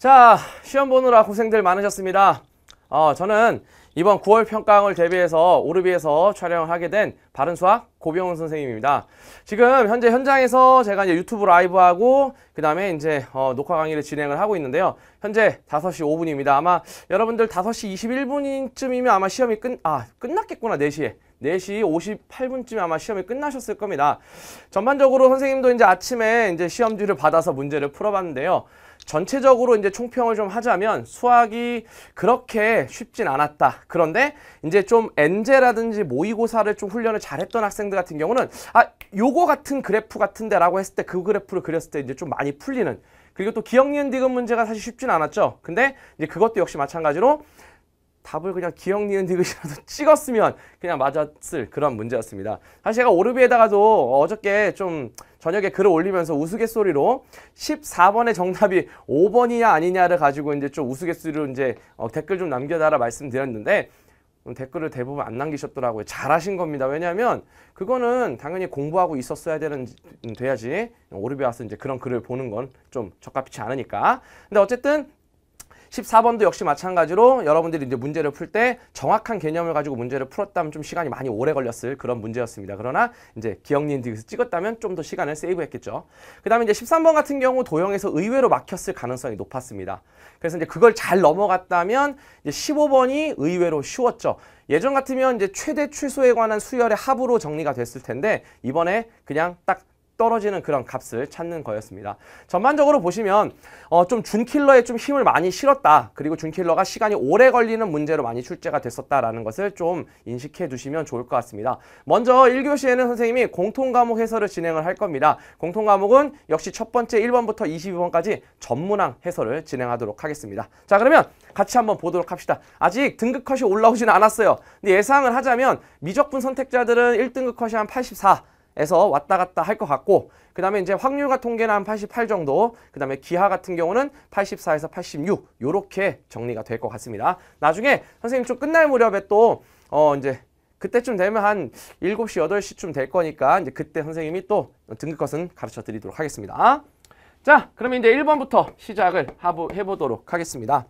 자, 시험 보느라 고생들 많으셨습니다. 어, 저는 이번 9월 평가원을 대비해서 오르비에서 촬영을 하게 된 바른수학 고병훈 선생님입니다. 지금 현재 현장에서 제가 이제 유튜브 라이브하고 그 다음에 이제 어, 녹화 강의를 진행을 하고 있는데요. 현재 5시 5분입니다. 아마 여러분들 5시 21분쯤이면 아마 시험이 끝, 아, 끝났겠구나, 4시에. 4시 58분쯤에 아마 시험이 끝나셨을 겁니다. 전반적으로 선생님도 이제 아침에 이제 시험지를 받아서 문제를 풀어봤는데요. 전체적으로 이제 총평을 좀 하자면 수학이 그렇게 쉽진 않았다. 그런데 이제 좀 엔제라든지 모의고사를 좀 훈련을 잘했던 학생들 같은 경우는 아 요거 같은 그래프 같은데라고 했을 때 그 그래프를 그렸을 때 이제 좀 많이 풀리는 그리고 또 기억 니은 디귿 문제가 사실 쉽진 않았죠. 근데 이제 그것도 역시 마찬가지로 답을 그냥 기억 니은 디귿이라도 찍었으면 그냥 맞았을 그런 문제였습니다. 사실 제가 오르비에다가도 어저께 좀 저녁에 글을 올리면서 우스갯소리로 14번의 정답이 5번이냐 아니냐를 가지고 이제 좀 우스갯소리로 이제 어, 댓글 좀 남겨달라 말씀드렸는데 댓글을 대부분 안 남기셨더라고요. 잘하신 겁니다. 왜냐하면 그거는 당연히 공부하고 있었어야 되는 돼야지 오르비 와서 이제 그런 글을 보는 건 좀 적합치 않으니까. 근데 어쨌든 14번도 역시 마찬가지로 여러분들이 이제 문제를 풀 때 정확한 개념을 가지고 문제를 풀었다면 좀 시간이 많이 오래 걸렸을 그런 문제였습니다. 그러나 이제 기억니은 디귿을 찍었다면 좀 더 시간을 세이브했겠죠. 그 다음에 이제 13번 같은 경우 도형에서 의외로 막혔을 가능성이 높았습니다. 그래서 이제 그걸 잘 넘어갔다면 이제 15번이 의외로 쉬웠죠. 예전 같으면 이제 최대 최소에 관한 수열의 합으로 정리가 됐을 텐데 이번에 그냥 딱 떨어지는 그런 값을 찾는 거였습니다. 전반적으로 보시면 어, 좀 준킬러에 좀 힘을 많이 실었다. 그리고 준킬러가 시간이 오래 걸리는 문제로 많이 출제가 됐었다라는 것을 좀 인식해 두시면 좋을 것 같습니다. 먼저 1교시에는 선생님이 공통 과목 해설을 진행을 할 겁니다. 공통 과목은 역시 첫 번째 1번부터 22번까지 전문항 해설을 진행하도록 하겠습니다. 자 그러면 같이 한번 보도록 합시다. 아직 등급 컷이 올라오지는 않았어요. 근데 예상을 하자면 미적분 선택자들은 1등급 컷이 한 84, 에서 왔다 갔다 할 것 같고 그 다음에 이제 확률과 통계는 한 88 정도 그 다음에 기하 같은 경우는 84에서 86 요렇게 정리가 될 것 같습니다 나중에 선생님 좀 끝날 무렵에 또 어 이제 그때쯤 되면 한 7시 8시쯤 될 거니까 이제 그때 선생님이 또 등급컷은 가르쳐 드리도록 하겠습니다 자 그러면 이제 1번부터 시작을 해보도록 하겠습니다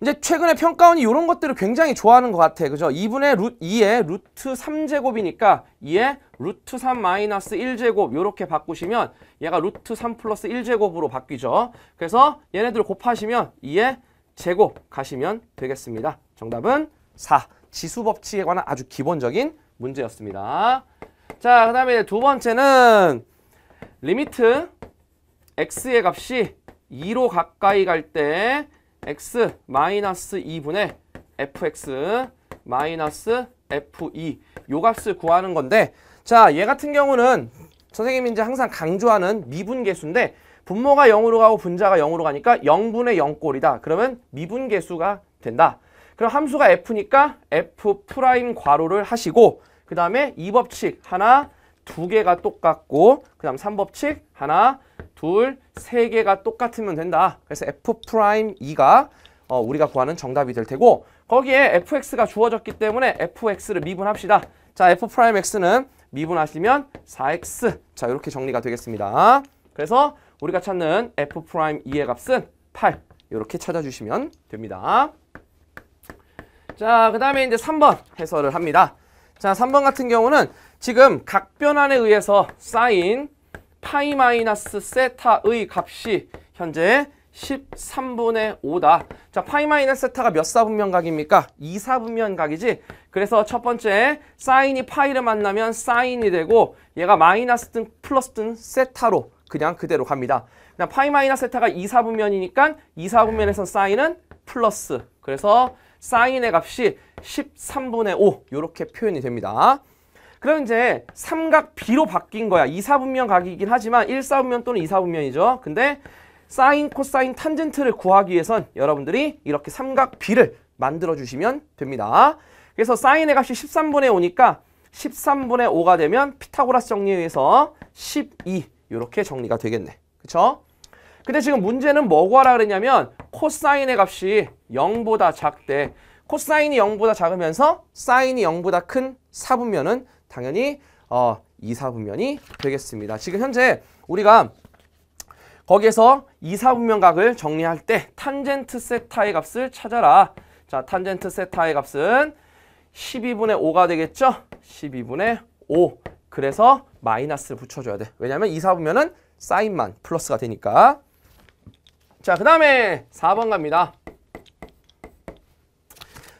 이제 최근에 평가원이 이런 것들을 굉장히 좋아하는 것 같아. 그죠? 2분의 루트 2의 루트 3제곱이니까 2의 루트 3 마이너스 1제곱 이렇게 바꾸시면 얘가 루트 3 플러스 1제곱으로 바뀌죠. 그래서 얘네들 을 곱하시면 2의 제곱 가시면 되겠습니다. 정답은 4. 지수 법칙에 관한 아주 기본적인 문제였습니다. 자, 그 다음에 두 번째는 리미트 x의 값이 2로 가까이 갈때 x 마이너스 2분의 fx 마이너스 f2 e. 요 값을 구하는 건데 자 얘 같은 경우는 선생님이 이제 항상 강조하는 미분계수인데 분모가 0으로 가고 분자가 0으로 가니까 0분의 0꼴이다. 그러면 미분계수가 된다. 그럼 함수가 f니까 f 프라임 괄호를 하시고 그 다음에 2법칙 하나 두 개가 똑같고 그 다음 3법칙 하나 둘, 세 개가 똑같으면 된다. 그래서 f 프라임 2가 어, 우리가 구하는 정답이 될 테고 거기에 fx가 주어졌기 때문에 fx를 미분합시다. 자, f 프라임 x는 미분하시면 4x. 자, 이렇게 정리가 되겠습니다. 그래서 우리가 찾는 f 프라임 2의 값은 8. 이렇게 찾아주시면 됩니다. 자, 그 다음에 이제 3번 해설을 합니다. 자, 3번 같은 경우는 지금 각 변환에 의해서 쌓인 파이 마이너스 세타의 값이 현재 13분의 5다. 자, 파이 마이너스 세타가 몇 사분면각입니까? 2사분면각이지. 그래서 첫 번째 사인이 파이를 만나면 사인이 되고 얘가 마이너스 든 플러스 든 세타로 그냥 그대로 갑니다. 그냥 파이 마이너스 세타가 2사분면이니까 2사분면에서 사인은 플러스. 그래서 사인의 값이 13분의 5 이렇게 표현이 됩니다. 그럼 이제 삼각 B로 바뀐 거야. 이사분면 각이긴 하지만 1사분면 또는 2사분면이죠. 근데 사인, 코사인, 탄젠트를 구하기 위해선 여러분들이 이렇게 삼각 B를 만들어주시면 됩니다. 그래서 사인의 값이 13분의 5니까 13분의 5가 되면 피타고라스 정리에 의해서 12 이렇게 정리가 되겠네. 그쵸? 근데 지금 문제는 뭐 구하라 그랬냐면 코사인의 값이 0보다 작대. 코사인이 0보다 작으면서 사인이 0보다 큰 사분면은 당연히 어, 이사분면이 되겠습니다. 지금 현재 우리가 거기에서 이사분면각을 정리할 때 탄젠트 세타의 값을 찾아라. 자, 탄젠트 세타의 값은 12분의 5가 되겠죠? 12분의 5. 그래서 마이너스를 붙여줘야 돼. 왜냐하면 이사분면은 사인만 플러스가 되니까. 자, 그 다음에 4번 갑니다.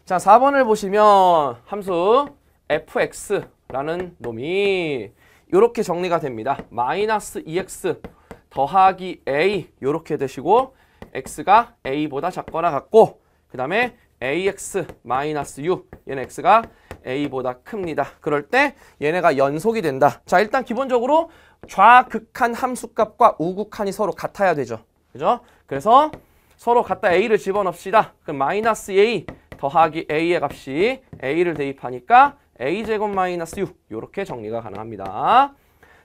자, 4번을 보시면 함수 fx 라는 놈이 이렇게 정리가 됩니다. 마이너스 e x 더하기 a 이렇게 되시고 x가 a보다 작거나 같고 그 다음에 ax 마이너스 u 얘는 x가 a보다 큽니다. 그럴 때 얘네가 연속이 된다. 자 일단 기본적으로 좌극한 함수값과 우극한이 서로 같아야 되죠. 그죠? 그래서 서로 같다 a를 집어넣읍시다. 그럼 마이너스 a 더하기 a의 값이 a를 대입하니까 a제곱 마이너스 6 이렇게 정리가 가능합니다.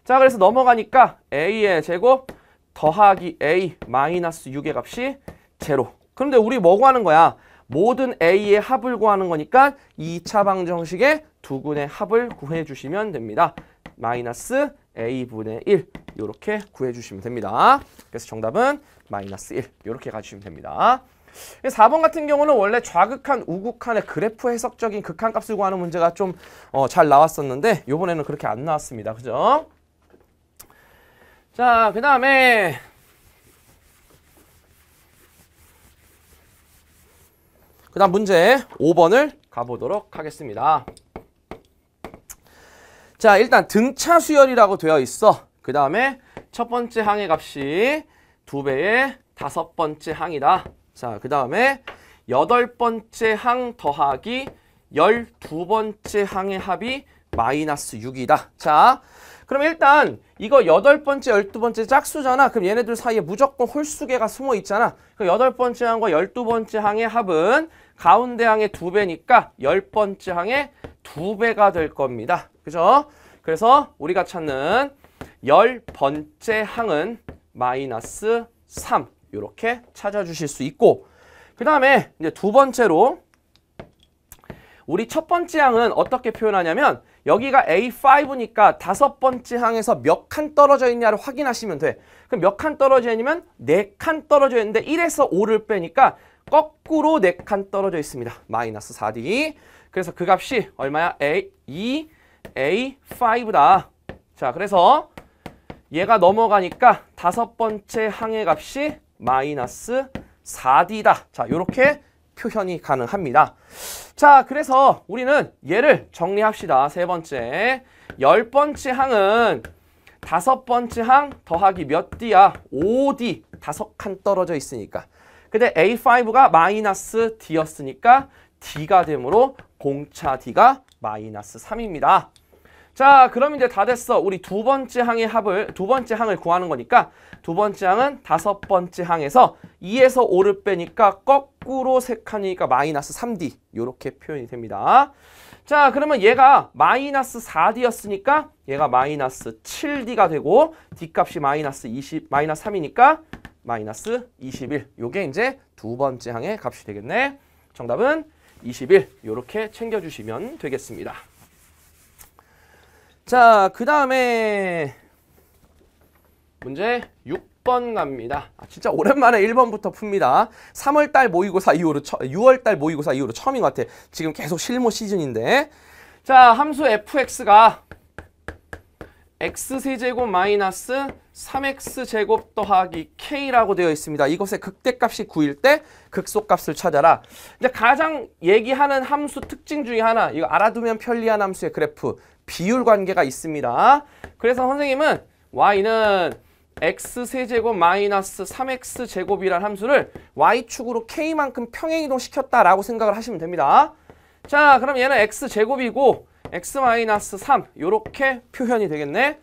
자 그래서 넘어가니까 a의 제곱 더하기 a 마이너스 6의 값이 제로 그런데 우리 뭐 구하는 거야? 모든 a의 합을 구하는 거니까 2차 방정식의 두 군의 합을 구해주시면 됩니다. 마이너스 a분의 1 이렇게 구해주시면 됩니다. 그래서 정답은 마이너스 1 이렇게 가주시면 됩니다. 4번 같은 경우는 원래 좌극한, 우극한의 그래프 해석적인 극한값을 구하는 문제가 좀잘 어, 나왔었는데 이번에는 그렇게 안 나왔습니다. 그죠? 자, 그 다음에 그 다음 문제 5번을 가보도록 하겠습니다. 자, 일단 등차 수열이라고 되어 있어. 그 다음에 첫 번째 항의 값이 두 배의 다섯 번째 항이다. 자, 그 다음에 여덟 번째 항 더하기 열두 번째 항의 합이 마이너스 6이다. 자, 그럼 일단 이거 여덟 번째, 열두 번째 짝수잖아. 그럼 얘네들 사이에 무조건 홀수계가 숨어 있잖아. 그 여덟 번째 항과 열두 번째 항의 합은 가운데 항의 두 배니까 열 번째 항의 두 배가 될 겁니다. 그죠? 그래서 우리가 찾는 열 번째 항은 마이너스 3. 이렇게 찾아주실 수 있고 그 다음에 이제 두 번째로 우리 첫 번째 항은 어떻게 표현하냐면 여기가 A5니까 다섯 번째 항에서 몇 칸 떨어져 있냐를 확인하시면 돼. 그럼 몇 칸 떨어져 있냐면 네 칸 떨어져 있는데 1에서 5를 빼니까 거꾸로 네 칸 떨어져 있습니다. 마이너스 4D. 그래서 그 값이 얼마야? A, 2, e, A5다. 자, 그래서 얘가 넘어가니까 다섯 번째 항의 값이 마이너스 4d다. 자, 이렇게 표현이 가능합니다. 자, 그래서 우리는 얘를 정리합시다. 세 번째. 열 번째 항은 다섯 번째 항 더하기 몇 d야? 5d. 다섯 칸 떨어져 있으니까. 근데 a5가 마이너스 d였으니까 d가 되므로 공차 d가 마이너스 3입니다. 자 그럼 이제 다 됐어 우리 두 번째 항의 합을 두 번째 항을 구하는 거니까 두 번째 항은 다섯 번째 항에서 2에서 5를 빼니까 거꾸로 세칸이니까 마이너스 3D 이렇게 표현이 됩니다 자 그러면 얘가 마이너스 4D였으니까 얘가 마이너스 7D가 되고 D값이 마이너스 20 마이너스 3이니까 마이너스 21 요게 이제 두 번째 항의 값이 되겠네 정답은 21 이렇게 챙겨주시면 되겠습니다 자, 그 다음에 문제 6번 갑니다. 아, 진짜 오랜만에 1번부터 풉니다. 3월달 모의고사 이후로, 6월달 모의고사 이후로 처음인 것 같아. 지금 계속 실무 시즌인데. 자, 함수 fx가 x세제곱 마이너스 3x제곱 더하기 k라고 되어 있습니다. 이것의 극대값이 9일 때 극소값을 찾아라. 근데 가장 얘기하는 함수 특징 중에 하나, 이거 알아두면 편리한 함수의 그래프. 비율 관계가 있습니다. 그래서 선생님은 y는 x세제곱 마이너스 3 x 제곱이란 함수를 y축으로 k만큼 평행이동 시켰다라고 생각을 하시면 됩니다. 자, 그럼 얘는 x제곱이고 x 마이너스 3이렇게 표현이 되겠네.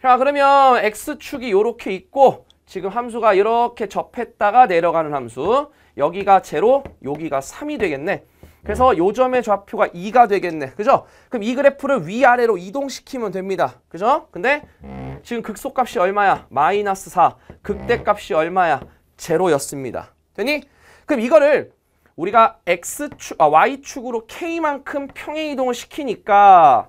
자, 그러면 x축이 이렇게 있고 지금 함수가 이렇게 접했다가 내려가는 함수 여기가 제로, 여기가 3이 되겠네. 그래서 네. 요점의 좌표가 2가 되겠네. 그죠? 그럼 이 그래프를 위아래로 이동시키면 됩니다. 그죠? 근데 음. 지금 극소값이 얼마야? 마이너스 4. 극대값이 얼마야? 제로였습니다. 되니? 그럼 이거를 우리가 X축, 아, Y축으로 K만큼 평행이동을 시키니까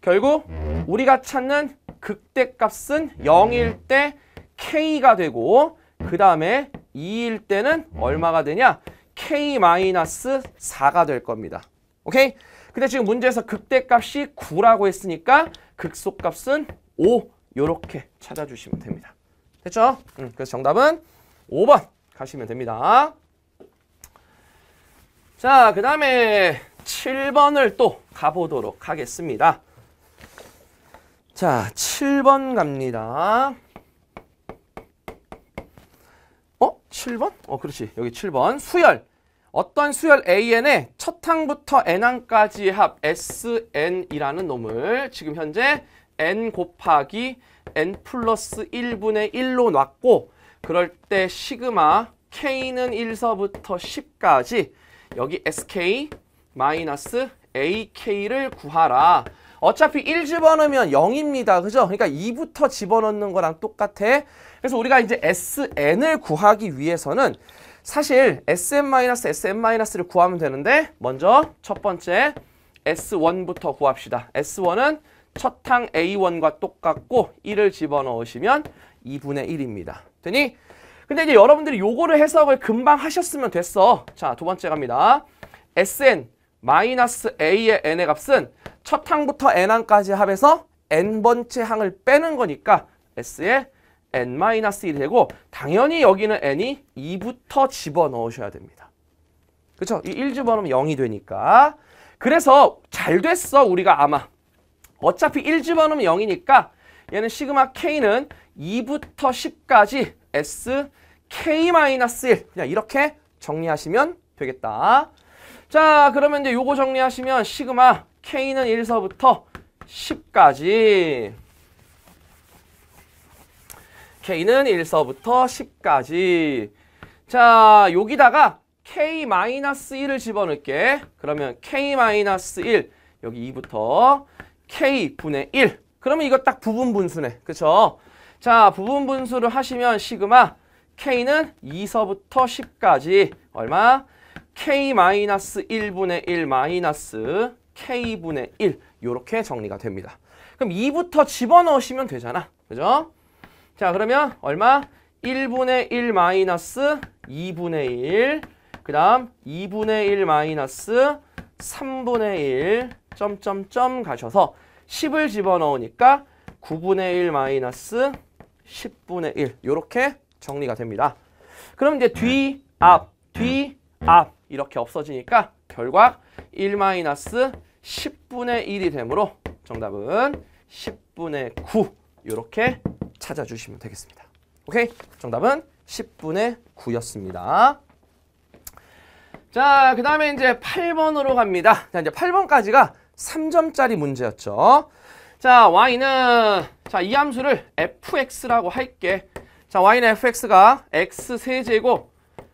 결국 우리가 찾는 극대값은 0일 때 K가 되고 그 다음에 2일 때는 얼마가 되냐? k-4가 될 겁니다. 오케이? 근데 지금 문제에서 극대값이 9라고 했으니까 극소값은 5 이렇게 찾아주시면 됩니다. 됐죠? 음, 그래서 정답은 5번 가시면 됩니다. 자, 그 다음에 7번을 또 가보도록 하겠습니다. 자, 7번 갑니다. 7번? 어, 그렇지. 여기 7번. 수열. 어떤 수열 AN의 첫 항부터 N항까지의 합 SN이라는 놈을 지금 현재 N 곱하기 N 플러스 1분의 1로 놨고 그럴 때 시그마 K는 1서부터 10까지 여기 SK 마이너스 AK를 구하라. 어차피 1 집어넣으면 0입니다. 그죠? 그러니까 2부터 집어넣는 거랑 똑같아. 그래서 우리가 이제 sn을 구하기 위해서는 사실 sn-sn-를 구하면 되는데 먼저 첫 번째 s1부터 구합시다. s1은 첫 항 a1과 똑같고 1을 집어넣으시면 2분의 1입니다. 되니? 근데 이제 여러분들이 요거를 해석을 금방 하셨으면 됐어. 자, 두 번째 갑니다. sn 마이너스 a의 n의 값은 첫 항부터 n항까지 합해서 n번째 항을 빼는 거니까 s에 n-1이 되고 당연히 여기는 n이 2부터 집어넣으셔야 됩니다. 그렇죠? 이 1집어넣으면 0이 되니까. 그래서 잘 됐어 우리가 아마. 어차피 1집어넣으면 0이니까 얘는 시그마 k는 2부터 10까지 s k-1 그냥 이렇게 정리하시면 되겠다. 자 그러면 이제 요거 정리하시면 시그마 K는 1서부터 10까지 K는 1서부터 10까지 자 여기다가 K-1을 집어넣을게 그러면 K-1 여기 2부터 K분의 1 그러면 이거 딱 부분 분수네 그쵸? 자 부분 분수를 하시면 시그마 K는 2서부터 10까지 얼마? K-1분의 1 마이너스 k분의 1 이렇게 정리가 됩니다. 그럼 2부터 집어넣으시면 되잖아. 그죠? 자 그러면 얼마? 1분의 1 마이너스 2분의 1, 그 다음 2분의 1 마이너스 3분의 1, 점점점 가셔서 10을 집어넣으니까 9분의 1 마이너스 10분의 1 이렇게 정리가 됩니다. 그럼 이제 뒤, 앞, 뒤, 앞 이렇게 없어지니까 결과 1 10분의 1이 되므로 정답은 10분의 9 이렇게 찾아주시면 되겠습니다. 오케이? 정답은 10분의 9였습니다. 자, 그 다음에 이제 8번으로 갑니다. 자, 이제 8번까지가 3점짜리 문제였죠. 자, y는 자, 이 함수를 fx라고 할게. 자, y는 fx가 x 세제곱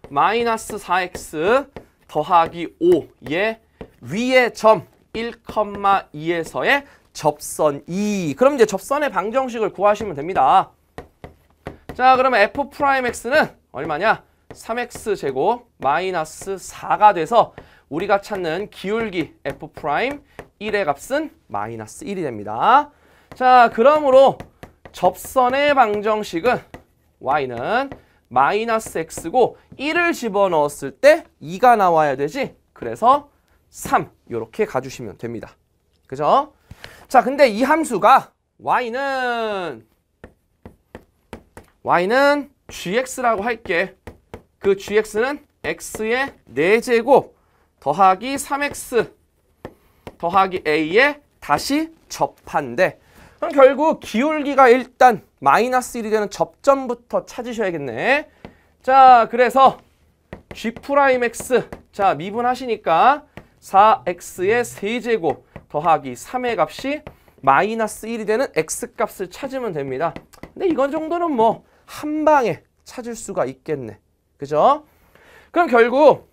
마이너스 4x 더하기 5의 위에 점 1,2에서의 접선 2. 그럼 이제 접선의 방정식을 구하시면 됩니다. 자, 그러면 f'x는 얼마냐? 3x 제곱 마이너스 4가 돼서 우리가 찾는 기울기 f' 1의 값은 마이너스 1이 됩니다. 자, 그러므로 접선의 방정식은 y는 마이너스 x고 1을 집어넣었을 때 2가 나와야 되지. 그래서 3 이렇게 가주시면 됩니다. 그죠? 자, 근데 이 함수가 y는 y는 gx라고 할게. 그 gx는 x의 4제곱 더하기 3x 더하기 a에 다시 접한데 그럼 결국 기울기가 일단 마이너스 1이 되는 접점부터 찾으셔야겠네. 자, 그래서 g'x 자, 미분하시니까 4x의 세제곱 더하기 3의 값이 마이너스 1이 되는 x값을 찾으면 됩니다. 근데 이건 정도는 뭐 한 방에 찾을 수가 있겠네. 그죠? 그럼 결국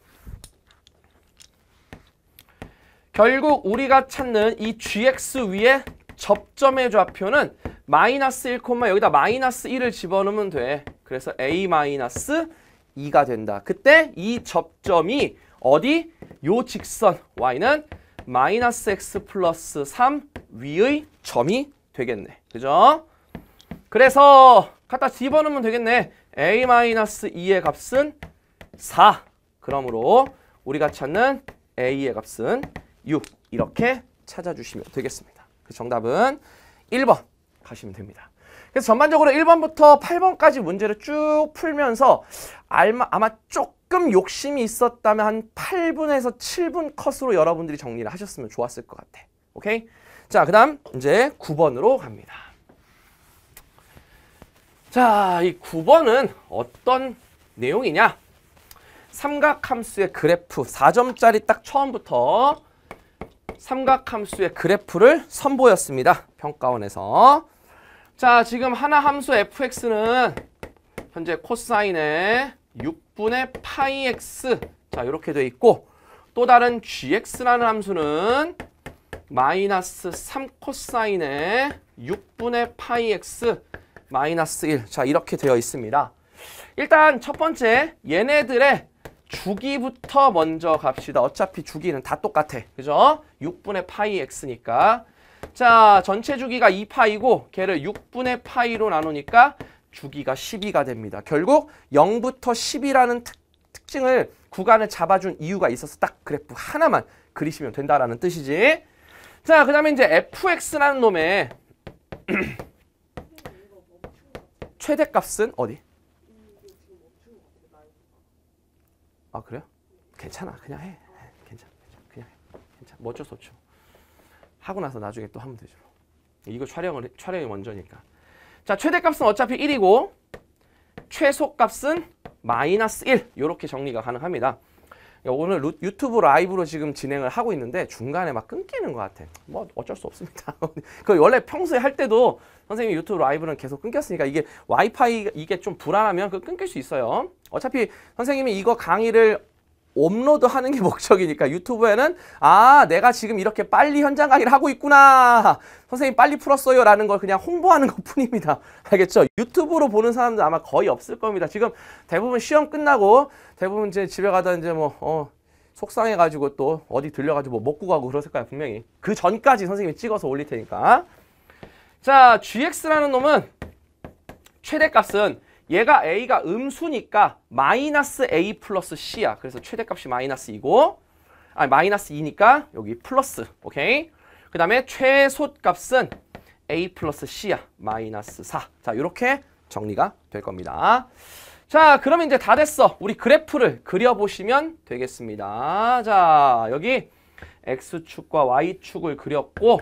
결국 우리가 찾는 이 gx 위에 접점의 좌표는 마이너스 1, 여기다 마이너스 1을 집어넣으면 돼. 그래서 a 마이너스 2가 된다. 그때 이 접점이 어디? 요 직선 y는 마이너스 x 플러스 3 위의 점이 되겠네. 그죠? 그래서 갖다 집어넣으면 되겠네. a 마이너스 2의 값은 4. 그러므로 우리가 찾는 a의 값은 6. 이렇게 찾아주시면 되겠습니다. 그 정답은 1번 가시면 됩니다. 그래서 전반적으로 1번부터 8번까지 문제를 쭉 풀면서 아마, 아마 쪽 조금 욕심이 있었다면 한 8분에서 7분 컷으로 여러분들이 정리를 하셨으면 좋았을 것 같아. 오케이? 자, 그 다음 이제 9번으로 갑니다. 자, 이 9번은 어떤 내용이냐? 삼각함수의 그래프, 4점짜리 딱 처음부터 삼각함수의 그래프를 선보였습니다. 평가원에서. 자, 지금 하나 함수 fx는 현재 코사인의 6분의 파이 x 자 이렇게 돼 있고 또 다른 gx라는 함수는 마이너스 3 코사인의 6분의 파이 x 마이너스 1. 자 이렇게 되어 있습니다. 일단 첫 번째 얘네들의 주기부터 먼저 갑시다. 어차피 주기는 다 똑같아. 그죠? 6분의 파이 x니까. 자 전체 주기가 2파이고 걔를 6분의 파이로 나누니까 주기가 10이가 됩니다. 결국 0부터 10이라는 특, 특징을 구간을 잡아준 이유가 있어서 딱 그래프 하나만 그리시면 된다라는 뜻이지. 자, 그 다음에 이제 fx라는 놈의 최대값은 어디? 아 그래요? 괜찮아 그냥 해 괜찮아 그냥 해 괜찮아 뭐 어쩔 수 없죠 하고 나서 나중에 또 하면 되죠 이거 촬영을 촬영이 먼저니까 자, 최대값은 어차피 1이고 최소값은 마이너스 1 이렇게 정리가 가능합니다. 그러니까 오늘 유튜브 라이브로 지금 진행을 하고 있는데 중간에 막 끊기는 것 같아. 뭐 어쩔 수 없습니다. 그 원래 평소에 할 때도 선생님 유튜브 라이브는 계속 끊겼으니까 이게 와이파이 이게 좀 불안하면 그 끊길 수 있어요. 어차피 선생님이 이거 강의를 업로드 하는 게 목적이니까 유튜브에는 아 내가 지금 이렇게 빨리 현장 강의를 하고 있구나 선생님 빨리 풀었어요 라는 걸 그냥 홍보하는 것 뿐입니다 알겠죠 유튜브로 보는 사람들 아마 거의 없을 겁니다 지금 대부분 시험 끝나고 대부분 이제 집에 가다 이제 뭐 어, 속상해 가지고 또 어디 들려가지고 뭐 먹고 가고 그러실 거야 분명히 그 전까지 선생님이 찍어서 올릴 테니까 자 gx라는 놈은 최대값은 얘가 A가 음수니까 마이너스 A 플러스 C야. 그래서 최대값이 마이너스 이고아니 마이너스 2니까 여기 플러스 오케이? 그 다음에 최솟값은 A 플러스 C야. 마이너스 4. 자 이렇게 정리가 될 겁니다. 자 그러면 이제 다 됐어. 우리 그래프를 그려보시면 되겠습니다. 자 여기 X축과 Y축을 그렸고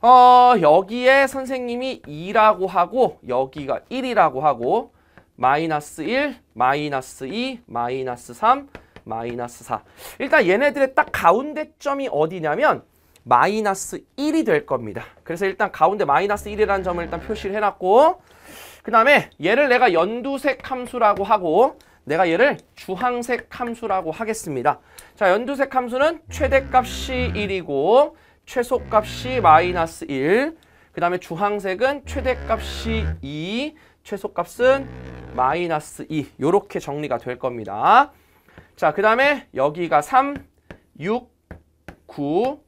어, 여기에 선생님이 2라고 하고 여기가 1이라고 하고 마이너스 1, 마이너스 2, 마이너스 3, 마이너스 4. 일단 얘네들의 딱 가운데 점이 어디냐면 마이너스 1이 될 겁니다. 그래서 일단 가운데 마이너스 1이라는 점을 일단 표시를 해놨고 그 다음에 얘를 내가 연두색 함수라고 하고 내가 얘를 주황색 함수라고 하겠습니다. 자, 연두색 함수는 최대값이 1이고 최소값이 마이너스 1, 그 다음에 주황색은 최대값이 2, 최소값은 마이너스 2 이렇게 정리가 될 겁니다. 자, 그 다음에 여기가 3, 6, 9,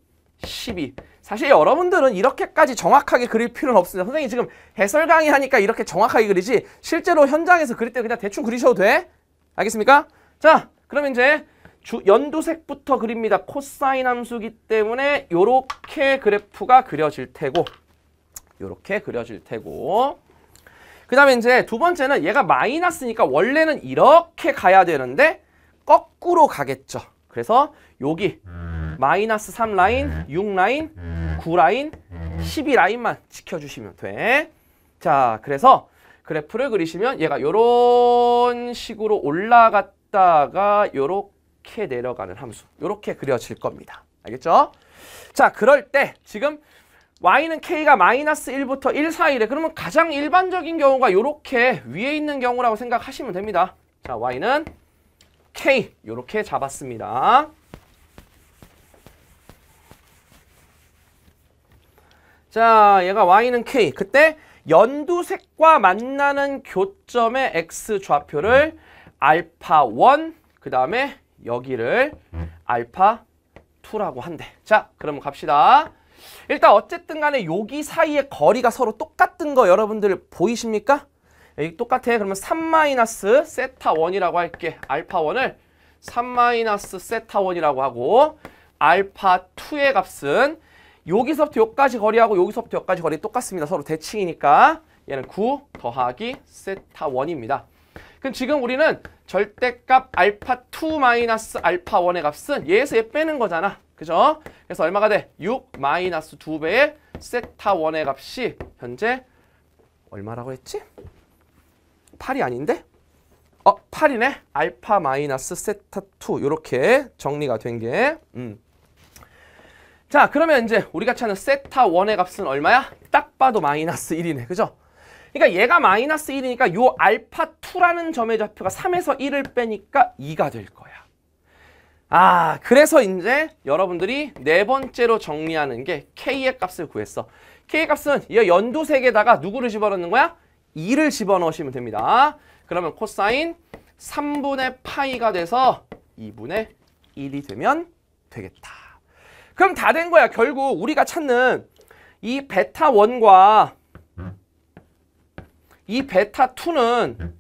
12 사실 여러분들은 이렇게까지 정확하게 그릴 필요는 없습니다. 선생님 지금 해설 강의 하니까 이렇게 정확하게 그리지 실제로 현장에서 그릴 때 그냥 대충 그리셔도 돼? 알겠습니까? 자, 그럼 이제 주, 연두색부터 그립니다. 코사인 함수기 때문에 이렇게 그래프가 그려질 테고 이렇게 그려질 테고 그 다음에 이제 두 번째는 얘가 마이너스니까 원래는 이렇게 가야 되는데 거꾸로 가겠죠. 그래서 여기 마이너스 3라인, 6라인, 9라인, 12라인만 지켜주시면 돼. 자, 그래서 그래프를 그리시면 얘가 이런 식으로 올라갔다가 이렇게 이렇게 내려가는 함수 이렇게 그려질 겁니다. 알겠죠? 자 그럴 때 지금 y는 k가 마이너스 1부터 1 사이래 그러면 가장 일반적인 경우가 이렇게 위에 있는 경우라고 생각하시면 됩니다. 자 y는 k 이렇게 잡았습니다. 자 얘가 y는 k 그때 연두색과 만나는 교점의 x 좌표를 알파 1, 그 다음에 여기를 알파 2라고 한대. 자, 그러면 갑시다. 일단 어쨌든 간에 여기 사이의 거리가 서로 똑같은 거 여러분들 보이십니까? 여기 똑같아. 그러면 3 마이너스 세타 1이라고 할게. 알파 1을 3 마이너스 세타 1이라고 하고 알파 2의 값은 여기서부터 여기까지 거리하고 여기서부터 여기까지 거리 똑같습니다. 서로 대칭이니까 얘는 9 더하기 세타 1입니다. 그럼 지금 우리는 절대값 알파 2 마이너스 알파 1의 값은 얘에서 얘 빼는 거잖아. 그죠? 그래서 얼마가 돼? 6 마이너스 2배의 세타 1의 값이 현재 얼마라고 했지? 8이 아닌데? 어, 8이네. 알파 마이너스 세타 2 이렇게 정리가 된 게. 음. 자, 그러면 이제 우리가 찾는 세타 1의 값은 얼마야? 딱 봐도 마이너스 1이네. 그죠? 그러니까 얘가 마이너스 1이니까 요 알파 2라는 점의 좌표가 3에서 1을 빼니까 2가 될 거야. 아 그래서 이제 여러분들이 네 번째로 정리하는 게 K의 값을 구했어. K의 값은 이 연두색에다가 누구를 집어넣는 거야? 2를 집어넣으시면 됩니다. 그러면 코사인 3분의 파이가 돼서 2분의 1이 되면 되겠다. 그럼 다 된 거야. 결국 우리가 찾는 이 베타 1과 이 베타2는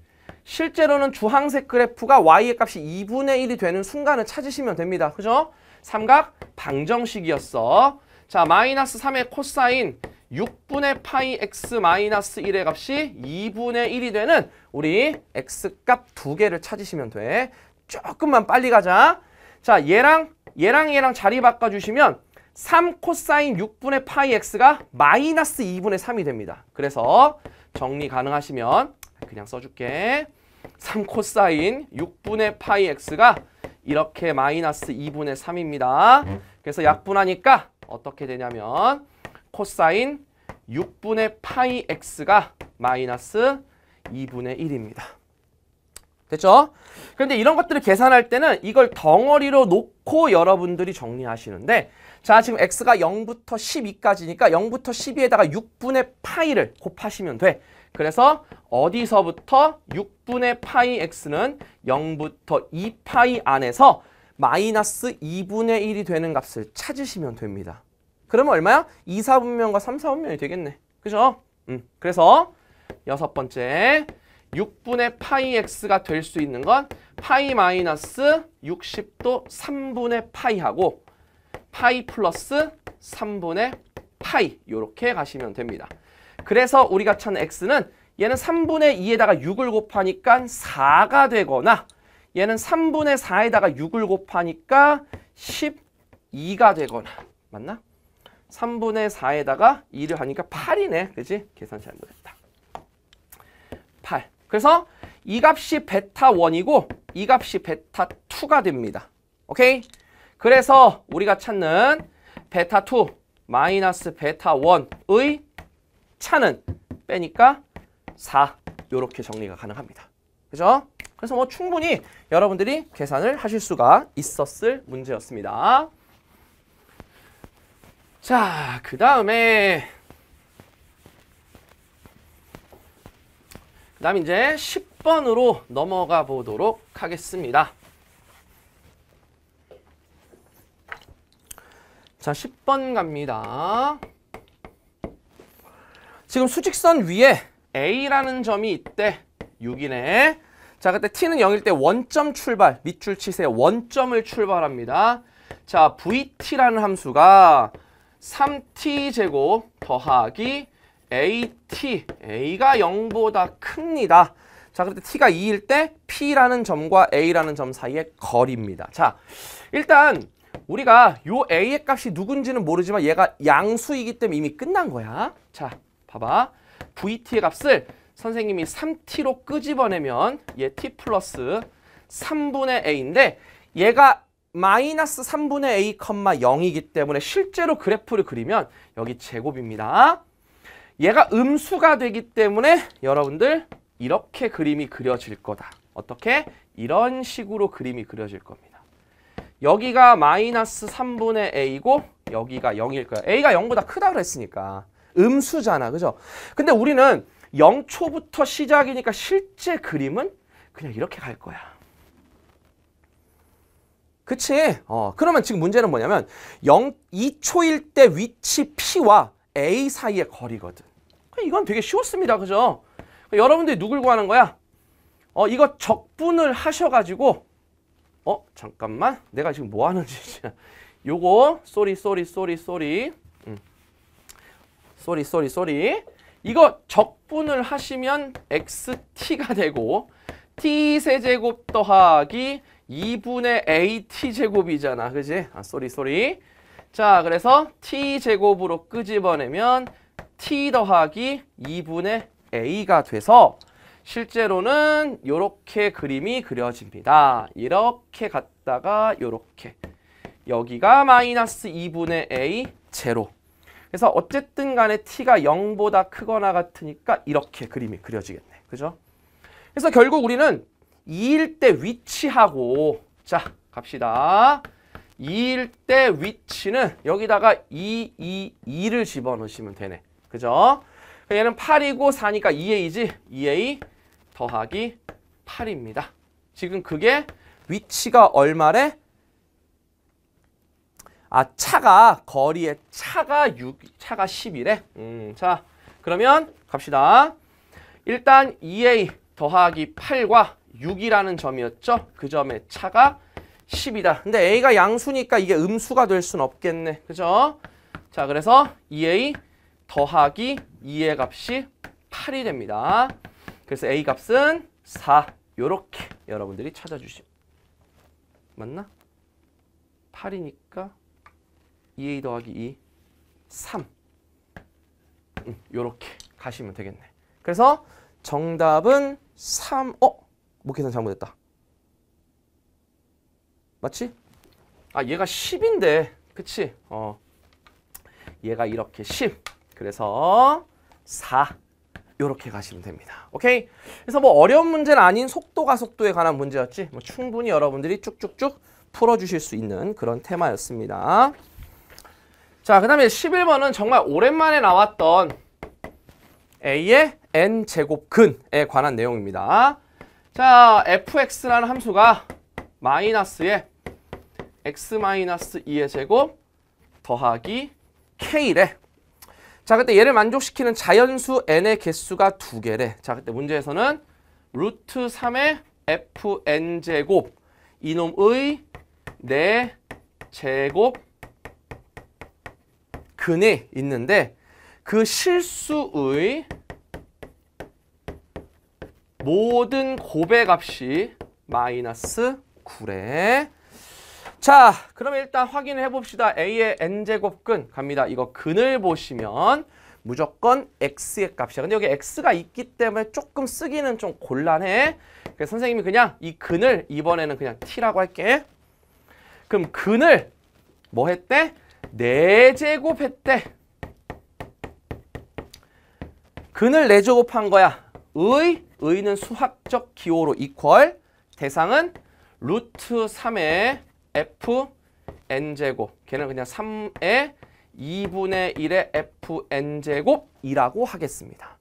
실제로는 주황색 그래프가 y의 값이 2분의 1이 되는 순간을 찾으시면 됩니다. 그죠? 삼각 방정식이었어. 자, 마이너스 3의 코사인 6분의 파이 x 마이너스 1의 값이 2분의 1이 되는 우리 x값 두 개를 찾으시면 돼. 조금만 빨리 가자. 자, 얘랑 얘랑 얘랑 자리 바꿔주시면 3 코사인 6분의 파이 x가 마이너스 2분의 3이 됩니다. 그래서 정리 가능하시면 그냥 써줄게. 3 코사인 6분의 파이 x가 이렇게 마이너스 2분의 3입니다. 그래서 약분하니까 어떻게 되냐면 코사인 6분의 파이 x가 마이너스 2분의 1입니다. 됐죠? 그런데 이런 것들을 계산할 때는 이걸 덩어리로 놓고 여러분들이 정리하시는데 자, 지금 x가 0부터 12까지니까 0부터 12에다가 6분의 파이를 곱하시면 돼. 그래서 어디서부터 6분의 파이 x는 0부터 2파이 안에서 마이너스 2분의 1이 되는 값을 찾으시면 됩니다. 그러면 얼마야? 2, 4분면과 3, 4분면이 되겠네. 그죠? 음, 그래서 여섯 번째 6분의 파이 x가 될 수 있는 건 파이 마이너스 60도 3분의 파이하고 파이 플러스 3분의 파이 이렇게 가시면 됩니다. 그래서 우리가 찾 x는 얘는 3분의 2에다가 6을 곱하니까 4가 되거나 얘는 3분의 4에다가 6을 곱하니까 12가 되거나 맞나? 3분의 4에다가 2를 하니까 8이네. 그지? 계산 잘못했다. 8. 그래서 이 값이 베타 1이고 이 값이 베타 2가 됩니다. 오케이? 그래서 우리가 찾는 베타2 마이너스 베타1의 차는 빼니까 4 이렇게 정리가 가능합니다. 그죠? 그래서 뭐 충분히 여러분들이 계산을 하실 수가 있었을 문제였습니다. 자, 그 다음에 그 다음 이제 10번으로 넘어가 보도록 하겠습니다. 자, 10번 갑니다. 지금 수직선 위에 A라는 점이 있대. 6이네. 자, 그때 T는 0일 때 원점 출발, 밑줄 치세요. 원점을 출발합니다. 자, VT라는 함수가 3T제곱 더하기 AT, A가 0보다 큽니다. 자, 그때 T가 2일 때 P라는 점과 A라는 점 사이의 거리입니다. 자, 일단 우리가 요 A의 값이 누군지는 모르지만 얘가 양수이기 때문에 이미 끝난 거야. 자, 봐봐. VT의 값을 선생님이 3T로 끄집어내면 얘 T 플러스 3분의 A인데 얘가 마이너스 3분의 A, 0이기 때문에 실제로 그래프를 그리면 여기 제곱입니다. 얘가 음수가 되기 때문에 여러분들 이렇게 그림이 그려질 거다. 어떻게? 이런 식으로 그림이 그려질 겁니다. 여기가 마이너스 3분의 A고 여기가 0일 거예요 A가 0보다 크다 그랬으니까. 음수잖아. 그죠? 근데 우리는 0초부터 시작이니까 실제 그림은 그냥 이렇게 갈 거야. 그치? 어, 그러면 지금 문제는 뭐냐면 0, 2초일 때 위치 P와 A 사이의 거리거든. 이건 되게 쉬웠습니다. 그죠? 그러니까 여러분들이 누굴 구하는 거야? 어, 이거 적분을 하셔가지고 어 잠깐만 내가 지금 뭐 하는 짓이야 요거 쏘리 쏘리 쏘리 쏘리 음. 쏘리 쏘리 쏘리 이거 적분을 하시면 xt가 되고 t 세제곱 더하기 2분의 at제곱이잖아 그지? 아 쏘리 쏘리 자 그래서 t제곱으로 끄집어내면 t 더하기 2분의 a가 돼서 실제로는 이렇게 그림이 그려집니다. 이렇게 갔다가 이렇게 여기가 마이너스 2분의 A 제로 그래서 어쨌든 간에 t가 0보다 크거나 같으니까 이렇게 그림이 그려지겠네. 그죠? 그래서 결국 우리는 2일 때 위치하고 자 갑시다. 2일 때 위치는 여기다가 2, 2, 2를 집어넣으시면 되네. 그죠? 그러니까 얘는 8이고 4니까 2a지. 2a 더하기 8입니다. 지금 그게 위치가 얼마래? 아 차가 거리의 차가 6 차가 10이래. 음, 자 그러면 갑시다. 일단 2a 더하기 8과 6이라는 점이었죠. 그 점의 차가 10이다. 근데 a가 양수니까 이게 음수가 될 순 없겠네. 그죠? 자 그래서 2a 더하기 2의 값이 8이 됩니다. 그래서 A 값은 4. 요렇게 여러분들이 찾아주시면 맞나? 8이니까 2A 더하기 2, 3. 음, 요렇게 가시면 되겠네. 그래서 정답은 3. 어? 목 계산 잘못했다. 맞지? 아 얘가 10인데 그치? 어 얘가 이렇게 10 그래서 4 이렇게 가시면 됩니다. 오케이? 그래서 뭐 어려운 문제는 아닌 속도가 속도에 관한 문제였지 뭐 충분히 여러분들이 쭉쭉쭉 풀어주실 수 있는 그런 테마였습니다. 자, 그 다음에 11번은 정말 오랜만에 나왔던 a의 n제곱근에 관한 내용입니다. 자, fx라는 함수가 마이너스의 x-2의 제곱 더하기 k래 자, 그때 얘를 만족시키는 자연수 n의 개수가 두 개래. 자, 그때 문제에서는 루트 3의 fn제곱 이놈의 4 제곱 근이 있는데 그 실수의 모든 곱의 값이 마이너스 9래. 자, 그러면 일단 확인해 을 봅시다. A의 n제곱근 갑니다. 이거 근을 보시면 무조건 x의 값이야. 근데 여기 x가 있기 때문에 조금 쓰기는 좀 곤란해. 그래서 선생님이 그냥 이 근을 이번에는 그냥 t라고 할게. 그럼 근을 뭐 했대? 4제곱 했대. 근을 4제곱한 거야. 의, 의는 수학적 기호로 이퀄, 대상은 루트 3의 fn제곱 걔는 그냥 3의 2분의 1의 fn제곱이라고 하겠습니다.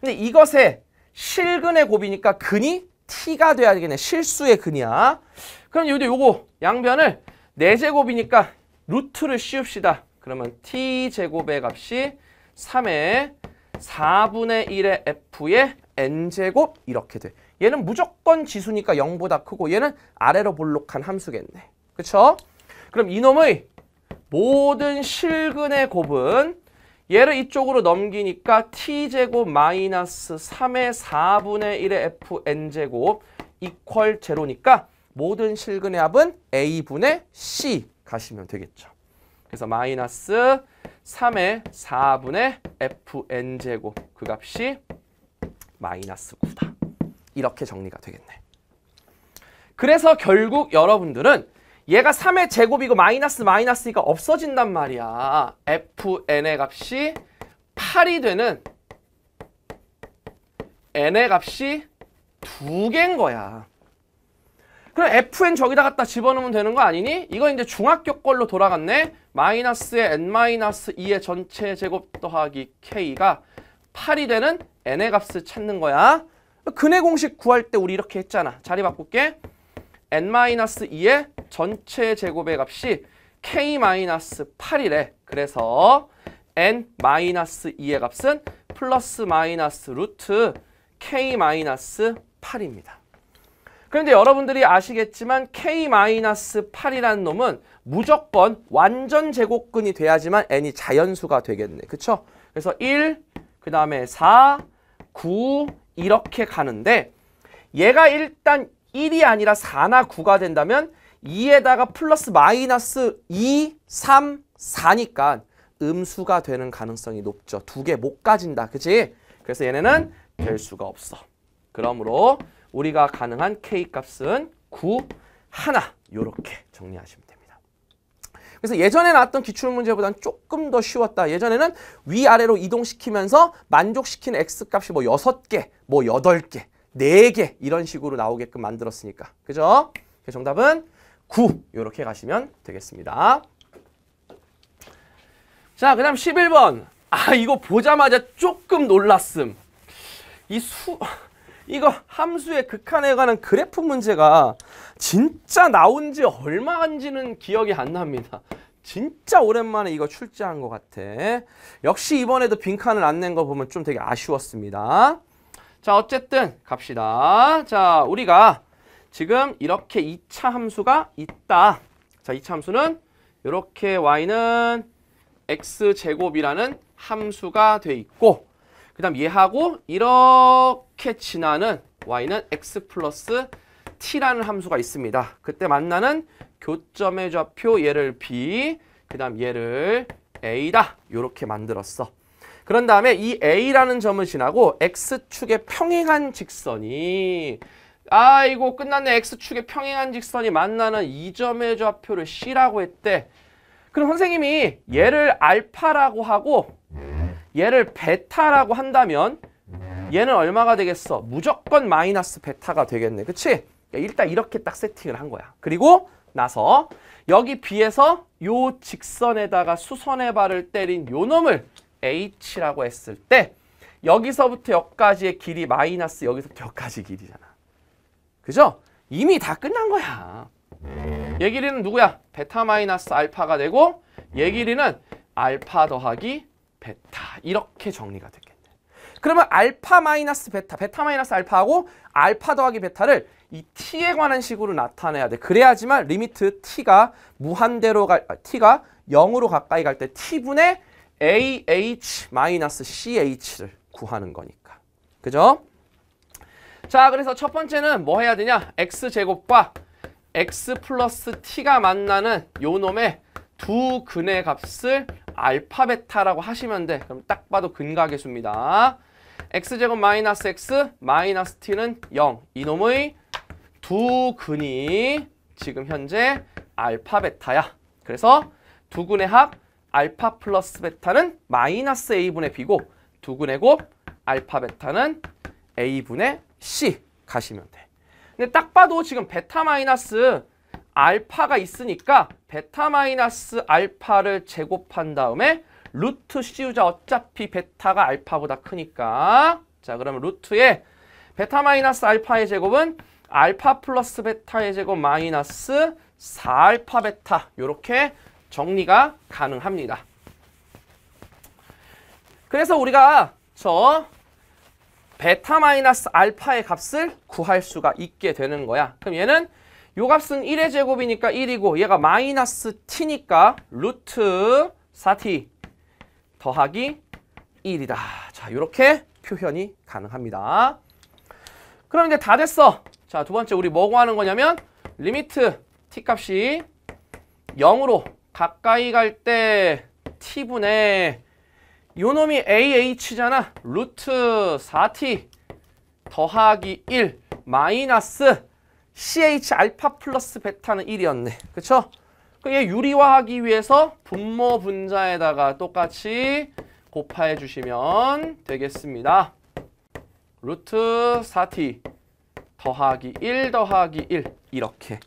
근데 이것의 실근의 곱이니까 근이 t가 돼야 되겠네. 실수의 근이야. 그럼 여기 요거 양변을 4제곱이니까 루트를 씌웁시다. 그러면 t제곱의 값이 3의 4분의 1의 f의 n제곱 이렇게 돼. 얘는 무조건 지수니까 0보다 크고 얘는 아래로 볼록한 함수겠네. 그쵸? 그럼 이놈의 모든 실근의 곱은 얘를 이쪽으로 넘기니까 t제곱 마이너스 3의 4분의 1의 fn제곱 이퀄 제로니까 모든 실근의 합은 a분의 c 가시면 되겠죠. 그래서 마이너스 3의 4분의 fn제곱 그 값이 마이너스 9다. 이렇게 정리가 되겠네. 그래서 결국 여러분들은 얘가 3의 제곱이고 마이너스 마이너스니까 없어진단 말이야. fn의 값이 8이 되는 n의 값이 2 개인 거야. 그럼 fn 저기다 갖다 집어넣으면 되는 거 아니니? 이거 이제 중학교 걸로 돌아갔네. 마이너스의 n-2의 전체 제곱 더하기 k가 8이 되는 n의 값을 찾는 거야. 근의 공식 구할 때 우리 이렇게 했잖아. 자리 바꿀게. n-2의 전체 제곱의 값이 k-8이래. 그래서 n-2의 값은 플러스 마이너스 루트 k-8입니다. 그런데 여러분들이 아시겠지만 k-8이라는 놈은 무조건 완전 제곱근이 돼야지만 n이 자연수가 되겠네. 그쵸? 그래서 1, 그 다음에 4, 9 이렇게 가는데 얘가 일단 1이 아니라 4나 9가 된다면 2에다가 플러스 마이너스 2, 3, 4니까 음수가 되는 가능성이 높죠. 두 개 못 가진다. 그치? 그래서 얘네는 될 수가 없어. 그러므로 우리가 가능한 K값은 9, 1이렇게 정리하시면 됩니다. 그래서 예전에 나왔던 기출문제보다는 조금 더 쉬웠다. 예전에는 위아래로 이동시키면서 만족시킨 X값이 뭐 6개, 뭐 8개 4개 이런 식으로 나오게끔 만들었으니까. 그죠? 그래서 정답은 9 이렇게 가시면 되겠습니다. 자, 그 다음 11번. 아, 이거 보자마자 조금 놀랐음. 이 수... 이거 함수의 극한에 관한 그래프 문제가 진짜 나온 지 얼마 안지는 기억이 안 납니다. 진짜 오랜만에 이거 출제한 것 같아. 역시 이번에도 빈칸을 안 낸 거 보면 좀 되게 아쉬웠습니다. 자, 어쨌든 갑시다. 자, 우리가 지금 이렇게 2차 함수가 있다. 자, 2차 함수는 이렇게 y는 x제곱이라는 함수가 돼 있고 그 다음 얘하고 이렇게 지나는 y는 x 플러스 t라는 함수가 있습니다. 그때 만나는 교점의 좌표 얘를 b 그 다음 얘를 a다. 이렇게 만들었어. 그런 다음에 이 A라는 점을 지나고 X축의 평행한 직선이 아이고 끝났네 X축의 평행한 직선이 만나는 이 점의 좌표를 C라고 했대. 그럼 선생님이 얘를 알파라고 하고 얘를 베타라고 한다면 얘는 얼마가 되겠어? 무조건 마이너스 베타가 되겠네. 그치? 그러니까 일단 이렇게 딱 세팅을 한 거야. 그리고 나서 여기 B에서 요 직선에다가 수선의 발을 때린 요 놈을 h라고 했을 때 여기서부터 여기까지의 길이 마이너스 여기서 부터 여기까지 길이잖아. 그죠? 이미 다 끝난 거야. 얘 길이는 누구야? 베타 마이너스 알파가 되고 얘 길이는 알파 더하기 베타 이렇게 정리가 되겠네. 그러면 알파 마이너스 베타, 베타 마이너스 알파하고 알파 더하기 베타를 이 t에 관한 식으로 나타내야 돼. 그래야지만 리미트 t가 무한대로 갈, 아, t가 0으로 가까이 갈 때 t분의 AH-CH를 구하는 거니까. 그죠? 자, 그래서 첫 번째는 뭐 해야 되냐? X제곱과 X 플러스 T가 만나는 요 놈의 두 근의 값을 알파베타라고 하시면 돼. 그럼 딱 봐도 근각의 수입니다. X제곱 마이너스 X 마이너스 T는 0. 이놈의 두 근이 지금 현재 알파베타야. 그래서 두 근의 합 알파 플러스 베타는 마이너스 A분의 B고 두근의 곱 알파 베타는 A분의 C 가시면 돼. 근데 딱 봐도 지금 베타 마이너스 알파가 있으니까 베타 마이너스 알파를 제곱한 다음에 루트 씌우자 어차피 베타가 알파보다 크니까 자 그러면 루트에 베타 마이너스 알파의 제곱은 알파 플러스 베타의 제곱 마이너스 4알파 베타 이렇게 정리가 가능합니다. 그래서 우리가 저 베타 마이너스 알파의 값을 구할 수가 있게 되는 거야. 그럼 얘는 요 값은 1의 제곱이니까 1이고 얘가 마이너스 t니까 루트 4t 더하기 1이다. 자, 이렇게 표현이 가능합니다. 그럼 이제 다 됐어. 자, 두 번째 우리 뭐고 하는 거냐면 리미트 t값이 0으로 가까이 갈 때 t분의 요놈이 ah잖아. 루트 4t 더하기 1 마이너스 ch 알파 플러스 베타는 1이었네. 그쵸? 그얘 유리화하기 위해서 분모 분자에다가 똑같이 곱하해 주시면 되겠습니다. 루트 4t 더하기 1 더하기 1 이렇게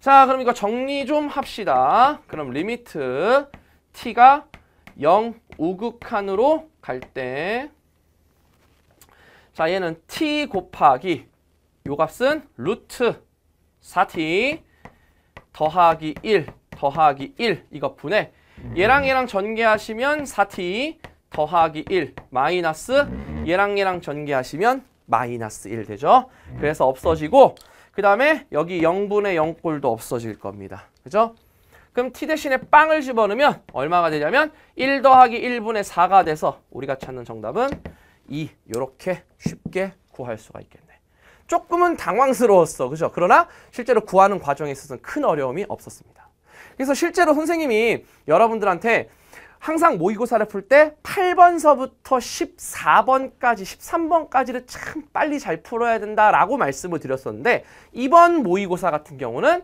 자 그럼 이거 정리 좀 합시다. 그럼 리미트 t가 0 우극한으로 갈 때 자 얘는 t 곱하기 요 값은 루트 4t 더하기 1 더하기 1 이거 분해 얘랑 얘랑 전개하시면 4t 더하기 1 마이너스 얘랑 얘랑 전개하시면 마이너스 1 되죠. 그래서 없어지고 그 다음에 여기 0분의 0꼴도 없어질 겁니다. 그죠? 그럼 t 대신에 빵을 집어넣으면 얼마가 되냐면 1 더하기 1분의 4가 돼서 우리가 찾는 정답은 2 이렇게 쉽게 구할 수가 있겠네. 조금은 당황스러웠어. 그죠? 그러나 실제로 구하는 과정에 있어서는 큰 어려움이 없었습니다. 그래서 실제로 선생님이 여러분들한테 항상 모의고사를 풀 때 8번서부터 14번까지, 13번까지를 참 빨리 잘 풀어야 된다라고 말씀을 드렸었는데 이번 모의고사 같은 경우는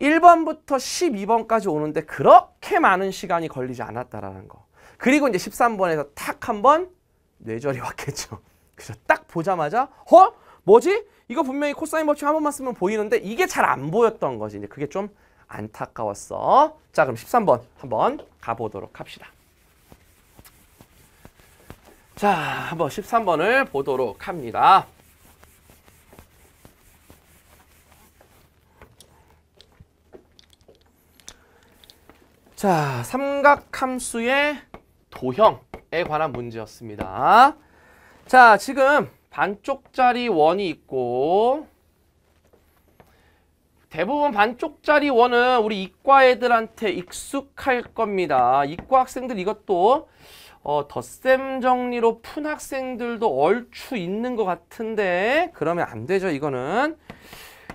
1번부터 12번까지 오는데 그렇게 많은 시간이 걸리지 않았다라는 거. 그리고 이제 13번에서 탁한번 뇌절이 왔겠죠. 그래서 딱 보자마자 어? 뭐지? 이거 분명히 코사인 법칙 한 번만 쓰면 보이는데 이게 잘 안 보였던 거지. 이제 그게 좀 안타까웠어. 자, 그럼 13번 한번 가보도록 합시다. 자, 한번 13번을 보도록 합니다. 자, 삼각함수의 도형에 관한 문제였습니다. 자, 지금 반쪽짜리 원이 있고 대부분 반쪽짜리 원은 우리 이과 애들한테 익숙할 겁니다. 이과 학생들 이것도 어, 덧셈 정리로 푼 학생들도 얼추 있는 것 같은데 그러면 안 되죠 이거는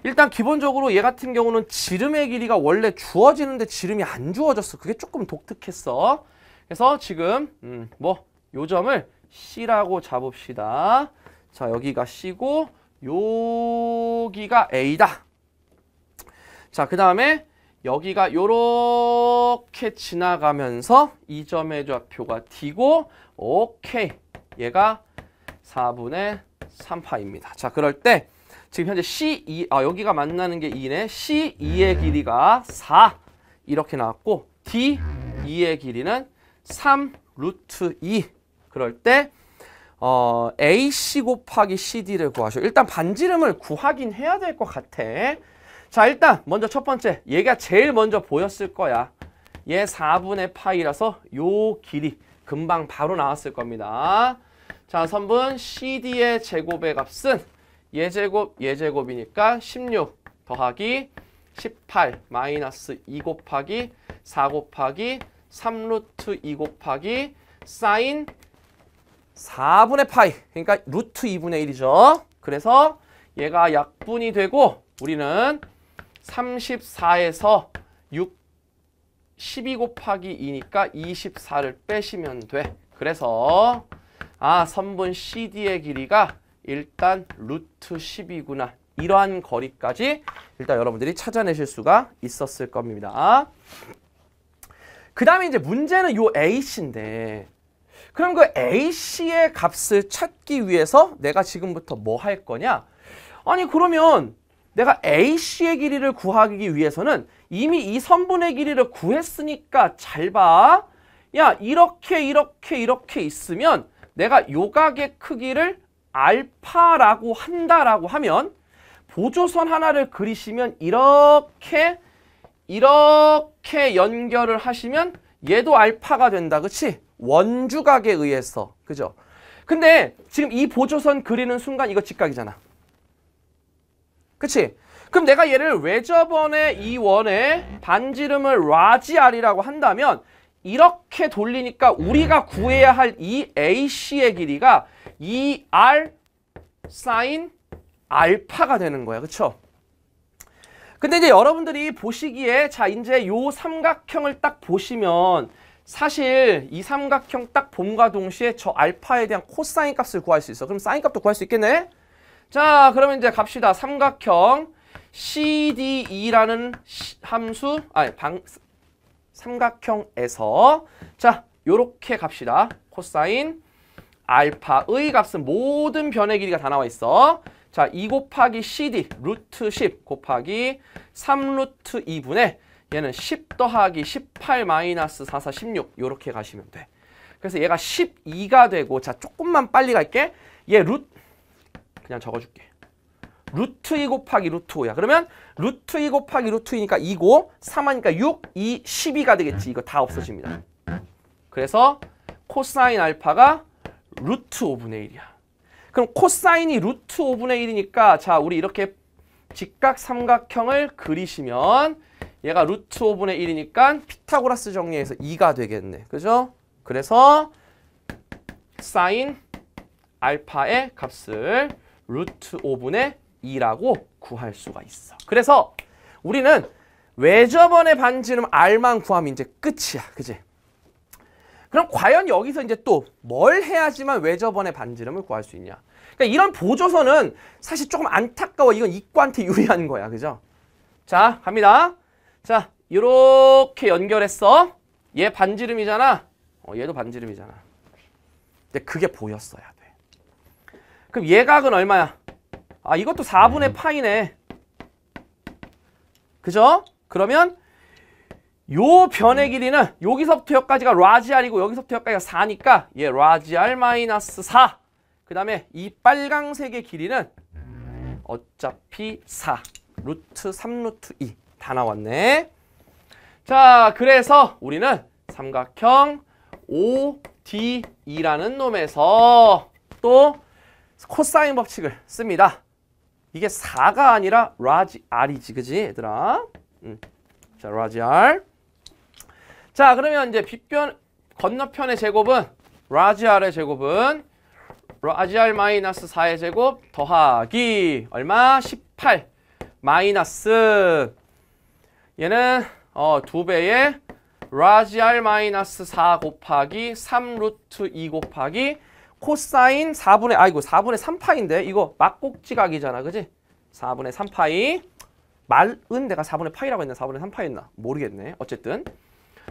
일단 기본적으로 얘 같은 경우는 지름의 길이가 원래 주어지는데 지름이 안 주어졌어 그게 조금 독특했어 그래서 지금 음, 뭐요 점을 C라고 잡읍시다 자 여기가 C고 여기가 A다 자, 그 다음에 여기가 요렇게 지나가면서 이 점의 좌표가 D고 오케이. 얘가 4분의 3파입니다. 자, 그럴 때 지금 현재 C2, e, 아, 여기가 만나는 게 2네. C2의 길이가 4 이렇게 나왔고 D2의 길이는 3 루트 2 그럴 때 어, AC 곱하기 CD를 구하셔. 일단 반지름을 구하긴 해야 될 것 같아. 자 일단 먼저 첫 번째 얘가 제일 먼저 보였을 거야 얘 4분의 파이라서 요 길이 금방 바로 나왔을 겁니다 자 선분 CD의 제곱의 값은 예제곱 예제곱이니까 16 더하기 18 마이너스 2 곱하기 4 곱하기 3루트 2 곱하기 사인 4분의 파이 그러니까 루트 2분의 1이죠 그래서 얘가 약분이 되고 우리는 34에서 6, 12 곱하기 2니까 24를 빼시면 돼. 그래서 아 선분 CD의 길이가 일단 루트 10이구나. 이러한 거리까지 일단 여러분들이 찾아내실 수가 있었을 겁니다. 그 다음에 이제 문제는 요 A씨인데 그럼 그 A씨의 값을 찾기 위해서 내가 지금부터 뭐 할 거냐? 아니 그러면 내가 A씨의 길이를 구하기 위해서는 이미 이 선분의 길이를 구했으니까 잘 봐. 야 이렇게 이렇게 이렇게 있으면 내가 요각의 크기를 알파라고 한다라고 하면 보조선 하나를 그리시면 이렇게 이렇게 연결을 하시면 얘도 알파가 된다. 그치? 원주각에 의해서. 그죠? 근데 지금 이 보조선 그리는 순간 이거 직각이잖아. 그치? 그럼 내가 얘를 외접원의 네. 이 원의 반지름을 라지알이라고 한다면 이렇게 돌리니까 네. 우리가 구해야 할 이 AC의 길이가 이 r 사인 알파가 되는 거야. 그쵸? 근데 이제 여러분들이 보시기에 자 이제 요 삼각형을 딱 보시면 사실 이 삼각형 딱 봄과 동시에 저 알파에 대한 코사인 값을 구할 수 있어. 그럼 사인 값도 구할 수 있겠네? 자 그러면 이제 갑시다. 삼각형 CDE라는 함수 아니 방 삼각형에서 자 요렇게 갑시다. 코사인 알파의 값은 모든 변의 길이가 다 나와 있어. 자, 2 곱하기 CD, 루트 10 곱하기 3 루트 2분의 얘는 10 더하기 18 마이너스 4, 4, 16요렇게 가시면 돼. 그래서 얘가 12가 되고 자, 조금만 빨리 갈게. 얘 루트 그냥 적어줄게. 루트 2 곱하기 루트 5야. 그러면 루트 2 곱하기 루트 2니까 2고 3하니까 6, 2, 12가 되겠지. 이거 다 없어집니다. 그래서 코사인 알파가 루트 5분의 1이야. 그럼 코사인이 루트 5분의 1이니까 자 우리 이렇게 직각 삼각형을 그리시면 얘가 루트 5분의 1이니까 피타고라스 정리해서 2가 되겠네. 그죠? 그래서 사인 알파의 값을 루트 5분의 2라고 구할 수가 있어. 그래서 우리는 외접원의 반지름 R만 구하면 이제 끝이야. 그치 그럼 과연 여기서 이제 또 뭘 해야지만 외접원의 반지름을 구할 수 있냐? 그러니까 이런 보조선은 사실 조금 안타까워. 이건 이과한테 유리한 거야. 그죠? 자, 갑니다. 자, 이렇게 연결했어. 얘 반지름이잖아. 어, 얘도 반지름이잖아. 근데 그게 보였어야 돼. 그럼 예각은 얼마야? 아 이것도 4분의 음. 파이네. 그죠? 그러면 요 변의 음. 길이는 여기서부터 여기까지가 라지알이고 여기서부터 여기까지가 4니까 얘 예, 라지알 마이너스 4. 그 다음에 이 빨강색의 길이는 어차피 4. 루트 3 루트 2. 다 나왔네. 자 그래서 우리는 삼각형 ODE라는 놈에서 또 코사인 법칙을 씁니다. 이게 4가 아니라 라지 R이지 그지 얘들아? 음. 자 라지 R 자 그러면 이제 빗변 건너편의 제곱은 라지 R의 제곱은 라지 R 마이너스 4의 제곱 더하기 얼마? 18 마이너스 얘는 어, 두배의 라지 R 마이너스 4 곱하기 3 루트 2 곱하기 코사인 4분의 아이고 4분의 3파인데 이거 막꼭지각이잖아 그지? 4분의 3파이 말은 내가 4분의 파이라고 했나 4분의 3파이 했나 모르겠네 어쨌든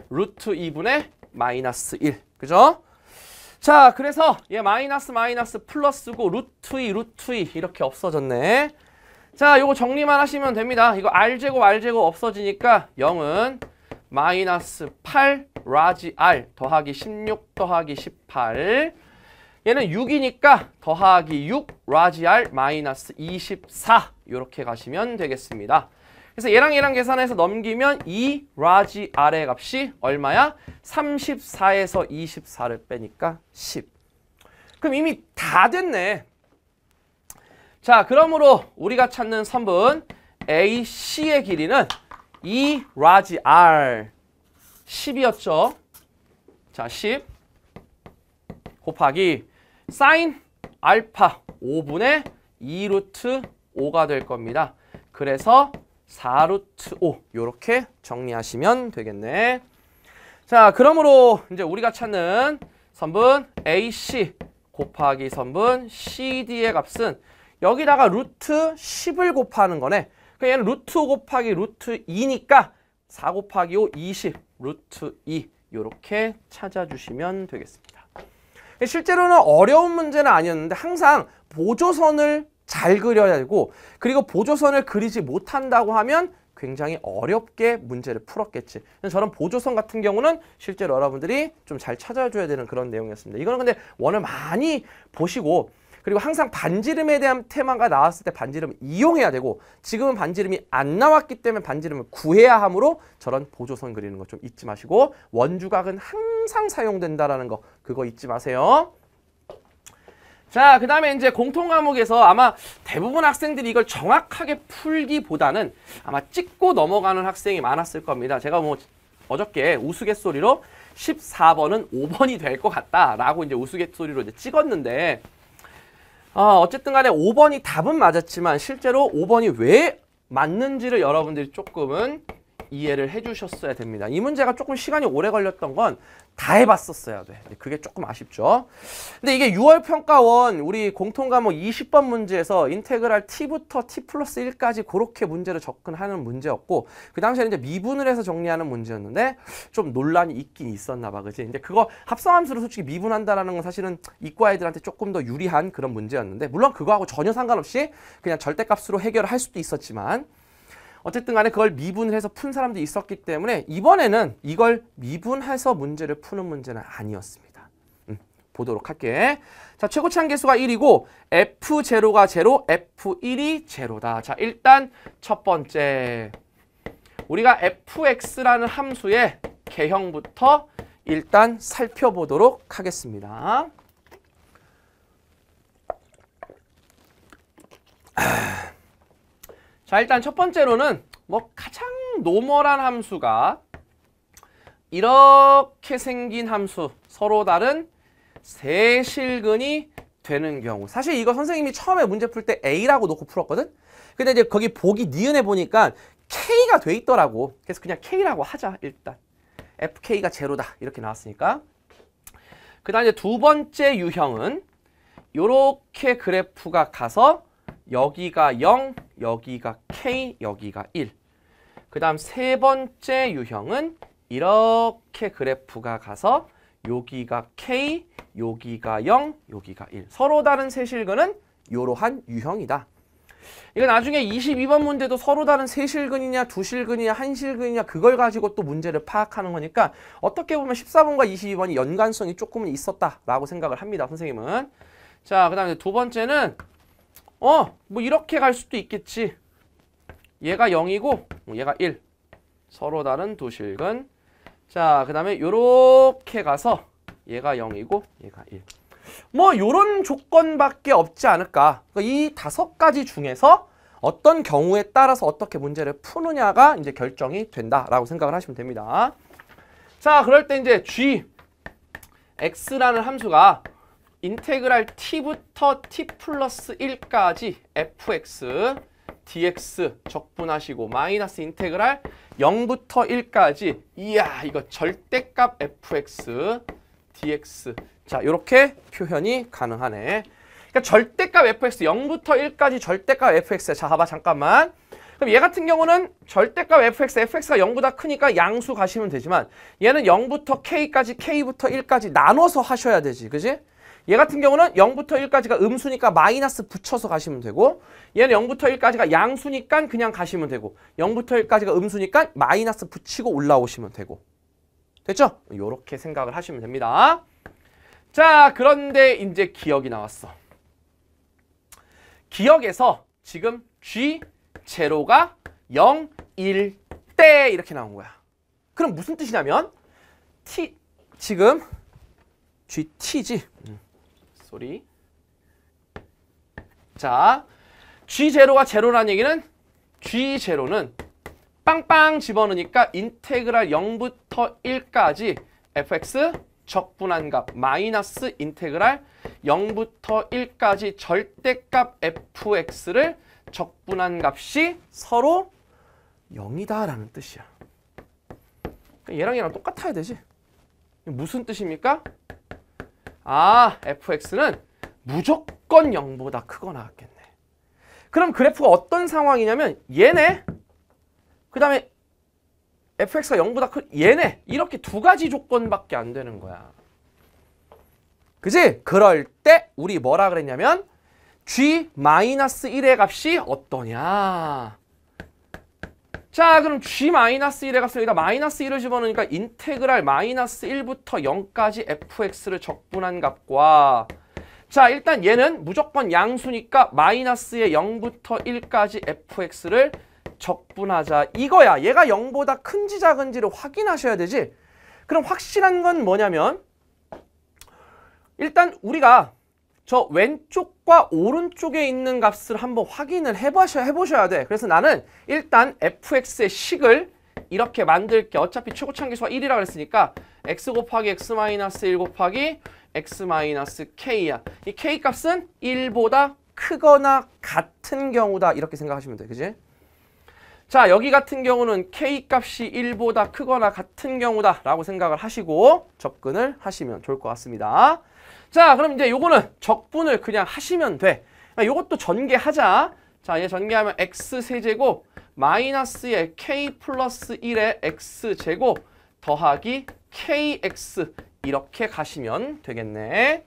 루트 2분의 마이너스 1 그죠? 자 그래서 얘 마이너스 마이너스 플러스고 루트 2 루트 2 이렇게 없어졌네 자 요거 정리만 하시면 됩니다 이거 r제곱 r제곱 없어지니까 0은 마이너스 8 라지 r 더하기 16 더하기 18 얘는 6이니까 더하기 6 라지 R 마이너스 24 이렇게 가시면 되겠습니다. 그래서 얘랑 얘랑 계산해서 넘기면 2 라지 R의 값이 얼마야? 34에서 24를 빼니까 10. 그럼 이미 다 됐네. 자, 그러므로 우리가 찾는 선분 AC의 길이는 2 라지 R 10이었죠. 자, 10 곱하기 사인 알파 5분의 2루트 5가 될 겁니다. 그래서 4루트 5 이렇게 정리하시면 되겠네. 자 그러므로 이제 우리가 찾는 선분 AC 곱하기 선분 CD의 값은 여기다가 루트 10을 곱하는 거네. 그 얘는 루트 5 곱하기 루트 2니까 4 곱하기 5 20 루트 2 이렇게 찾아주시면 되겠습니다. 실제로는 어려운 문제는 아니었는데 항상 보조선을 잘 그려야 되고 그리고 보조선을 그리지 못한다고 하면 굉장히 어렵게 문제를 풀었겠지. 저런 보조선 같은 경우는 실제로 여러분들이 좀 잘 찾아줘야 되는 그런 내용이었습니다. 이거는 근데 원을 많이 보시고 그리고 항상 반지름에 대한 테마가 나왔을 때 반지름을 이용해야 되고 지금은 반지름이 안 나왔기 때문에 반지름을 구해야 하므로 저런 보조선 그리는 거 좀 잊지 마시고 원주각은 항상 사용된다라는 거 그거 잊지 마세요. 자, 그 다음에 이제 공통 과목에서 아마 대부분 학생들이 이걸 정확하게 풀기보다는 아마 찍고 넘어가는 학생이 많았을 겁니다. 제가 뭐 어저께 우스갯소리로 14번은 5번이 될 것 같다라고 이제 우스갯소리로 이제 찍었는데 어, 아, 어쨌든 간에 5번이 답은 맞았지만 실제로 5번이 왜 맞는지를 여러분들이 조금은 이해를 해주셨어야 됩니다. 이 문제가 조금 시간이 오래 걸렸던 건다 해봤었어야 돼. 그게 조금 아쉽죠. 근데 이게 6월 평가원 우리 공통 과목 뭐 20번 문제에서 인테그랄 t부터 t 플러스 1까지 그렇게 문제를 접근하는 문제였고 그 당시에는 이제 미분을 해서 정리하는 문제였는데 좀 논란이 있긴 있었나 봐, 그지? 근데 그거 합성함수를 솔직히 미분한다라는 건 사실은 이과 애들한테 조금 더 유리한 그런 문제였는데 물론 그거하고 전혀 상관없이 그냥 절대값으로 해결할 수도 있었지만. 어쨌든 간에 그걸 미분해서 푼 사람도 있었기 때문에 이번에는 이걸 미분해서 문제를 푸는 문제는 아니었습니다. 음, 보도록 할게. 자, 최고치 한계수가 1이고 F0가 0, F1이 0다. 자, 일단 첫 번째. 우리가 fx라는 함수의 개형부터 일단 살펴보도록 하겠습니다. 자 일단 첫 번째로는 뭐 가장 노멀한 함수가 이렇게 생긴 함수 서로 다른 세실근이 되는 경우 사실 이거 선생님이 처음에 문제 풀 때 A라고 놓고 풀었거든 근데 이제 거기 보기 니은에 보니까 K가 돼 있더라고 그래서 그냥 K라고 하자 일단 FK가 제로다 이렇게 나왔으니까 그 다음에 두 번째 유형은 이렇게 그래프가 가서 여기가 0, 여기가 k, 여기가 1. 그 다음 세 번째 유형은 이렇게 그래프가 가서 여기가 k, 여기가 0, 여기가 1. 서로 다른 세 실근은 이러한 유형이다. 이건 나중에 22번 문제도 서로 다른 세 실근이냐, 두 실근이냐, 한 실근이냐 그걸 가지고 또 문제를 파악하는 거니까 어떻게 보면 14번과 22번이 연관성이 조금은 있었다라고 생각을 합니다. 선생님은. 자, 그 다음에 두 번째는 어, 뭐 이렇게 갈 수도 있겠지. 얘가 0이고 어, 얘가 1. 서로 다른 두 실근. 자, 그 다음에 요렇게 가서 얘가 0이고 얘가 1. 뭐 요런 조건밖에 없지 않을까. 그까이 그러니까 다섯 가지 중에서 어떤 경우에 따라서 어떻게 문제를 푸느냐가 이제 결정이 된다라고 생각을 하시면 됩니다. 자, 그럴 때 이제 g, x라는 함수가 인테그랄 t부터 t 플러스 1까지 fx dx 적분하시고 마이너스 인테그랄 0부터 1까지 이야 이거 절대값 fx dx 자 이렇게 표현이 가능하네 그러니까 절대값 fx 0부터 1까지 절대값 fx 자 봐봐 잠깐만 그럼 얘 같은 경우는 절대값 fx, fx가 0보다 크니까 양수 가시면 되지만 얘는 0부터 k까지, k부터 1까지 나눠서 하셔야 되지, 그지? 얘 같은 경우는 0부터 1까지가 음수니까 마이너스 붙여서 가시면 되고 얘는 0부터 1까지가 양수니까 그냥 가시면 되고 0부터 1까지가 음수니까 마이너스 붙이고 올라오시면 되고 됐죠? 이렇게 생각을 하시면 됩니다. 자 그런데 이제 기억이 나왔어. 기억에서 지금 g 제로가 0, 1, 때 이렇게 나온 거야. 그럼 무슨 뜻이냐면 t 지금 GT지. 음. 소리. 자, G0가 제로라는 얘기는 G0는 빵빵 집어넣으니까 인테그랄 0부터 1까지 fx 적분한 값 마이너스 인테그랄 0부터 1까지 절대값 fx를 적분한 값이 서로 0이다라는 뜻이야. 그러니까 얘랑 얘랑 똑같아야 되지. 무슨 뜻입니까? 아, fx는 무조건 0보다 크거나 같겠네. 그럼 그래프가 어떤 상황이냐면 얘네, 그 다음에 fx가 0보다 크 얘네 이렇게 두 가지 조건밖에 안 되는 거야. 그지? 그럴 때 우리 뭐라 그랬냐면 g-1의 값이 어떠냐. 자 그럼 g 1에갔습니다 마이너스 1을 집어넣으니까 인테그랄 마이너스 1부터 0까지 fx를 적분한 값과 자 일단 얘는 무조건 양수니까 마이너스의 0부터 1까지 fx를 적분하자 이거야 얘가 0보다 큰지 작은지를 확인하셔야 되지 그럼 확실한 건 뭐냐면 일단 우리가 저 왼쪽과 오른쪽에 있는 값을 한번 확인을 해보셔야, 해보셔야 돼. 그래서 나는 일단 fx의 식을 이렇게 만들게. 어차피 최고창 계수가 1이라고 했으니까 x 곱하기 x 마이너스 1 곱하기 x 마이너스 k야. 이 k 값은 1보다 크거나 같은 경우다 이렇게 생각하시면 돼. 그지? 자, 여기 같은 경우는 k 값이 1보다 크거나 같은 경우다 라고 생각을 하시고 접근을 하시면 좋을 것 같습니다. 자 그럼 이제 요거는 적분을 그냥 하시면 돼. 요것도 전개하자. 자얘 전개하면 x세제곱 마이너스의 k 플러스 1의 x제곱 더하기 kx 이렇게 가시면 되겠네.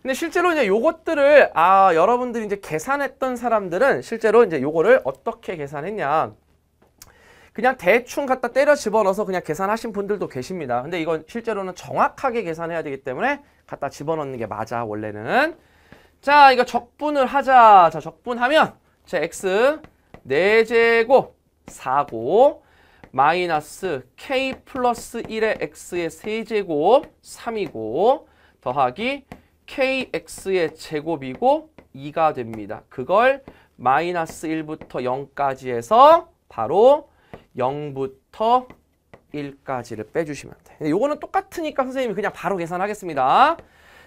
근데 실제로 이제 요것들을 아 여러분들이 이제 계산했던 사람들은 실제로 이제 요거를 어떻게 계산했냐 그냥 대충 갖다 때려 집어넣어서 그냥 계산하신 분들도 계십니다. 근데 이건 실제로는 정확하게 계산해야 되기 때문에 갖다 집어넣는 게 맞아 원래는 자 이거 적분을 하자 자 적분하면 제 x 4제곱 4고 마이너스 k 플러스 1의 x의 세제곱 3이고 더하기 kx의 제곱이고 2가 됩니다. 그걸 마이너스 1부터 0까지 해서 바로 0부터 1까지를 빼주시면 돼. 요거는 똑같으니까 선생님이 그냥 바로 계산하겠습니다.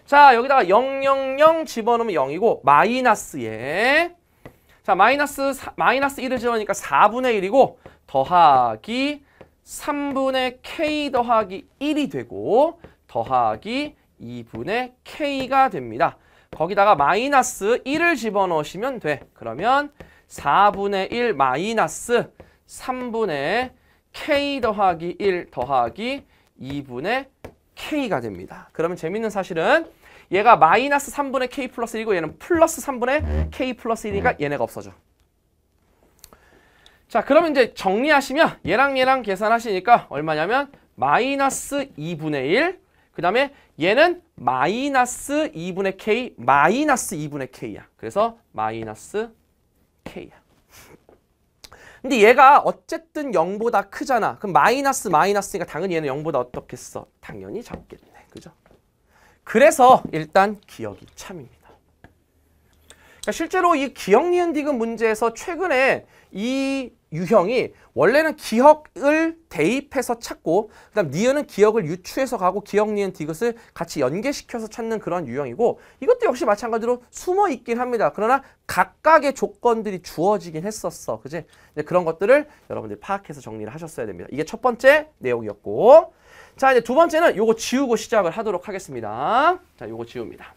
자, 여기다가 000 집어넣으면 0이고 마이너스에 자, 마이너스 4, 마이너스 1을 집어넣으니까 4분의 1이고 더하기 3분의 k 더하기 1이 되고 더하기 2분의 k가 됩니다. 거기다가 마이너스 1을 집어넣으시면 돼. 그러면 4분의 1 마이너스 3분의 k 더하기 1 더하기 2분의 k가 됩니다. 그러면 재밌는 사실은 얘가 마이너스 3분의 k 플러스 1이고 얘는 플러스 3분의 k 플러스 1이니까 얘네가 없어져. 자 그러면 이제 정리하시면 얘랑 얘랑 계산하시니까 얼마냐면 마이너스 2분의 1, 그 다음에 얘는 마이너스 2분의 k, 마이너스 2분의 k야. 그래서 마이너스 k야. 근데 얘가 어쨌든 0보다 크잖아. 그럼 마이너스 마이너스니까 당연히 얘는 0보다 어떻겠어? 당연히 작겠네. 그죠? 그래서 일단 기억이 참입니다. 그러니까 실제로 이 기억 리엔딩은 문제에서 최근에 이 유형이 원래는 기억을 대입해서 찾고 그다음 니은은 기억을 유추해서 가고 기억 니은 디귿을 같이 연계시켜서 찾는 그런 유형이고 이것도 역시 마찬가지로 숨어 있긴 합니다. 그러나 각각의 조건들이 주어지긴 했었어. 그지? 그런 것들을 여러분들 이 파악해서 정리를 하셨어야 됩니다. 이게 첫 번째 내용이었고 자 이제 두 번째는 요거 지우고 시작을 하도록 하겠습니다. 자 요거 지웁니다.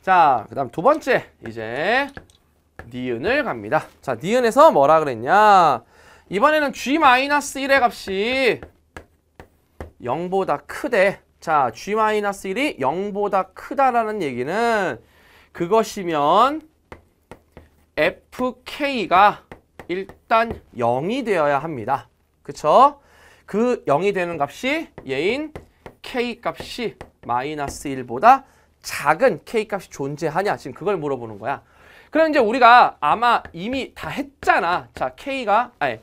자, 그 다음 두 번째 이제 니은을 갑니다. 자, 니은에서 뭐라 그랬냐. 이번에는 G-1의 값이 0보다 크대. 자, G-1이 0보다 크다라는 얘기는 그것이면 FK가 일단 0이 되어야 합니다. 그쵸? 그 0이 되는 값이 얘인 K값이 마이너스 1보다 작은 K값이 존재하냐? 지금 그걸 물어보는 거야. 그럼 이제 우리가 아마 이미 다 했잖아. 자, K가, 아니,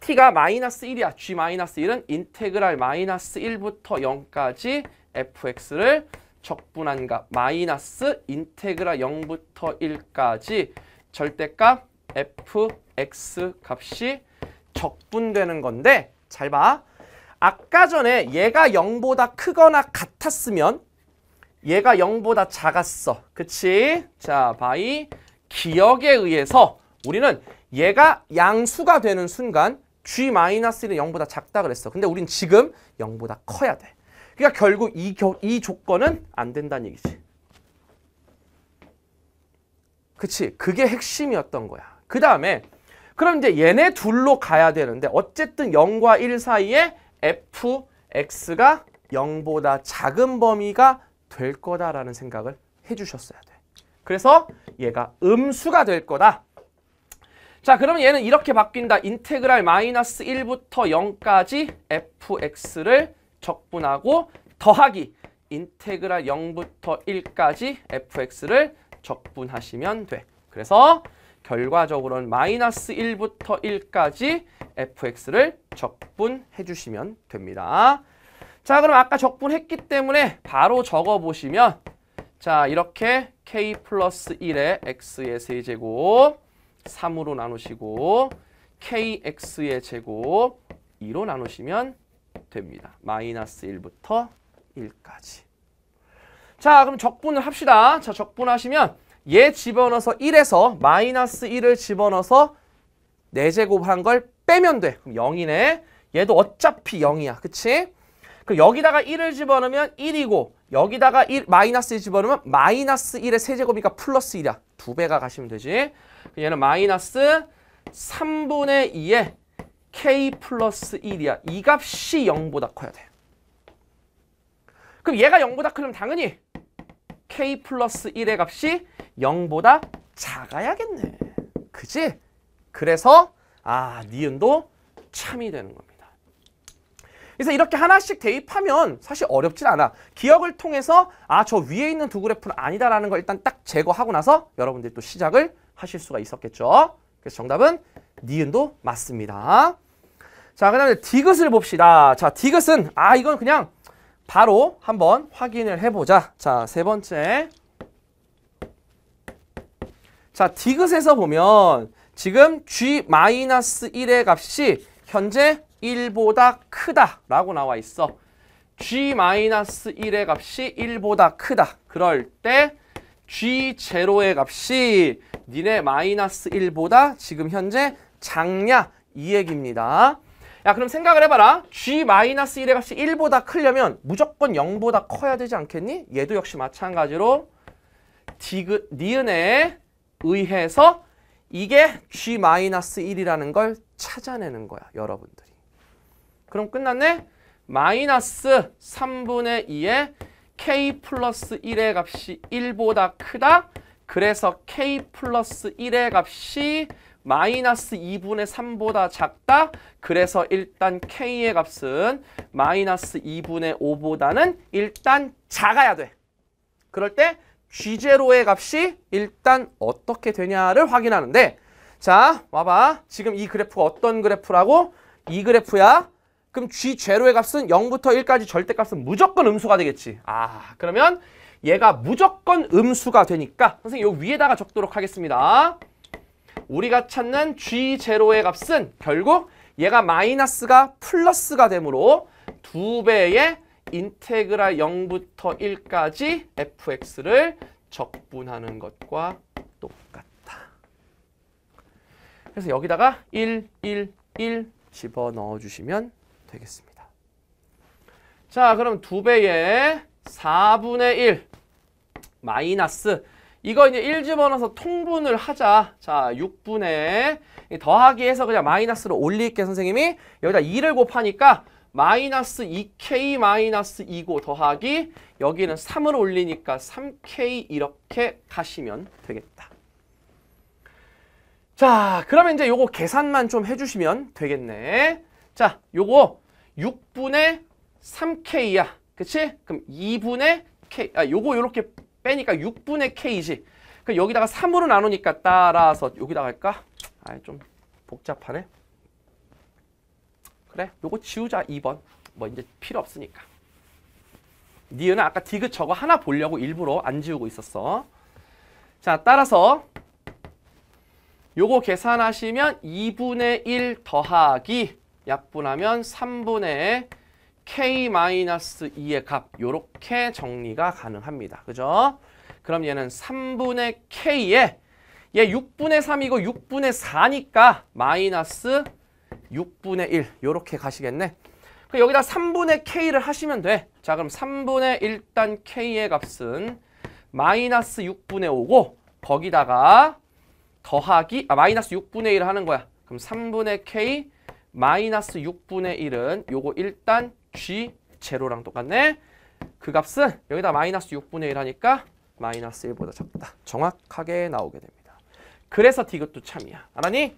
T가 마이너스 1이야. G 마이너스 1은 인테그랄 마이너스 1부터 0까지 fx를 적분한 값 마이너스 인테그랄 0부터 1까지 절대값 fx 값이 적분되는 건데 잘 봐. 아까 전에 얘가 0보다 크거나 같았으면 얘가 0보다 작았어. 그치? 자, 바이 기억에 의해서 우리는 얘가 양수가 되는 순간 G-1이 0보다 작다 그랬어. 근데 우린 지금 0보다 커야 돼. 그러니까 결국 이, 겨, 이 조건은 안 된다는 얘기지. 그치? 그게 핵심이었던 거야. 그 다음에 그럼 이제 얘네 둘로 가야 되는데 어쨌든 0과 1 사이에 f, x가 0보다 작은 범위가 될 거다라는 생각을 해주셨어야 돼. 그래서 얘가 음수가 될 거다. 자 그러면 얘는 이렇게 바뀐다. 인테그랄 마이너스 1부터 0까지 fx를 적분하고 더하기 인테그랄 0부터 1까지 fx를 적분하시면 돼. 그래서 결과적으로는 마이너스 1부터 1까지 fx를 적분해 주시면 됩니다. 자 그럼 아까 적분했기 때문에 바로 적어보시면 자 이렇게 k 플러스 1에 x의 세제곱 3으로 나누시고 kx의 제곱 2로 나누시면 됩니다. 마이너스 1부터 1까지. 자 그럼 적분을 합시다. 자 적분하시면 얘 집어넣어서 1에서 마이너스 1을 집어넣어서 4제곱한 걸 빼면 돼. 그럼 0이네. 얘도 어차피 0이야. 그치? 그 여기다가 1을 집어넣으면 1이고 여기다가 1 마이너스 1 집어넣으면 마이너스 1의 세제곱이니까 플러스 1이야. 두 배가 가시면 되지. 얘는 마이너스 3분의 2에 k 플러스 1이야. 이 값이 0보다 커야 돼. 그럼 얘가 0보다 크면 당연히 k 플러스 1의 값이 0보다 작아야겠네. 그지? 그래서 아, 니은도 참이 되는 겁니다. 그래서 이렇게 하나씩 대입하면 사실 어렵진 않아. 기억을 통해서 아, 저 위에 있는 두 그래프는 아니다라는 걸 일단 딱 제거하고 나서 여러분들이 또 시작을 하실 수가 있었겠죠. 그래서 정답은 니은도 맞습니다. 자, 그 다음에 디귿을 봅시다. 자, 디귿은 아, 이건 그냥 바로 한번 확인을 해보자. 자, 세 번째. 자, 디귿에서 보면 지금 G-1의 값이 현재 1보다 크다라고 나와 있어. g-1의 값이 1보다 크다. 그럴 때 g0의 값이 니네 마이너스 1보다 지금 현재 작냐 이 얘기입니다. 야 그럼 생각을 해봐라. g-1의 값이 1보다 크려면 무조건 0보다 커야 되지 않겠니? 얘도 역시 마찬가지로 디귿, 니은에 의해서 이게 g-1이라는 걸 찾아내는 거야 여러분들이. 그럼 끝났네? 마이너스 3분의 2에 k 플러스 1의 값이 1보다 크다? 그래서 k 플러스 1의 값이 마이너스 2분의 3보다 작다? 그래서 일단 k의 값은 마이너스 2분의 5보다는 일단 작아야 돼. 그럴 때 G0의 값이 일단 어떻게 되냐를 확인하는데 자, 와봐. 지금 이 그래프가 어떤 그래프라고? 이 그래프야. 그럼 g 제로의 값은 0부터 1까지 절대값은 무조건 음수가 되겠지. 아, 그러면 얘가 무조건 음수가 되니까 선생님 요 위에다가 적도록 하겠습니다. 우리가 찾는 g 제로의 값은 결국 얘가 마이너스가 플러스가 되므로 두 배의 인테그랄 0부터 1까지 fx를 적분하는 것과 똑같다. 그래서 여기다가 1, 1, 1 집어넣어 주시면 되겠습니다. 자, 그럼 두배의 4분의 1 마이너스 이거 이제 1 집어넣어서 통분을 하자. 자, 6분의 더하기 해서 그냥 마이너스로 올릴게 선생님이 여기다 2를 곱하니까 마이너스 2k 마이너스 2고 더하기 여기는 3을 올리니까 3k 이렇게 가시면 되겠다. 자, 그러면 이제 요거 계산만 좀 해주시면 되겠네. 자, 요거 6분의 3K야. 그치? 그럼 2분의 K, 아, 요거 요렇게 빼니까 6분의 K지. 그 여기다가 3으로 나누니까 따라서 여기다가 할까? 아, 좀 복잡하네. 그래, 요거 지우자 2번. 뭐 이제 필요 없으니까. 니은은 아까 디귿 저거 하나 보려고 일부러 안 지우고 있었어. 자, 따라서 요거 계산하시면 2분의 1 더하기 약분하면 3분의 k-2의 값이렇게 정리가 가능합니다. 그죠? 그럼 얘는 3분의 k에 얘 6분의 3이고 6분의 4니까 마이너스 6분의 1 요렇게 가시겠네. 여기다 3분의 k를 하시면 돼. 자 그럼 3분의 일단 k의 값은 마이너스 6분의 5고 거기다가 더하기 아 마이너스 6분의 1을 하는 거야. 그럼 3분의 k 마이너스 6분의 1은 요거 일단 g 제로랑 똑같네. 그 값은 여기다 마이너스 6분의 1 하니까 마이너스 1보다 작다. 정확하게 나오게 됩니다. 그래서 디귿도 참이야. 알았니?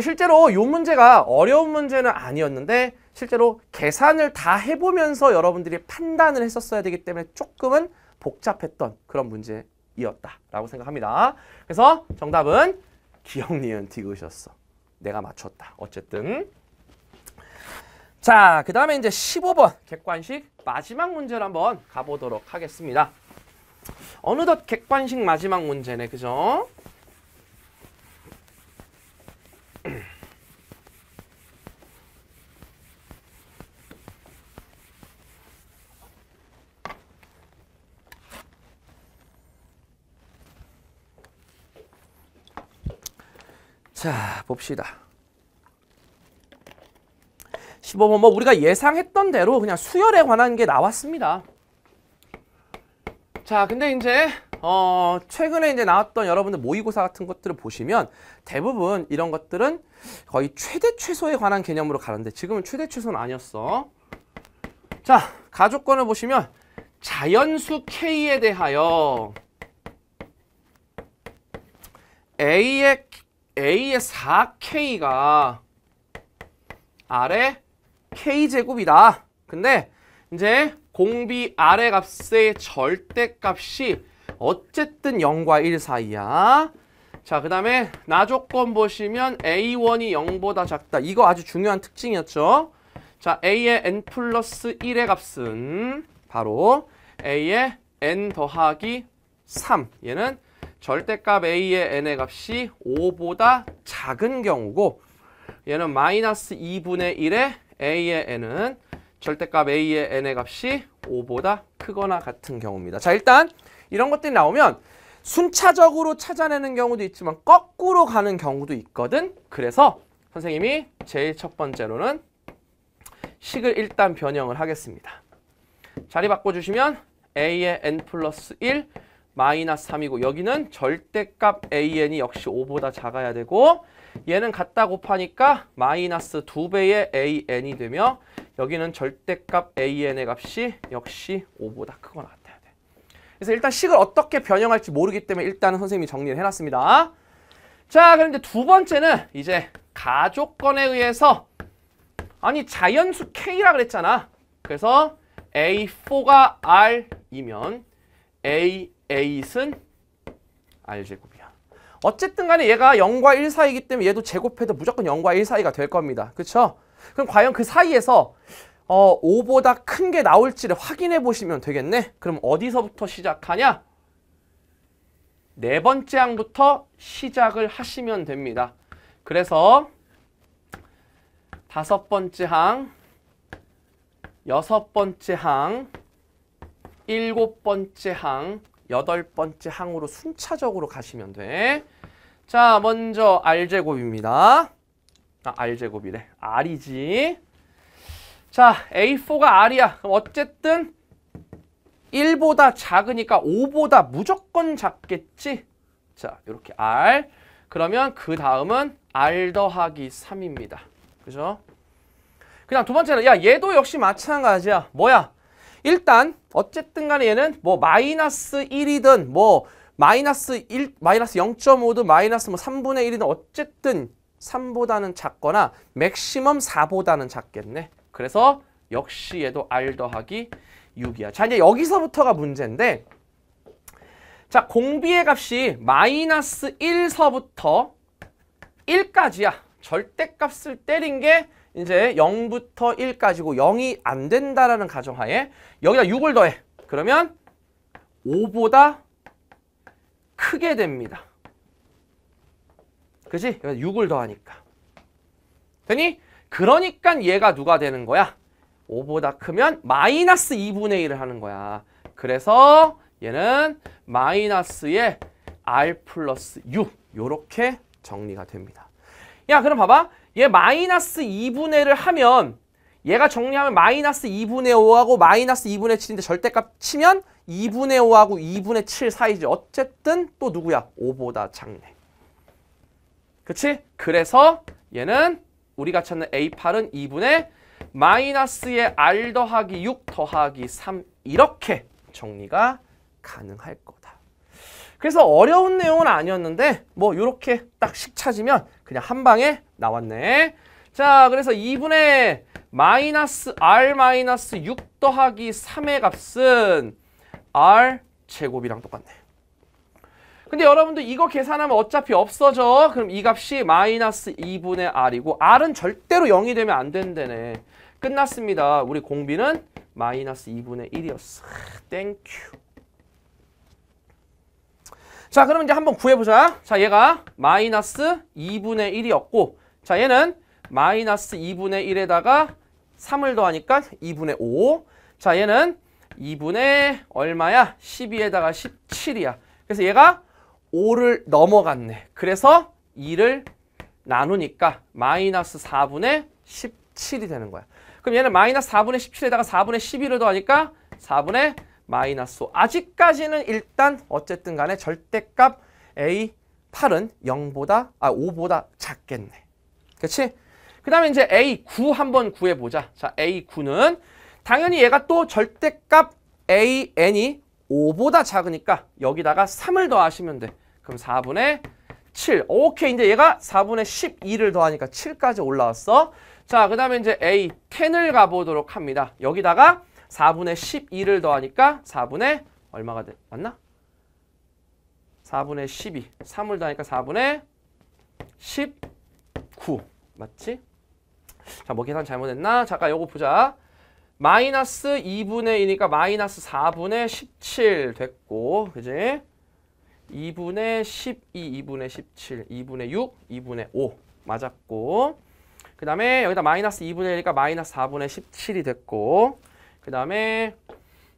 실제로 요 문제가 어려운 문제는 아니었는데 실제로 계산을 다 해보면서 여러분들이 판단을 했었어야 되기 때문에 조금은 복잡했던 그런 문제이었다라고 생각합니다. 그래서 정답은 기억 니은 디귿이었어. 내가 맞췄다. 어쨌든. 자, 그 다음에 이제 15번 객관식 마지막 문제를 한번 가보도록 하겠습니다. 어느덧 객관식 마지막 문제네, 그죠? 자, 봅시다. 15번 뭐 우리가 예상했던 대로 그냥 수열에 관한 게 나왔습니다. 자, 근데 이제 어, 최근에 이제 나왔던 여러분들 모의고사 같은 것들을 보시면 대부분 이런 것들은 거의 최대 최소에 관한 개념으로 가는데 지금은 최대 최소는 아니었어. 자, 가족권을 보시면 자연수 k에 대하여 a의 A의 4K가 R의 K제곱이다. 근데 이제 공비 R의 값의 절대값이 어쨌든 0과 1 사이야. 자, 그 다음에 나 조건 보시면 A1이 0보다 작다. 이거 아주 중요한 특징이었죠. 자, A의 N 플러스 1의 값은 바로 A의 N 더하기 3. 얘는 절대값 a의 n의 값이 5보다 작은 경우고 얘는 마이너스 2분의 1에 a의 n은 절대값 a의 n의 값이 5보다 크거나 같은 경우입니다. 자 일단 이런 것들이 나오면 순차적으로 찾아내는 경우도 있지만 거꾸로 가는 경우도 있거든. 그래서 선생님이 제일 첫 번째로는 식을 일단 변형을 하겠습니다. 자리 바꿔주시면 a의 n 플러스 1 마이너스 3이고 여기는 절대값 an이 역시 5보다 작아야 되고 얘는 같다 곱하니까 마이너스 2배의 an이 되며 여기는 절대값 an의 값이 역시 5보다 크거나 같아야 돼. 그래서 일단 식을 어떻게 변형할지 모르기 때문에 일단은 선생님이 정리를 해놨습니다. 자, 그런데 두 번째는 이제 가족건에 의해서 아니 자연수 k라 그랬잖아. 그래서 a4가 r이면 a 8은 R제곱이야. 어쨌든 간에 얘가 0과 1 사이이기 때문에 얘도 제곱해도 무조건 0과 1 사이가 될 겁니다. 그렇죠? 그럼 과연 그 사이에서 어, 5보다 큰 게 나올지를 확인해 보시면 되겠네. 그럼 어디서부터 시작하냐? 네 번째 항부터 시작을 하시면 됩니다. 그래서 다섯 번째 항, 여섯 번째 항, 일곱 번째 항, 여덟 번째 항으로 순차적으로 가시면 돼. 자, 먼저 R제곱입니다. 아, R제곱이래. R이지. 자, A4가 R이야. 그럼 어쨌든 1보다 작으니까 5보다 무조건 작겠지? 자, 이렇게 R. 그러면 그 다음은 R 더하기 3입니다. 그죠? 그냥 두 번째는 야, 얘도 역시 마찬가지야. 뭐야? 일단 어쨌든 간에 얘는 뭐 마이너스 1이든 뭐 마이너스 1, 마이너스 0.5든 마이너스 뭐 3분의 1이든 어쨌든 3보다는 작거나 맥시멈 4보다는 작겠네. 그래서 역시 얘도 R 더하기 6이야. 자 이제 여기서부터가 문제인데 자 공비의 값이 마이너스 1서부터 1까지야. 절대값을 때린 게 이제 0부터 1까지고 0이 안 된다라는 가정하에 여기다 6을 더해. 그러면 5보다 크게 됩니다. 그지? 6을 더하니까. 되니? 그러니까 얘가 누가 되는 거야? 5보다 크면 마이너스 2분의 1을 하는 거야. 그래서 얘는 마이너스의 r 플러스 6이렇게 정리가 됩니다. 야 그럼 봐봐. 얘 마이너스 2분의 1을 하면 얘가 정리하면 마이너스 2분의 5하고 마이너스 2분의 7인데 절대값 치면 2분의 5하고 2분의 7 사이지. 어쨌든 또 누구야? 5보다 작네. 그치? 그래서 얘는 우리가 찾는 A8은 2분의 마이너스의 R 더하기 6 더하기 3 이렇게 정리가 가능할 거다. 그래서 어려운 내용은 아니었는데 뭐 이렇게 딱 식 찾으면 그냥 한 방에 나왔네. 자, 그래서 2분의 마이너스 r 마이너스 6 더하기 3의 값은 r 제곱이랑 똑같네. 근데 여러분들 이거 계산하면 어차피 없어져. 그럼 이 값이 마이너스 2분의 r이고 r은 절대로 0이 되면 안된대네 끝났습니다. 우리 공비는 마이너스 2분의 1이었어. 땡큐. 자, 그러면 이제 한번 구해보자. 자, 얘가 마이너스 2분의 1이었고 자 얘는 마이너스 2분의 1에다가 3을 더하니까 2분의 5. 자 얘는 2분의 얼마야? 12에다가 17이야. 그래서 얘가 5를 넘어갔네. 그래서 2를 나누니까 마이너스 4분의 17이 되는 거야. 그럼 얘는 마이너스 4분의 17에다가 4분의 12를 더하니까 4분의 마이너스 5. 아직까지는 일단 어쨌든 간에 절대값 A8은 0보다, 아 5보다 작겠네. 그렇지? 그 다음에 이제 A9 한번 구해보자. 자, A9는 당연히 얘가 또 절대값 AN이 5보다 작으니까 여기다가 3을 더하시면 돼. 그럼 4분의 7. 오케이, 이제 얘가 4분의 12를 더하니까 7까지 올라왔어. 자, 그 다음에 이제 A10을 가보도록 합니다. 여기다가 4분의 12를 더하니까 4분의 얼마가 돼? 맞나? 4분의 12. 3을 더하니까 4분의 10. 9 맞지? 자, 뭐 계산 잘못했나? 잠깐 요거 보자. 마이너스 2분의 1이니까 마이너스 4분의 17 됐고 그지? 2분의 12, 2분의 17, 2분의 6, 2분의 5 맞았고 그 다음에 여기다 마이너스 2분의 1이니까 마이너스 4분의 17이 됐고 그 다음에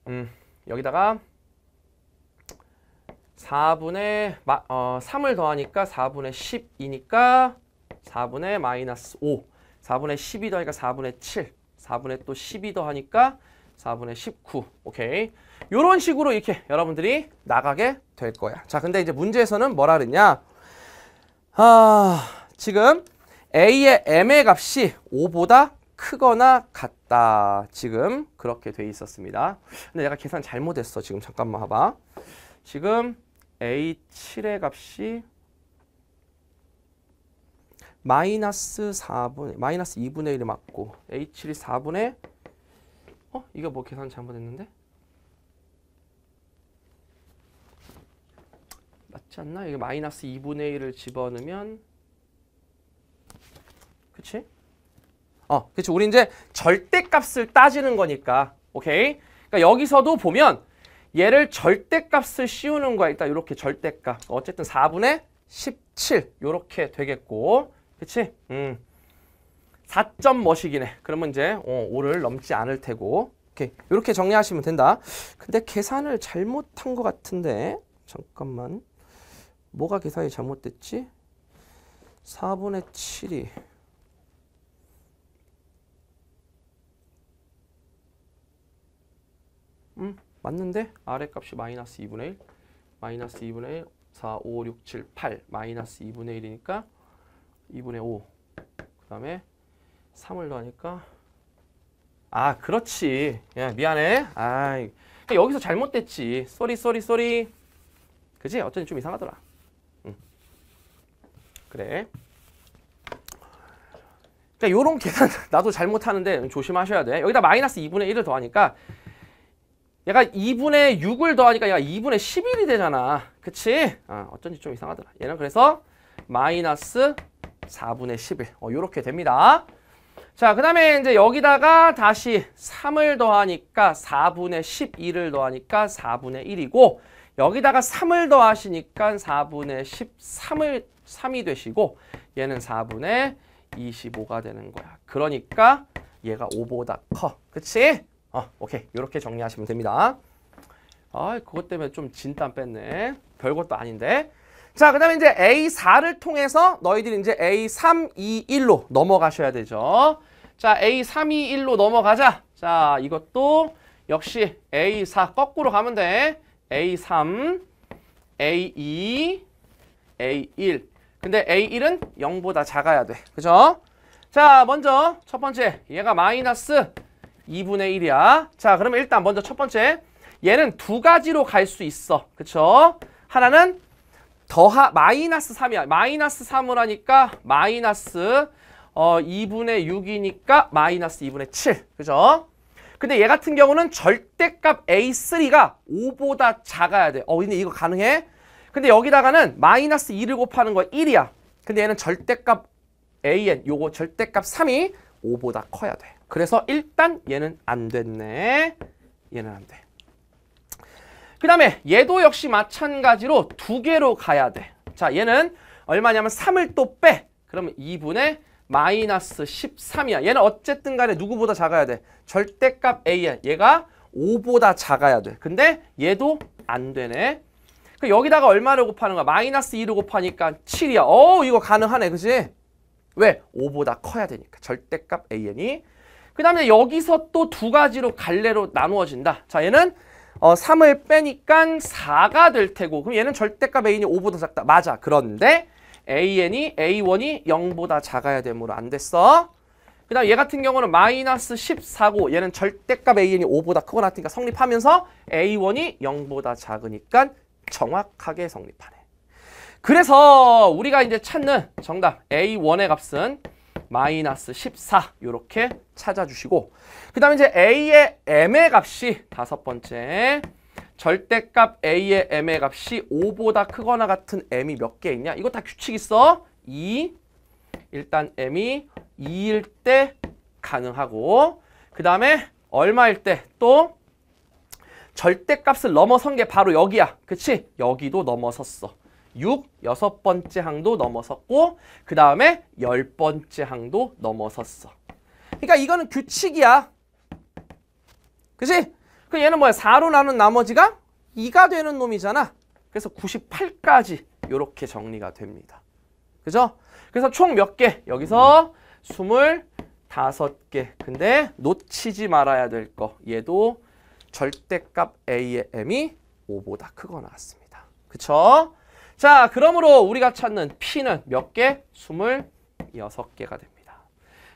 음, 여기다가 4분의 마, 어, 3을 더하니까 4분의 10이니까 4분의 마이너스 5, 4분의 12 더하니까 4분의 7, 4분의 또 12 더하니까 4분의 19, 오케이. 이런 식으로 이렇게 여러분들이 나가게 될 거야. 자, 근데 이제 문제에서는 뭐라 그랬냐? 아, 지금 A의 M의 값이 5보다 크거나 같다. 지금 그렇게 돼 있었습니다. 근데 내가 계산 잘못했어. 지금 잠깐만 봐봐. 지금 A7의 값이 마이너스 4분, 마이너스 2분의 1이 맞고 H를 4분의 어? 이거 뭐 계산 잘못했는데? 맞지 않나? 이게 마이너스 2분의 1을 집어넣으면 그치? 어, 그치. 우리 이제 절대값을 따지는 거니까 오케이? 그러니까 여기서도 보면 얘를 절대값을 씌우는 거야. 일단 이렇게 절대값. 어쨌든 4분의 17 이렇게 되겠고 그치? 음. 4점 머시네 그러면 이제 어, 5를 넘지 않을 테고. 오케이. 이렇게 정리하시면 된다. 근데 계산을 잘못한 것 같은데. 잠깐만. 뭐가 계산이 잘못됐지? 4분의 7이. 음, 맞는데? 아래 값이 마이너스 2분의 1. 마이너스 2분의 1. 4, 5, 6, 7, 8. 마이너스 2분의 1이니까 2분의 5. 그 다음에 3을 더하니까 아 그렇지. 야 미안해. 아 여기서 잘못됐지. 쏘리 쏘리 쏘리. 그지? 어쩐지 좀 이상하더라. 응. 그래. 그러니까 요런 계산 나도 잘못하는데 조심하셔야 돼. 여기다 마이너스 2분의 1을 더하니까 얘가 2분의 6을 더하니까 얘가 2분의 11이 되잖아. 그치? 아, 어쩐지 좀 이상하더라. 얘는 그래서 마이너스 4분의 11 어, 이렇게 됩니다. 자, 그 다음에 이제 여기다가 다시 3을 더하니까 4분의 12를 더하니까 4분의 1이고 여기다가 3을 더하시니까 4분의 13을 3이 되시고 얘는 4분의 25가 되는 거야. 그러니까 얘가 5보다 커. 그치? 어, 오케이. 이렇게 정리하시면 됩니다. 아, 그것 때문에 좀 진땀 뺐네. 별것도 아닌데. 자, 그 다음에 이제 A4를 통해서 너희들이 이제 A321로 넘어가셔야 되죠. 자, A321로 넘어가자. 자, 이것도 역시 A4 거꾸로 가면 돼. A3, A2, A1. 근데 A1은 0보다 작아야 돼. 그죠? 자, 먼저 첫 번째 얘가 마이너스 2분의 1이야. 자, 그러면 일단 먼저 첫 번째 얘는 두 가지로 갈 수 있어. 그쵸? 하나는 더하 마이너스 3이야. 마이너스 3을 하니까 마이너스 어, 2분의 6이니까 마이너스 2분의 7. 그죠? 근데 얘 같은 경우는 절대값 A3가 5보다 작아야 돼. 어, 근데 이거 가능해? 근데 여기다가는 마이너스 2를 곱하는 거 1이야. 근데 얘는 절대값 AN, 요거 절대값 3이 5보다 커야 돼. 그래서 일단 얘는 안 됐네. 얘는 안 돼. 그 다음에 얘도 역시 마찬가지로 두 개로 가야 돼. 자, 얘는 얼마냐면 3을 또 빼. 그러면 2분의 마이너스 13이야. 얘는 어쨌든 간에 누구보다 작아야 돼. 절대값 A야. 얘가 5보다 작아야 돼. 근데 얘도 안 되네. 그 여기다가 얼마를 곱하는 거야? 마이너스 2를 곱하니까 7이야. 어 이거 가능하네. 그지? 왜? 5보다 커야 되니까. 절대값 An이. 그 다음에 여기서 또 두 가지로 갈래로 나누어진다. 자, 얘는 어, 3을 빼니까 4가 될 테고 그럼 얘는 절대값 a 이 5보다 작다. 맞아. 그런데 AN이 A1이 0보다 작아야 되므로 안 됐어. 그 다음 얘 같은 경우는 마이너스 14고 얘는 절대값 AN이 5보다 크거나 같으니까 성립하면서 A1이 0보다 작으니까 정확하게 성립하네. 그래서 우리가 이제 찾는 정답 A1의 값은 마이너스 14 이렇게 찾아주시고 그 다음에 이제 A의 M의 값이 다섯 번째 절대값 A의 M의 값이 5보다 크거나 같은 M이 몇 개 있냐? 이거 다 규칙 있어. 2, 일단 M이 2일 때 가능하고 그 다음에 얼마일 때 또 절대값을 넘어선 게 바로 여기야. 그치? 여기도 넘어섰어. 6, 여섯 번째 항도 넘어섰고 그 다음에 열 번째 항도 넘어섰어. 그러니까 이거는 규칙이야. 그치? 그 얘는 뭐야? 4로 나눈 나머지가 2가 되는 놈이잖아. 그래서 98까지 이렇게 정리가 됩니다. 그죠? 그래서 총 몇 개? 여기서 25개. 근데 놓치지 말아야 될 거. 얘도 절대값 A의 M이 5보다 크거 나왔습니다. 그쵸? 자, 그러므로 우리가 찾는 P는 몇 개? 26개가 됩니다.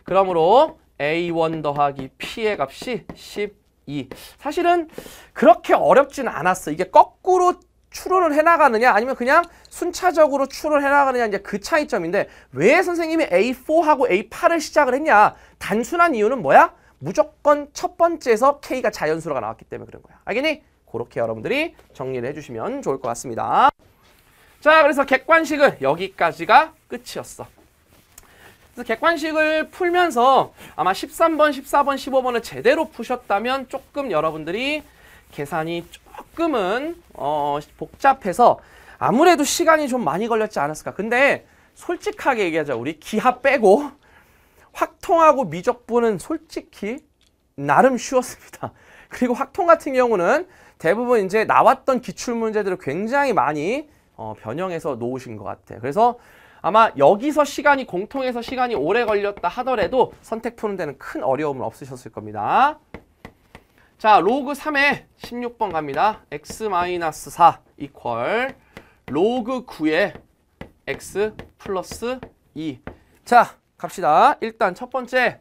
그러므로 A1 더하기 P의 값이 12. 사실은 그렇게 어렵진 않았어. 이게 거꾸로 추론을 해나가느냐 아니면 그냥 순차적으로 추론을 해나가느냐 이제 그 차이점인데 왜 선생님이 A4하고 A8을 시작을 했냐 단순한 이유는 뭐야? 무조건 첫 번째에서 K가 자연수로가 나왔기 때문에 그런 거야. 알겠니? 그렇게 여러분들이 정리를 해주시면 좋을 것 같습니다. 자, 그래서 객관식은 여기까지가 끝이었어. 그래서 객관식을 풀면서 아마 13번, 14번, 15번을 제대로 푸셨다면 조금 여러분들이 계산이 조금은 어, 복잡해서 아무래도 시간이 좀 많이 걸렸지 않았을까. 근데 솔직하게 얘기하자. 우리 기하 빼고 확통하고 미적분은 솔직히 나름 쉬웠습니다. 그리고 확통 같은 경우는 대부분 이제 나왔던 기출 문제들을 굉장히 많이 어, 변형해서 놓으신 것 같아. 요 그래서 아마 여기서 시간이 공통해서 시간이 오래 걸렸다 하더라도 선택 푸는 데는 큰 어려움은 없으셨을 겁니다. 자, 로그 3에 16번 갑니다. x-4 이퀄 로그 9에 x 플러스 2. 자, 갑시다. 일단 첫 번째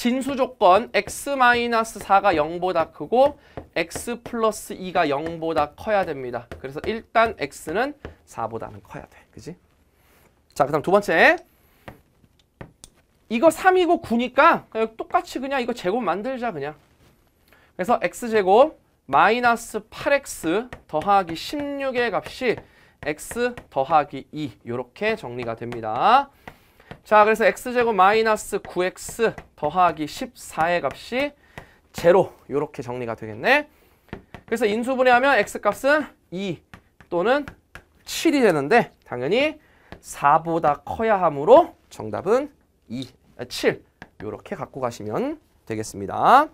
진수 조건 x-4가 0보다 크고 x 플러스 2가 0보다 커야 됩니다. 그래서 일단 x는 4보다는 커야 돼. 그지? 자, 그 다음 두 번째. 이거 3이고 9니까 그냥 똑같이 그냥 이거 제곱 만들자 그냥. 그래서 x제곱 마이너스 8x 더하기 16의 값이 x 더하기 2 이렇게 정리가 됩니다. 자, 그래서 x제곱 마이너스 9x 더하기 14의 값이 제로 이렇게 정리가 되겠네. 그래서 인수분해하면 x값은 2 또는 7이 되는데 당연히 4보다 커야 하므로 정답은 2, 7 이렇게 갖고 가시면 되겠습니다.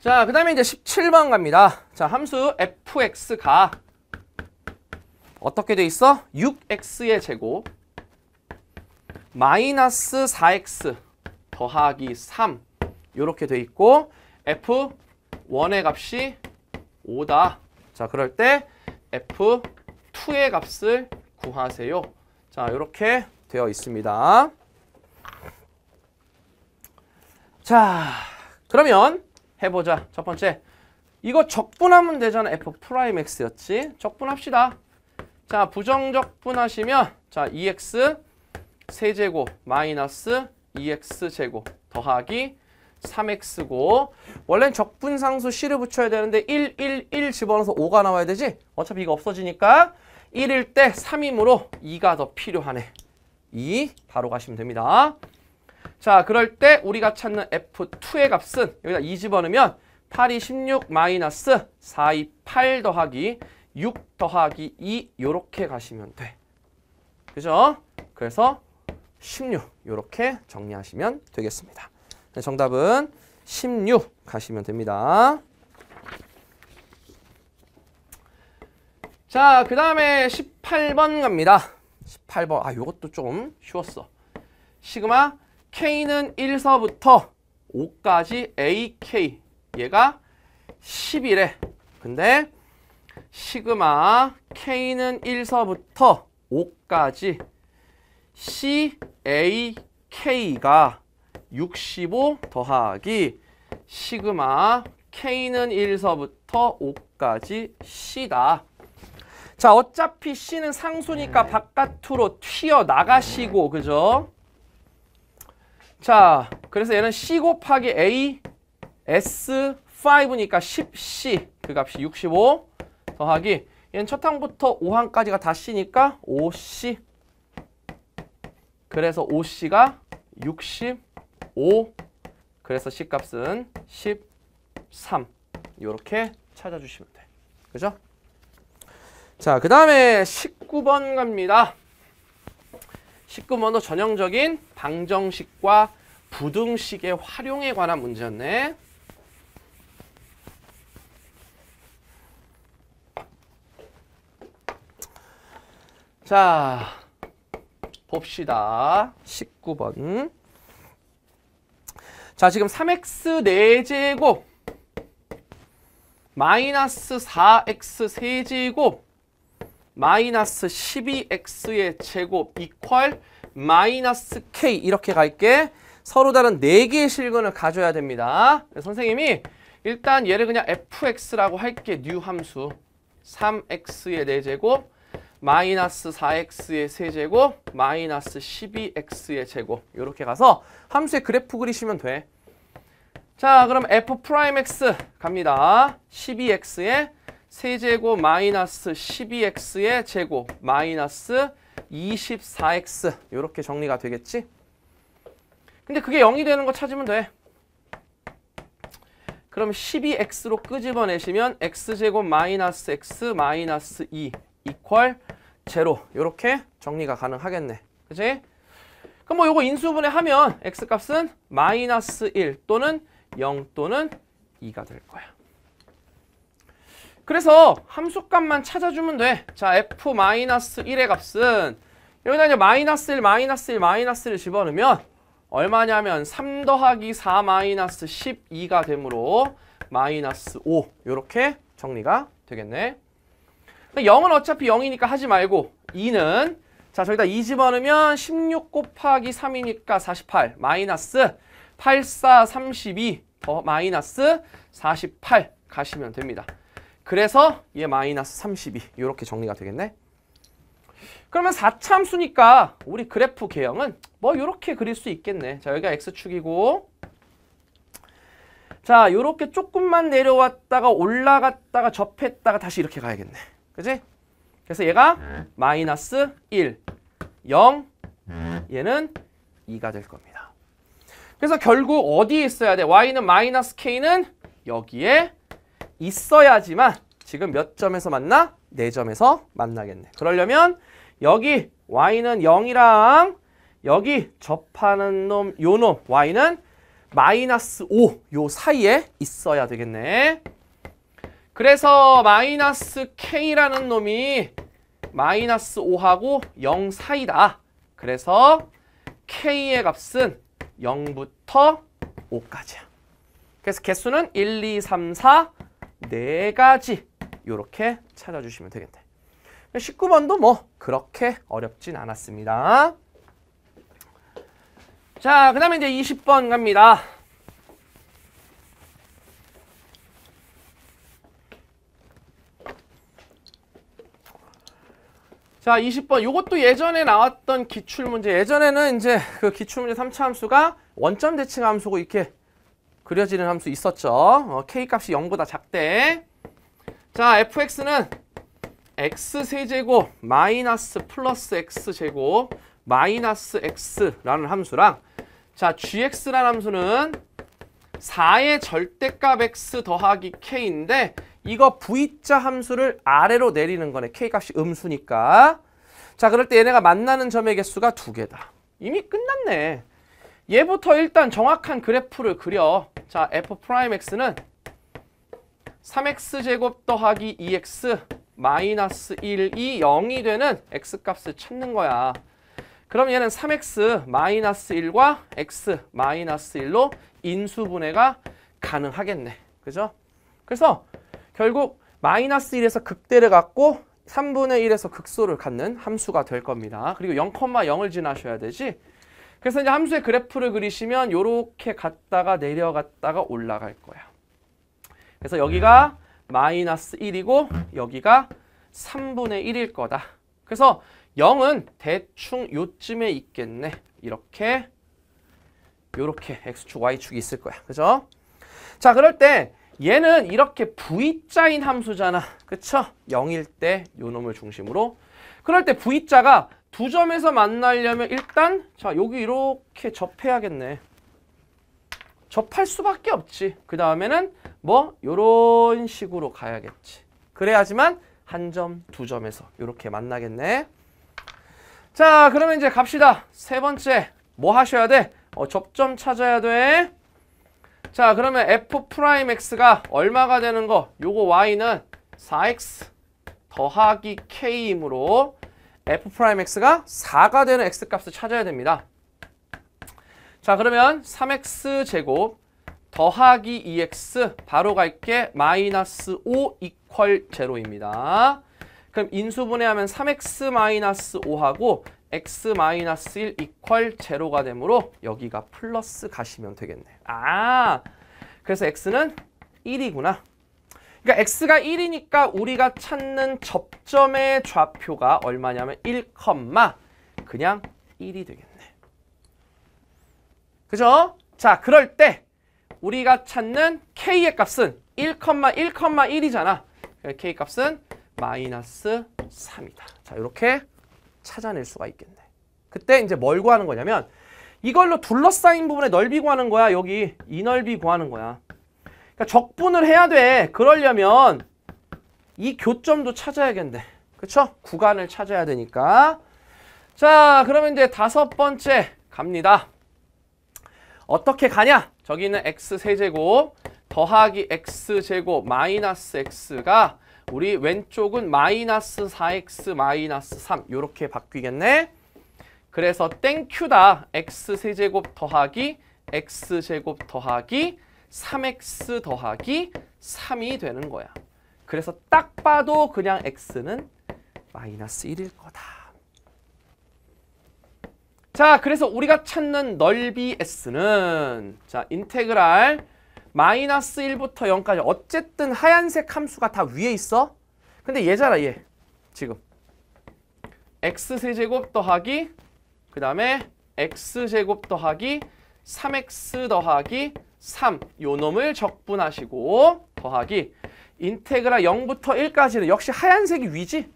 자, 그 다음에 이제 17번 갑니다. 자, 함수 fx가 어떻게 돼 있어? 6x의 제곱 마이너스 4x 더하기 3 이렇게 돼 있고 f1의 값이 5다. 자 그럴 때 f2의 값을 구하세요. 자 이렇게 되어 있습니다. 자 그러면 해보자. 첫 번째 이거 적분하면 되잖아. f 프라임 x였지. 적분합시다. 자, 부정적분 하시면 자, 2x e 세제곱 마이너스 2x e 제곱 더하기 3x고 원래는 적분상수 c를 붙여야 되는데 1, 1, 1 집어넣어서 5가 나와야 되지? 어차피 이거 없어지니까 1일 때 3이므로 2가 더 필요하네. 2 바로 가시면 됩니다. 자 그럴 때 우리가 찾는 F2의 값은 여기다 2 집어넣으면 8이 16 마이너스 4 2, 8 더하기 6 더하기 2 이렇게 가시면 돼. 그죠? 그래서 16 이렇게 정리하시면 되겠습니다. 네, 정답은 16 가시면 됩니다. 자, 그 다음에 18번 갑니다. 18번, 아, 이것도 좀 쉬웠어. 시그마 K는 1서부터 5까지 AK, 얘가 10이래. 근데 시그마 K는 1서부터 5까지 CAK가 65 더하기 시그마 K는 1서부터 5까지 C다. 자, 어차피 C는 상수니까 네. 바깥으로 튀어나가시고, 그죠? 자, 그래서 얘는 C 곱하기 A S5니까 10C, 그 값이 65 더하기 얘는 첫 항부터 5항까지가 다 C니까 5C 그래서 5C가 65 그래서 C값은 13 이렇게 찾아주시면 돼 그죠? 자, 그 다음에 19번 갑니다. 19번도 전형적인 방정식과 부등식의 활용에 관한 문제였네. 자, 봅시다. 19번. 자, 지금 3x 4제곱 마이너스 4x 세제곱 마이너스 12x의 제곱 이퀄 마이너스 k 이렇게 갈게 서로 다른 4개의 실근을 가져야 됩니다. 네, 선생님이 일단 얘를 그냥 fx라고 할게 뉴 함수 3x의 4제곱 마이너스 4x의 세제곱 마이너스 12x의 제곱 이렇게 가서 함수의 그래프 그리시면 돼. 자 그럼 f'x 프라임 갑니다. 12x의 세제곱 마이너스 12x의 제곱 마이너스 24x 이렇게 정리가 되겠지? 근데 그게 0이 되는 거 찾으면 돼. 그럼 12x로 끄집어내시면 x제곱 마이너스 x 마이너스 2 equal 제로 이렇게 정리가 가능하겠네. 그치? 그럼 뭐 이거 인수분해 하면 x값은 마이너스 1 또는 0 또는 2가 될 거야. 그래서 함수값만 찾아주면 돼. 자, f-1의 값은 여기다 이제 마이너스 1, 마이너스 1, 마이너스 1을 집어넣으면 얼마냐면 3 더하기 4 마이너스 12가 되므로 마이너스 5 이렇게 정리가 되겠네. 0은 어차피 0이니까 하지 말고 2는 자 저기다 2 집어넣으면 16 곱하기 3이니까 48 마이너스 84, 32더 마이너스 48 가시면 됩니다. 그래서 얘 마이너스 32 이렇게 정리가 되겠네. 그러면 4참수니까 우리 그래프 개형은 뭐 이렇게 그릴 수 있겠네. 자 여기가 X축이고 자 이렇게 조금만 내려왔다가 올라갔다가 접했다가 다시 이렇게 가야겠네. 그치 그래서 얘가 네. 마이너스 1, 0, 얘는 2가 될 겁니다. 그래서 결국 어디에 있어야 돼? y는 마이너스 k는 여기에 있어야지만 지금 몇 점에서 만나? 4점에서 만나겠네. 그러려면 여기 y는 0이랑 여기 접하는 놈, 요 놈, y는 마이너스 5, 요 사이에 있어야 되겠네. 그래서 마이너스 K라는 놈이 마이너스 5하고 0 사이다. 그래서 K의 값은 0부터 5까지야. 그래서 개수는 1, 2, 3, 4, 4가지 이렇게 찾아주시면 되겠네. 19번도 뭐 그렇게 어렵진 않았습니다. 자, 그 다음에 이제 20번 갑니다. 자, 20번. 이것도 예전에 나왔던 기출문제. 예전에는 이제 그 기출문제 3차 함수가 원점 대칭 함수고 이렇게 그려지는 함수 있었죠. 어, k값이 0보다 작대. 자, fx는 x세제곱 마이너스 플러스 x제곱 마이너스 x라는 함수랑 자, gx라는 함수는 4의 절대값 x 더하기 k인데 이거 V자 함수를 아래로 내리는 거네. K값이 음수니까. 자, 그럴 때 얘네가 만나는 점의 개수가 두 개다. 이미 끝났네. 얘부터 일단 정확한 그래프를 그려. 자, f'x는 3x제곱 더하기 2x 마이너스 1이 0이 되는 x값을 찾는 거야. 그럼 얘는 3x 마이너스 1과 x 마이너스 1로 인수분해가 가능하겠네. 그죠? 그래서 결국 마이너스 1에서 극대를 갖고 3분의 1에서 극소를 갖는 함수가 될 겁니다. 그리고 0,0을 지나셔야 되지. 그래서 이제 함수의 그래프를 그리시면 이렇게 갔다가 내려갔다가 올라갈 거야. 그래서 여기가 마이너스 1이고 여기가 3분의 1일 거다. 그래서 0은 대충 요쯤에 있겠네. 이렇게 이렇게 x축 y축이 있을 거야. 그죠? 자 그럴 때 얘는 이렇게 V자인 함수잖아. 그쵸? 0일 때 요놈을 중심으로. 그럴 때 V자가 두 점에서 만나려면 일단 자 여기 이렇게 접해야겠네. 접할 수밖에 없지. 그 다음에는 뭐 요런 식으로 가야겠지. 그래야지만 한 점, 두 점에서 이렇게 만나겠네. 자 그러면 이제 갑시다. 세 번째 뭐 하셔야 돼? 어, 접점 찾아야 돼. 자 그러면 f 프라임 x가 얼마가 되는 거 요거 y는 4x 더하기 k이므로 f 프라임 x가 4가 되는 x 값을 찾아야 됩니다 자 그러면 3x 제곱 더하기 2x 바로 갈 게 마이너스 5 이퀄 제로입니다 그럼 인수분해하면 3x 마이너스 5하고 x-1 equal 제로가 되므로 여기가 플러스 가시면 되겠네. 아, 그래서 x는 1이구나. 그러니까 x가 1이니까 우리가 찾는 접점의 좌표가 얼마냐면 1, 그냥 1이 되겠네. 그죠? 자, 그럴 때 우리가 찾는 k의 값은 1, 1, 1이잖아. k 값은 마이너스 3이다. 자, 이렇게 찾아낼 수가 있겠네. 그때 이제 뭘 구하는 거냐면 이걸로 둘러싸인 부분의 넓이 구하는 거야. 여기 이 넓이 구하는 거야. 그러니까 적분을 해야 돼. 그러려면 이 교점도 찾아야겠네. 그렇죠 구간을 찾아야 되니까. 자, 그러면 이제 다섯 번째 갑니다. 어떻게 가냐? 저기는 있 x세제곱 더하기 x제곱 마이너스 x가 우리 왼쪽은 마이너스 4x 마이너스 3 이렇게 바뀌겠네. 그래서 땡큐다. x세제곱 더하기 x제곱 더하기 3x 더하기 3이 되는 거야. 그래서 딱 봐도 그냥 x는 마이너스 1일 거다. 자, 그래서 우리가 찾는 넓이 s는 자 인테그랄 마이너스 1부터 0까지 어쨌든 하얀색 함수가 다 위에 있어. 근데 얘잖아 얘. 지금. x세제곱 더하기 그 다음에 x제곱 더하기 3x 더하기 3 요놈을 적분하시고 더하기 인테그라 0부터 1까지는 역시 하얀색이 위지.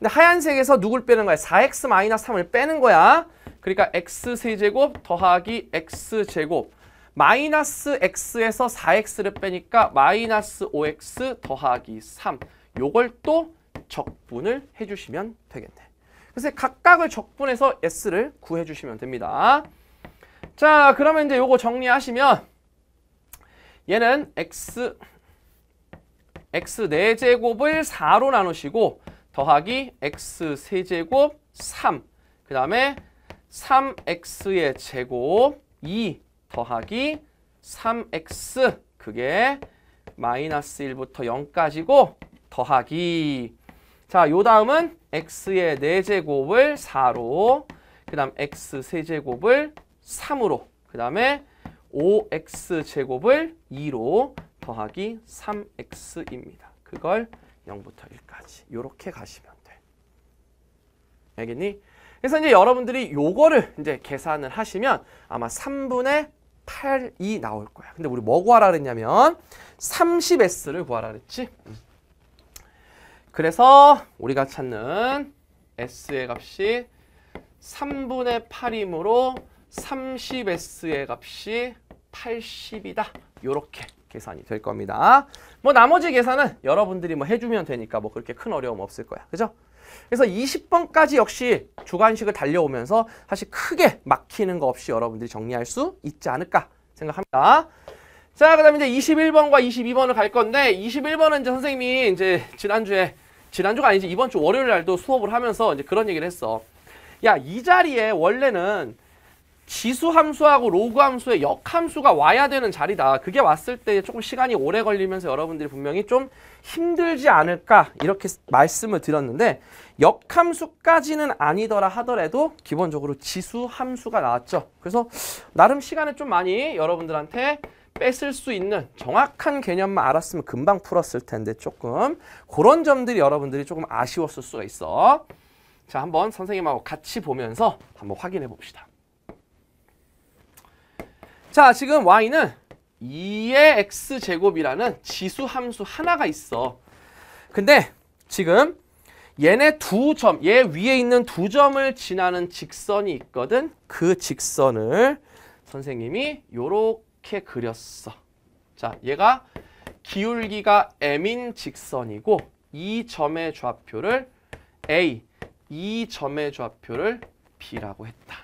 근데 하얀색에서 누굴 빼는 거야? 4x-3을 빼는 거야. 그러니까 x세제곱 더하기 x제곱 마이너스 x에서 4x를 빼니까 마이너스 5x 더하기 3 요걸 또 적분을 해주시면 되겠네. 그래서 각각을 적분해서 s를 구해주시면 됩니다. 자 그러면 이제 요거 정리하시면 얘는 x x 4제곱을 4로 나누시고 더하기 x 3제곱3 그 다음에 3x의 제곱 2 더하기 3x 그게 마이너스 1부터 0까지고 더하기 자, 요 다음은 x의 4제곱을 4로 그 다음 x 세제곱을 3으로 그 다음에 5x제곱을 2로 더하기 3x입니다. 그걸 0부터 1까지 이렇게 가시면 돼. 알겠니? 그래서 이제 여러분들이 요거를 이제 계산을 하시면 아마 3분의 8이 나올 거야. 근데 우리 뭐 구하라 그랬냐면 30S를 구하라 그랬지. 음. 그래서 우리가 찾는 S의 값이 3분의 8이므로 30S의 값이 80이다. 이렇게 계산이 될 겁니다. 뭐 나머지 계산은 여러분들이 뭐 해주면 되니까 뭐 그렇게 큰 어려움 없을 거야. 그죠? 그래서 20번까지 역시 주관식을 달려오면서 사실 크게 막히는 거 없이 여러분들이 정리할 수 있지 않을까 생각합니다. 자, 그 다음에 이제 21번과 22번을 갈 건데 21번은 이제 선생님이 이제 지난주에 지난주가 아니지 이번 주 월요일 날도 수업을 하면서 이제 그런 얘기를 했어. 야, 이 자리에 원래는 지수 함수하고 로그 함수의 역함수가 와야 되는 자리다. 그게 왔을 때 조금 시간이 오래 걸리면서 여러분들이 분명히 좀 힘들지 않을까 이렇게 말씀을 드렸는데 역함수까지는 아니더라 하더라도 기본적으로 지수 함수가 나왔죠. 그래서 나름 시간을 좀 많이 여러분들한테 뺏을 수 있는 정확한 개념만 알았으면 금방 풀었을 텐데 조금 그런 점들이 여러분들이 조금 아쉬웠을 수가 있어. 자, 한번 선생님하고 같이 보면서 한번 확인해 봅시다. 자, 지금 y는 2의 x제곱이라는 지수 함수 하나가 있어. 근데 지금 얘네 두 점, 얘 위에 있는 두 점을 지나는 직선이 있거든. 그 직선을 선생님이 요렇게 그렸어. 자, 얘가 기울기가 m인 직선이고 이 점의 좌표를 a, 이 점의 좌표를 b라고 했다.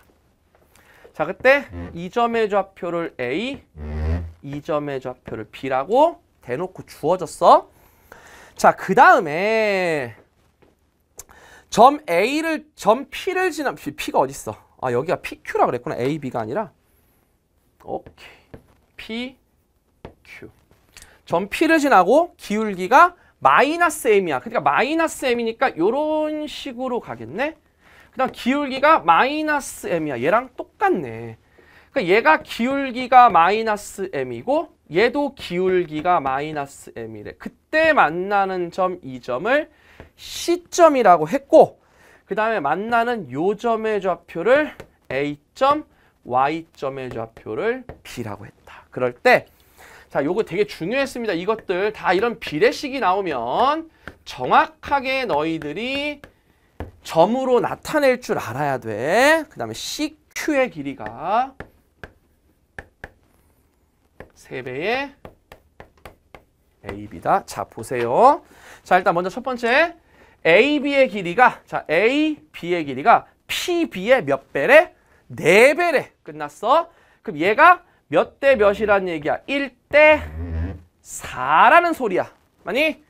자 그때 음. 이점의 좌표를 A, 음. 이점의 좌표를 B라고 대놓고 주어졌어. 자, 그 다음에 점 A를, 점 P를 지나, P가 어딨어? 아, 여기가 PQ라 그랬구나. A, B가 아니라. 오케이. P, Q. 점 P를 지나고 기울기가 마이너스 M이야. 그러니까 마이너스 M이니까 이런 식으로 가겠네. 그 다음 기울기가 마이너스 m이야. 얘랑 똑같네. 그러니까 얘가 기울기가 마이너스 m이고 얘도 기울기가 마이너스 m이래. 그때 만나는 점 이점을 C점이라고 했고 그 다음에 만나는 요점의 좌표를 A점, Y점의 좌표를 B라고 했다. 그럴 때 자, 요거 되게 중요했습니다. 이것들 다 이런 비례식이 나오면 정확하게 너희들이 점으로 나타낼 줄 알아야 돼. 그 다음에 CQ의 길이가 3배의 AB다. 자, 보세요. 자, 일단 먼저 첫 번째 AB의 길이가 자, AB의 길이가 PB의 몇 배래? 4배래. 끝났어. 그럼 얘가 몇 대몇이라는 얘기야? 1대 4라는 소리야. 많이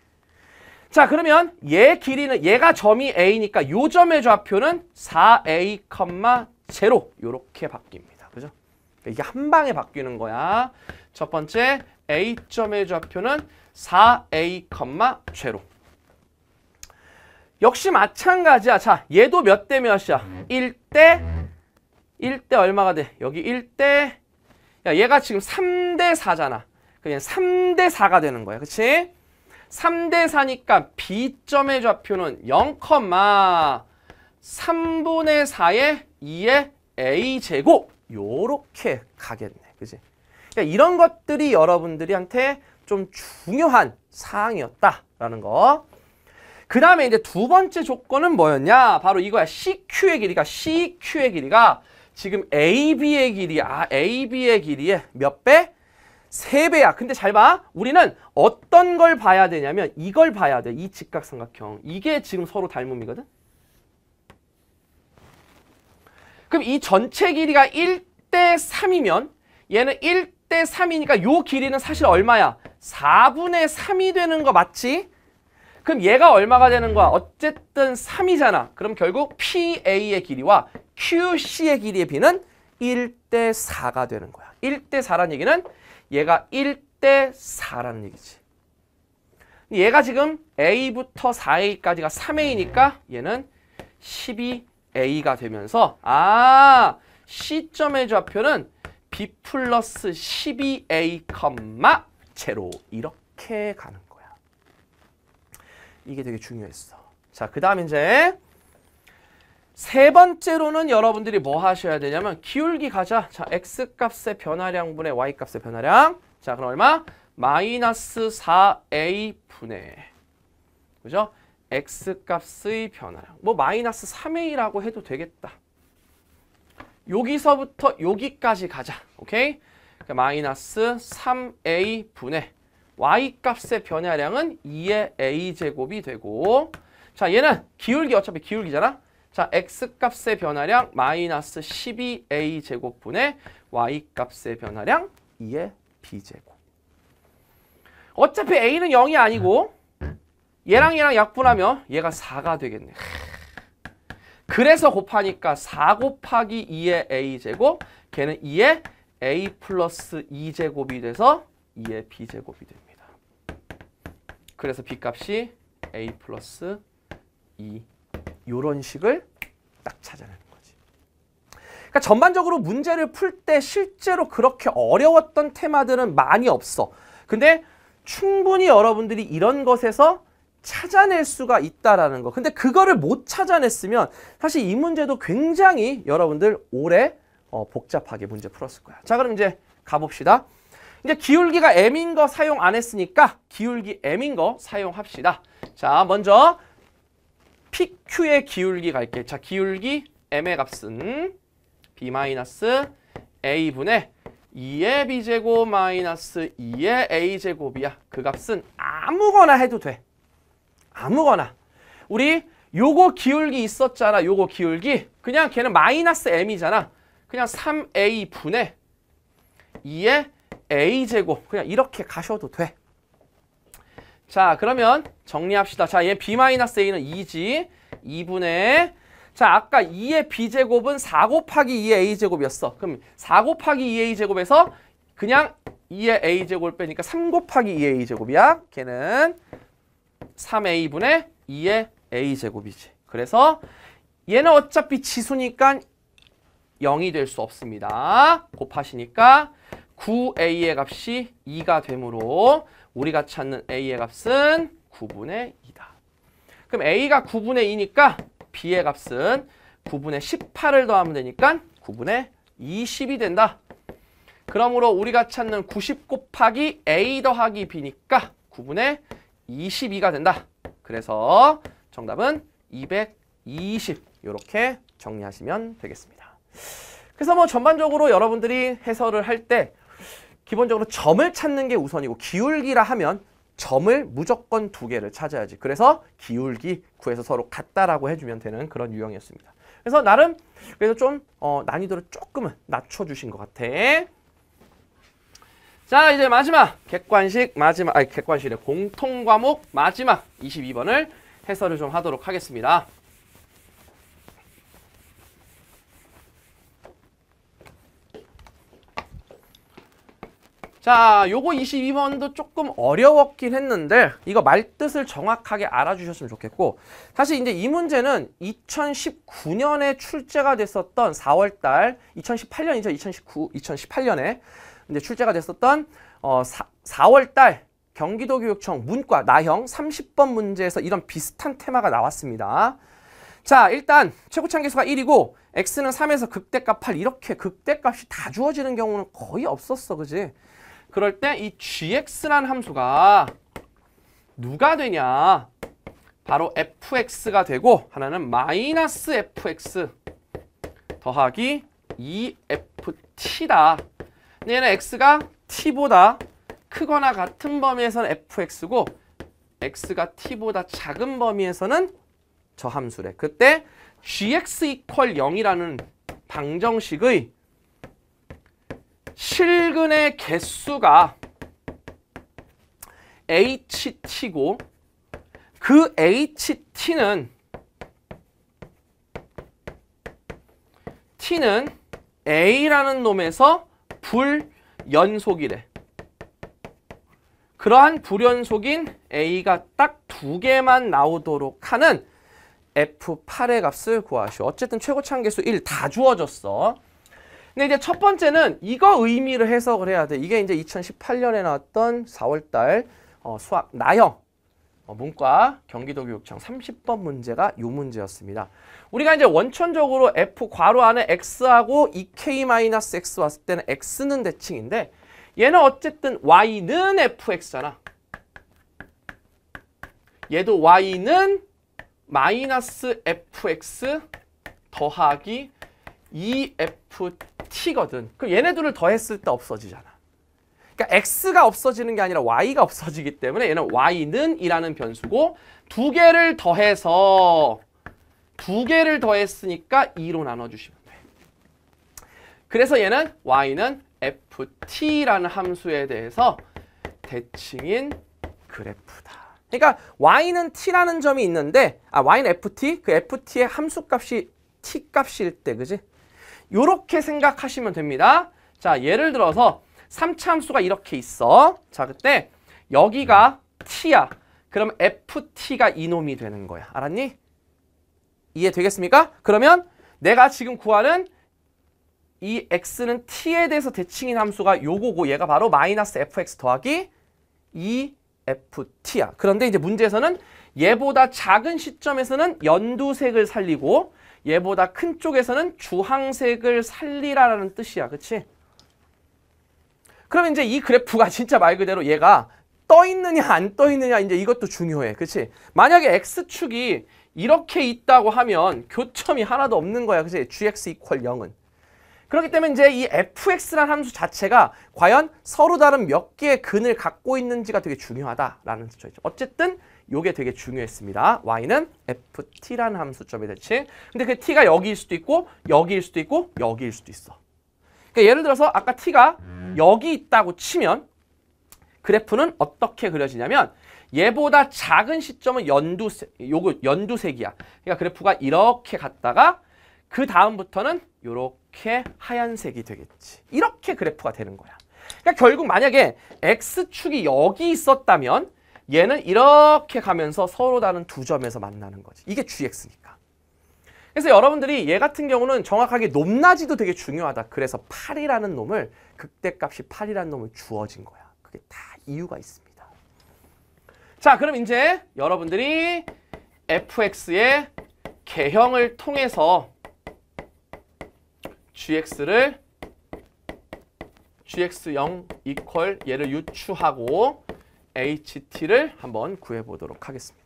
자 그러면 얘 길이는 얘가 점이 A니까 요 점의 좌표는 4A, 0 요렇게 바뀝니다. 그죠? 이게 한 방에 바뀌는 거야. 첫 번째 A점의 좌표는 4A, 0 역시 마찬가지야. 자, 얘도 몇 대 몇이야? 1대 1대 얼마가 돼? 여기 1대 야, 얘가 지금 3대 4잖아. 그냥 3대 4가 되는 거야. 그치? 3대 4니까 B점의 좌표는 0,3분의 4의 2의 A제곱 요렇게 가겠네. 그지? 그러니까 이런 것들이 여러분들이한테 좀 중요한 사항이었다라는 거. 그 다음에 이제 두 번째 조건은 뭐였냐? 바로 이거야. CQ의 길이가, CQ의 길이가 지금 AB의 길이, 아, AB의 길이에몇 배? 세배야 근데 잘 봐. 우리는 어떤 걸 봐야 되냐면 이걸 봐야 돼. 이 직각삼각형. 이게 지금 서로 닮음이거든. 그럼 이 전체 길이가 1대 3이면 얘는 1대 3이니까 요 길이는 사실 얼마야? 4분의 3이 되는 거 맞지? 그럼 얘가 얼마가 되는 거야? 어쨌든 3이잖아. 그럼 결국 PA의 길이와 QC의 길이의 비는 1대 4가 되는 거야. 1대 4란 얘기는 얘가 1대 4라는 얘기지. 얘가 지금 A부터 4A까지가 3A니까 얘는 12A가 되면서 아 C점의 좌표는 B 플러스 12A, 컴마 제로 이렇게 가는 거야. 이게 되게 중요했어. 자, 그 다음 이제 세 번째로는 여러분들이 뭐 하셔야 되냐면 기울기 가자. 자, x값의 변화량분의 y값의 변화량. 자, 그럼 얼마? 마이너스 4a분의 그죠? x값의 변화량. 뭐 마이너스 3a라고 해도 되겠다. 여기서부터 여기까지 가자. 오케이? 그러니까 마이너스 3a분의 y값의 변화량은 2의 a제곱이 되고 자, 얘는 기울기 어차피 기울기잖아. 자, x값의 변화량 마이너스 12a 제곱분의 y값의 변화량 2의 b제곱. 어차피 a는 0이 아니고 얘랑 얘랑 약분하면 얘가 4가 되겠네. 그래서 곱하니까 4 곱하기 2의 a제곱, 걔는 2의 a 플러스 2제곱이 돼서 2의 b제곱이 됩니다. 그래서 b값이 a 플러스 2 이런 식을 딱 찾아내는 거지. 그러니까 전반적으로 문제를 풀 때 실제로 그렇게 어려웠던 테마들은 많이 없어. 근데 충분히 여러분들이 이런 것에서 찾아낼 수가 있다라는 거. 근데 그거를 못 찾아냈으면 사실 이 문제도 굉장히 여러분들 오래 어, 복잡하게 문제 풀었을 거야. 자, 그럼 이제 가봅시다. 이제 기울기가 M인 거 사용 안 했으니까 기울기 M인 거 사용합시다. 자, 먼저 PQ의 기울기 갈게. 자, 기울기 M의 값은 B-A분의 2의 B제곱 마이너스 2의 A제곱이야. 그 값은 아무거나 해도 돼. 아무거나. 우리 요거 기울기 있었잖아. 요거 기울기. 그냥 걔는 마이너스 M이잖아. 그냥 3A분의 2의 A제곱. 그냥 이렇게 가셔도 돼. 자, 그러면 정리합시다. 자, 얘 b-a는 2지. 2분의 자, 아까 2의 b제곱은 4 곱하기 2의 a제곱이었어. 그럼 4 곱하기 2의 a제곱에서 그냥 2의 a제곱을 빼니까 3 곱하기 2의 a제곱이야. 걔는 3a분의 2의 a제곱이지. 그래서 얘는 어차피 지수니까 0이 될 수 없습니다. 곱하시니까 9a의 값이 2가 되므로 우리가 찾는 A의 값은 9분의 2다. 그럼 A가 9분의 2니까 B의 값은 9분의 18을 더하면 되니까 9분의 20이 된다. 그러므로 우리가 찾는 90 곱하기 A 더하기 B니까 9분의 22가 된다. 그래서 정답은 220 이렇게 정리하시면 되겠습니다. 그래서 뭐 전반적으로 여러분들이 해설을 할때 기본적으로 점을 찾는 게 우선이고 기울기라 하면 점을 무조건 두 개를 찾아야지. 그래서 기울기 구해서 서로 같다라고 해주면 되는 그런 유형이었습니다. 그래서 나름 그래서 좀 어, 난이도를 조금은 낮춰주신 것 같아. 자 이제 마지막 객관식 마지막 아니 객관식의 공통 과목 마지막 22번을 해설을 좀 하도록 하겠습니다. 자, 요거 22번도 조금 어려웠긴 했는데 이거 말뜻을 정확하게 알아주셨으면 좋겠고 사실 이제 이 문제는 2019년에 출제가 됐었던 4월달 2018년, 이죠 2019, 2018년에 이제 출제가 됐었던 어, 4, 4월달 경기도교육청 문과 나형 30번 문제에서 이런 비슷한 테마가 나왔습니다. 자, 일단 최고참 계수가 1이고 x는 3에서 극대값 8 이렇게 극대값이 다 주어지는 경우는 거의 없었어, 그지? 그럴 때 이 gx란 함수가 누가 되냐? 바로 fx가 되고 하나는 마이너스 fx 더하기 2ft다. 얘는 x가 t보다 크거나 같은 범위에서는 fx고 x가 t보다 작은 범위에서는 저 함수래. 그때 gx 이퀄 0이라는 방정식의 실근의 개수가 HT고 그 HT는 T는 A라는 놈에서 불연속이래. 그러한 불연속인 A가 딱 두 개만 나오도록 하는 F8의 값을 구하시오. 어쨌든 최고차항 개수 1 다 주어졌어. 근데 이제 첫 번째는 이거 의미를 해석을 해야 돼. 이게 이제 2018년에 나왔던 4월달 어, 수학 나형 어, 문과 경기도 교육청 30번 문제가 요 문제였습니다. 우리가 이제 원천적으로 F 괄호 안에 X하고 EK-X 왔을 때는 X는 대칭인데 얘는 어쨌든 Y는 FX잖아. 얘도 Y는 마이너스 FX 더하기 EF t거든. 그 얘네들을 더했을 때 없어지잖아. 그러니까 x가 없어지는 게 아니라 y가 없어지기 때문에 얘는 y는 이라는 변수고 두 개를 더해서 두 개를 더했으니까 2로 나눠주시면 돼. 그래서 얘는 y는 ft라는 함수에 대해서 대칭인 그래프다. 그러니까 y는 t라는 점이 있는데 아 y는 ft 그 ft의 함수값이 t 값일 때 그지? 이렇게 생각하시면 됩니다. 자, 예를 들어서 3차함수가 이렇게 있어. 자, 그때 여기가 t야. 그럼 ft가 이놈이 되는 거야. 알았니? 이해되겠습니까? 그러면 내가 지금 구하는 이 x는 t에 대해서 대칭인 함수가 요거고 얘가 바로 마이너스 fx 더하기 2ft야. 그런데 이제 문제에서는 얘보다 작은 시점에서는 연두색을 살리고 얘보다 큰 쪽에서는 주황색을 살리라라는 뜻이야. 그치? 그럼 이제 이 그래프가 진짜 말 그대로 얘가 떠 있느냐 안 떠 있느냐 이제 이것도 중요해. 그치? 만약에 X축이 이렇게 있다고 하면 교점이 하나도 없는 거야. 그치? gx 이퀄 0은. 그렇기 때문에 이제 이 fx라는 함수 자체가 과연 서로 다른 몇 개의 근을 갖고 있는지가 되게 중요하다라는 뜻이죠. 어쨌든 요게 되게 중요했습니다. y는 ft라는 함수점의 대칭. 근데 그 t가 여기일 수도 있고 여기일 수도 있고 여기일 수도 있어. 그러니까 예를 들어서 아까 t가 여기 있다고 치면 그래프는 어떻게 그려지냐면 얘보다 작은 시점은 연두색, 요거 연두색이야. 그러니까 그래프가 이렇게 갔다가 그 다음부터는 이렇게 하얀색이 되겠지. 이렇게 그래프가 되는 거야. 그러니까 결국 만약에 X축이 여기 있었다면 얘는 이렇게 가면서 서로 다른 두 점에서 만나는 거지. 이게 gx니까. 그래서 여러분들이 얘 같은 경우는 정확하게 높낮이도 되게 중요하다. 그래서 8이라는 놈을 극대값이 8이라는 놈을 주어진 거야. 그게 다 이유가 있습니다. 자 그럼 이제 여러분들이 fx의 개형을 통해서 gx를 gx0 이퀄 얘를 유추하고 HT를 한번 구해보도록 하겠습니다.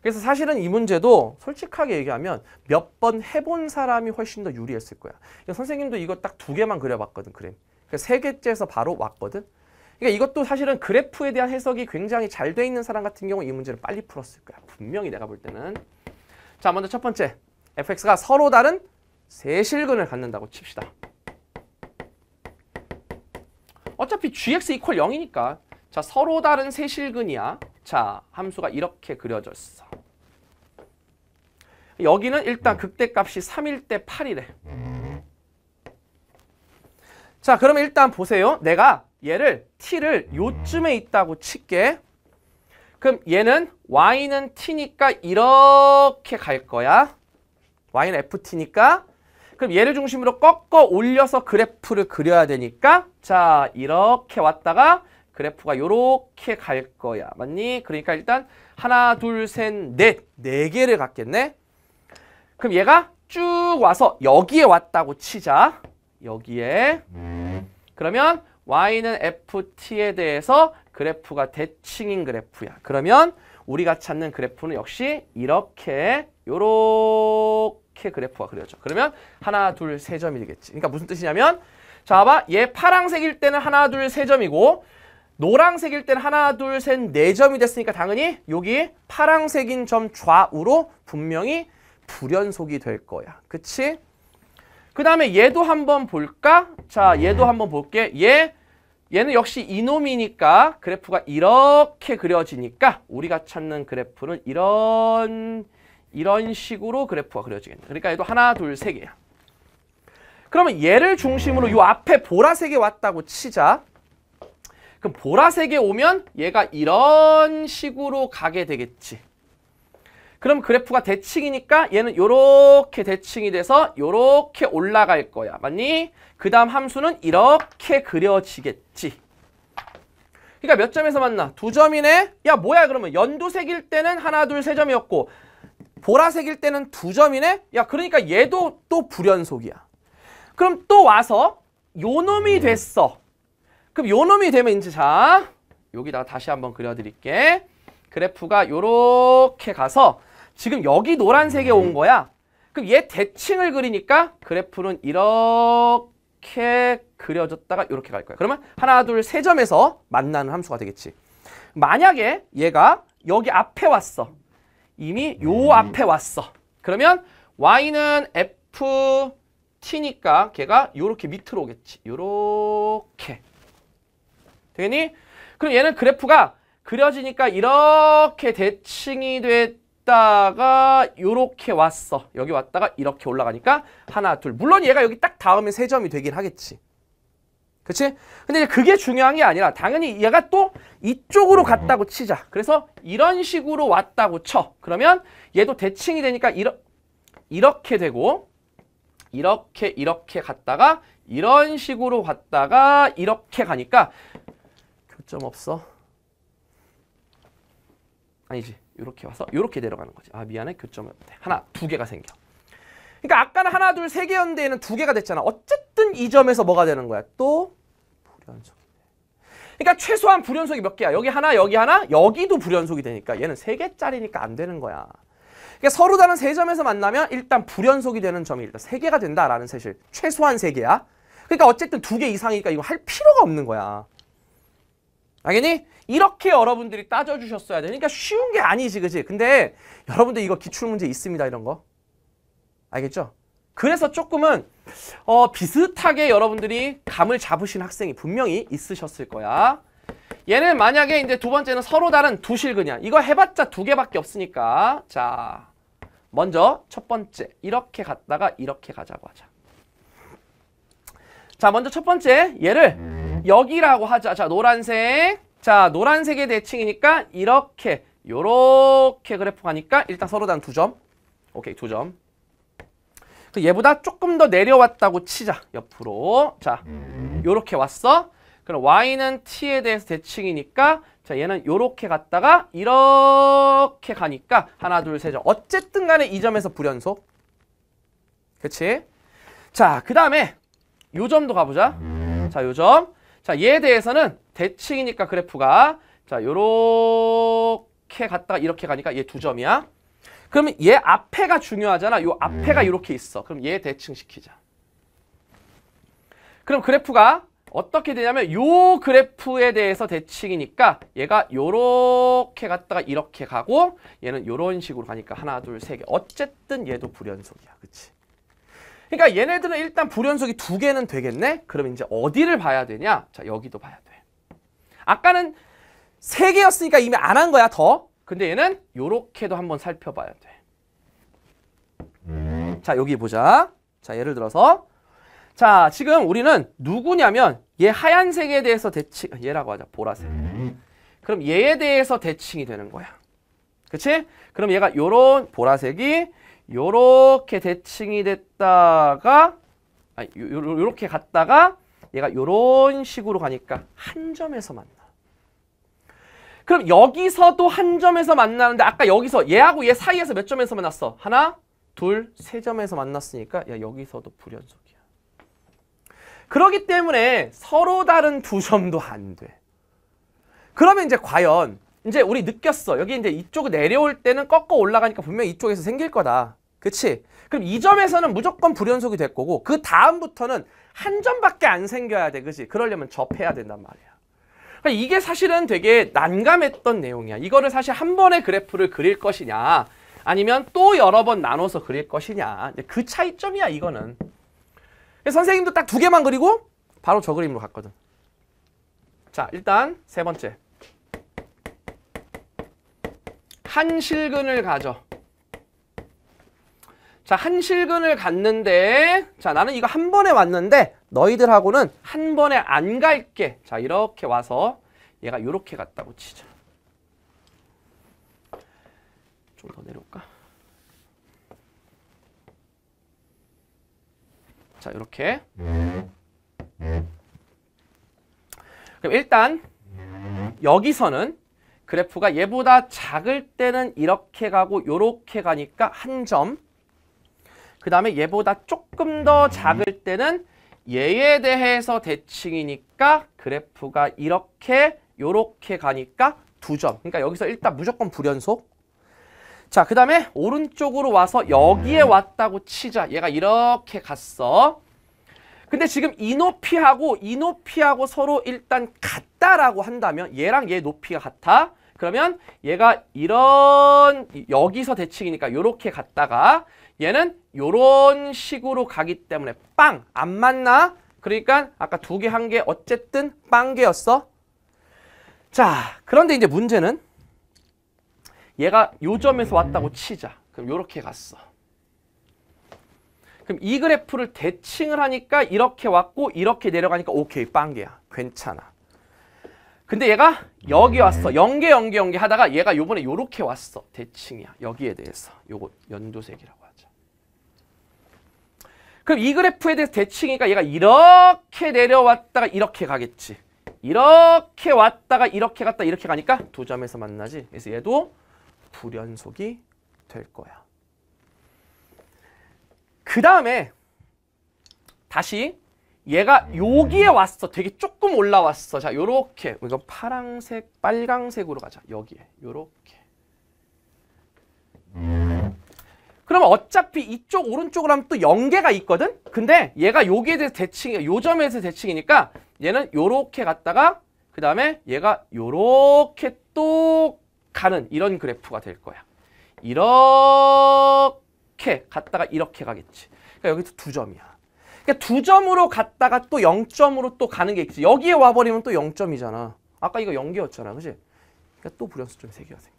그래서 사실은 이 문제도 솔직하게 얘기하면 몇 번 해본 사람이 훨씬 더 유리했을 거야. 그러니까 선생님도 이거 딱 두 개만 그려봤거든, 그림. 그러니까 세 개째에서 바로 왔거든. 그러니까 이것도 사실은 그래프에 대한 해석이 굉장히 잘 돼 있는 사람 같은 경우 이 문제를 빨리 풀었을 거야. 분명히 내가 볼 때는. 자, 먼저 첫 번째. fx가 서로 다른 세 실근을 갖는다고 칩시다. 어차피 gx 이퀄 0이니까 자, 서로 다른 세 실근이야. 자, 함수가 이렇게 그려졌어. 여기는 일단 극대값이 3일 때 8이래. 자, 그러면 일단 보세요. 내가 얘를 t를 요쯤에 있다고 칠게. 그럼 얘는 y는 t니까 이렇게 갈 거야. y는 ft니까. 그럼 얘를 중심으로 꺾어 올려서 그래프를 그려야 되니까 자, 이렇게 왔다가 그래프가 이렇게 갈 거야. 맞니? 그러니까 일단 하나, 둘, 셋, 넷. 네 개를 갔겠네 그럼 얘가 쭉 와서 여기에 왔다고 치자. 여기에. 그러면 y는 ft에 대해서 그래프가 대칭인 그래프야. 그러면 우리가 찾는 그래프는 역시 이렇게 요렇게 그래프가 그려져. 그러면 하나, 둘, 세 점이 되겠지. 그러니까 무슨 뜻이냐면 자, 봐. 얘 파랑색일 때는 하나, 둘, 세 점이고 노랑색일 땐 하나, 둘, 셋, 네 점이 됐으니까 당연히 여기 파란색인점 좌우로 분명히 불연속이 될 거야. 그치? 그 다음에 얘도 한번 볼까? 자, 네. 얘도 한번 볼게. 얘, 얘는 역시 이놈이니까 그래프가 이렇게 그려지니까 우리가 찾는 그래프는 이런, 이런 식으로 그래프가 그려지겠네. 그러니까 얘도 하나, 둘, 세 개야. 그러면 얘를 중심으로 네. 요 앞에 보라색이 왔다고 치자. 그럼 보라색에 오면 얘가 이런 식으로 가게 되겠지. 그럼 그래프가 대칭이니까 얘는 이렇게 대칭이 돼서 이렇게 올라갈 거야. 맞니? 그 다음 함수는 이렇게 그려지겠지. 그러니까 몇 점에서 만나? 두 점이네? 야 뭐야 그러면 연두색일 때는 하나 둘 세 점이었고 보라색일 때는 두 점이네? 야 그러니까 얘도 또 불연속이야. 그럼 또 와서 요놈이 됐어. 그럼 요 놈이 되면 이제 자 여기다가 다시 한번 그려드릴게. 그래프가 요렇게 가서 지금 여기 노란색에 온 거야. 그럼 얘 대칭을 그리니까 그래프는 이렇게 그려졌다가 이렇게 갈 거야. 그러면 하나, 둘, 세 점에서 만나는 함수가 되겠지. 만약에 얘가 여기 앞에 왔어. 이미 요 음. 앞에 왔어. 그러면 y는 f t니까 걔가 요렇게 밑으로 오겠지. 요렇게. 되니? 그럼 얘는 그래프가 그려지니까 이렇게 대칭이 됐다가 이렇게 왔어. 여기 왔다가 이렇게 올라가니까 하나, 둘. 물론 얘가 여기 딱 닿으면 세 점이 되긴 하겠지. 그치? 근데 그게 중요한 게 아니라 당연히 얘가 또 이쪽으로 갔다고 치자. 그래서 이런 식으로 왔다고 쳐. 그러면 얘도 대칭이 되니까 이러, 이렇게 되고 이렇게 이렇게 갔다가 이런 식으로 왔다가 이렇게 가니까 1점 없어. 아니지. 이렇게 와서 이렇게 내려가는 거지. 아 미안해 교점이 없대. 하나 두 개가 생겨. 그러니까 아까는 하나 둘세 개였는데는 두 개가 됐잖아. 어쨌든 이 점에서 뭐가 되는 거야? 또 불연속. 그러니까 최소한 불연속이 몇 개야? 여기 하나 여기 하나 여기도 불연속이 되니까 얘는 세 개짜리니까 안 되는 거야. 그러니까 서로 다른 세 점에서 만나면 일단 불연속이 되는 점이 일단 세 개가 된다라는 사실. 최소한 세 개야. 그러니까 어쨌든 두 개 이상이니까 이거 할 필요가 없는 거야. 알겠니? 이렇게 여러분들이 따져주셨어야 돼. 그러니까 쉬운 게 아니지, 그지? 근데 여러분들 이거 기출문제 있습니다, 이런 거. 알겠죠? 그래서 조금은 어, 비슷하게 여러분들이 감을 잡으신 학생이 분명히 있으셨을 거야. 얘는 만약에 이제 두 번째는 서로 다른 두 실근이야. 이거 해봤자 두 개밖에 없으니까. 자, 먼저 첫 번째. 이렇게 갔다가 이렇게 가자고 하자. 자, 먼저 첫 번째 얘를 여기라고 하자. 자, 노란색. 자, 노란색의 대칭이니까 이렇게 요렇게 그래프 가니까 일단 서로 단두 점. 오케이, 두 점. 그 얘보다 조금 더 내려왔다고 치자. 옆으로. 자, 요렇게 왔어. 그럼 y는 t에 대해서 대칭이니까 자 얘는 요렇게 갔다가 이렇게 가니까 하나 둘셋 어쨌든 간에 이 점에서 불연속 그치? 자그 다음에 요 점도 가보자 자 요점 자, 얘에 대해서는 대칭이니까 그래프가 자, 요렇게 갔다가 이렇게 가니까 얘 두 점이야. 그럼 얘 앞에가 중요하잖아. 요 앞에가 이렇게 음. 있어. 그럼 얘 대칭시키자. 그럼 그래프가 어떻게 되냐면 요 그래프에 대해서 대칭이니까 얘가 요렇게 갔다가 이렇게 가고 얘는 요런 식으로 가니까 하나 둘세개 어쨌든 얘도 불연속이야 그치 그러니까 얘네들은 일단 불연속이 두 개는 되겠네? 그럼 이제 어디를 봐야 되냐? 자, 여기도 봐야 돼. 아까는 세 개였으니까 이미 안 한 거야, 더. 근데 얘는 요렇게도 한번 살펴봐야 돼. 자, 여기 보자. 자, 예를 들어서 자, 지금 우리는 누구냐면 얘 하얀색에 대해서 대칭, 아, 얘라고 하자, 보라색. 그럼 얘에 대해서 대칭이 되는 거야. 그치? 그럼 얘가 요런 보라색이 요렇게 대칭이 됐다가 아, 요, 렇게 갔다가 얘가 요런 식으로 가니까 한 점에서 만나. 그럼 여기서도 한 점에서 만나는데 아까 여기서 얘하고 얘 사이에서 몇 점에서 만났어? 하나, 둘, 세 점에서 만났으니까 야 여기서도 불연속이야. 그러기 때문에 서로 다른 두 점도 안 돼. 그러면 이제 과연 이제 우리 느꼈어. 여기 이제 이쪽 내려올 때는 꺾어 올라가니까 분명히 이쪽에서 생길 거다. 그치? 그럼 이 점에서는 무조건 불연속이 될 거고 그 다음부터는 한 점밖에 안 생겨야 돼. 그치? 그러려면 접해야 된단 말이야. 그러니까 이게 사실은 되게 난감했던 내용이야. 이거를 사실 한번에 그래프를 그릴 것이냐 아니면 또 여러 번 나눠서 그릴 것이냐 그 차이점이야 이거는. 선생님도 딱 두 개만 그리고 바로 저 그림으로 갔거든. 자 일단 세 번째. 한실근을 가져. 자, 한실근을 갔는데 자, 나는 이거 한 번에 왔는데 너희들하고는 한 번에 안 갈게. 자, 이렇게 와서 얘가 이렇게 갔다고 치자. 좀 더 내려올까? 자, 이렇게. 그럼 일단 여기서는 그래프가 얘보다 작을 때는 이렇게 가고 이렇게 가니까 한 점. 그 다음에 얘보다 조금 더 작을 때는 얘에 대해서 대칭이니까 그래프가 이렇게 이렇게 가니까 두 점. 그러니까 여기서 일단 무조건 불연속. 자, 그 다음에 오른쪽으로 와서 여기에 왔다고 치자. 얘가 이렇게 갔어. 근데 지금 이 높이하고 이 높이하고 서로 일단 같다라고 한다면 얘랑 얘 높이가 같아. 그러면 얘가 이런 여기서 대칭이니까 이렇게 갔다가 얘는 이런 식으로 가기 때문에 빵! 안 맞나? 그러니까 아까 두 개 한개 개 어쨌든 빵개였어. 자, 그런데 이제 문제는 얘가 요점에서 왔다고 치자. 그럼 이렇게 갔어. 그럼 이 그래프를 대칭을 하니까 이렇게 왔고 이렇게 내려가니까 오케이 빵개야. 괜찮아. 근데 얘가 여기 네. 왔어. 연계 연계 연계 하다가 얘가 요번에 요렇게 왔어. 대칭이야. 여기에 대해서. 요거 연도색이라고 하죠. 그럼 이 그래프에 대해서 대칭이니까 얘가 이렇게 내려왔다가 이렇게 가겠지. 이렇게 왔다가 이렇게 갔다 이렇게 가니까 두 점에서 만나지. 그래서 얘도 불연속이 될 거야. 그 다음에 다시 얘가 여기에 왔어. 되게 조금 올라왔어. 자, 요렇게. 이건 파랑색, 빨강색으로 가자. 여기에. 요렇게. 그러면 어차피 이쪽 오른쪽으로 하면 또 연계가 있거든? 근데 얘가 여기에 대해서 대칭이, 요 점에서 대칭이니까 얘는 요렇게 갔다가 그 다음에 얘가 요렇게 또 가는 이런 그래프가 될 거야. 이렇게 갔다가 이렇게 가겠지. 그러니까 여기서 두 점이야. 그러니까 두 점으로 갔다가 또 0점으로 또 가는 게 있지. 여기에 와버리면 또 0점이잖아. 아까 이거 0개였잖아. 그지? 그러니까 또 불연속점이 3개가 생겨.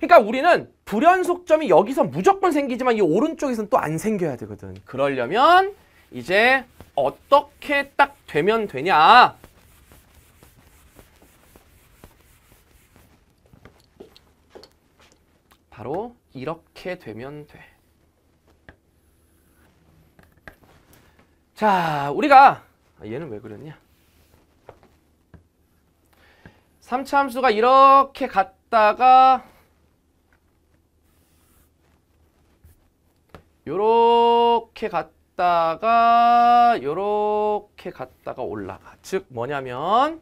그러니까 우리는 불연속점이 여기서 무조건 생기지만 이 오른쪽에서는 또 안 생겨야 되거든. 그러려면 이제 어떻게 딱 되면 되냐. 바로 이렇게 되면 돼. 자, 우리가 아, 얘는 왜그렸냐 3차 함수가 이렇게 갔다가 요렇게 갔다가 요렇게 갔다가 올라가. 즉 뭐냐면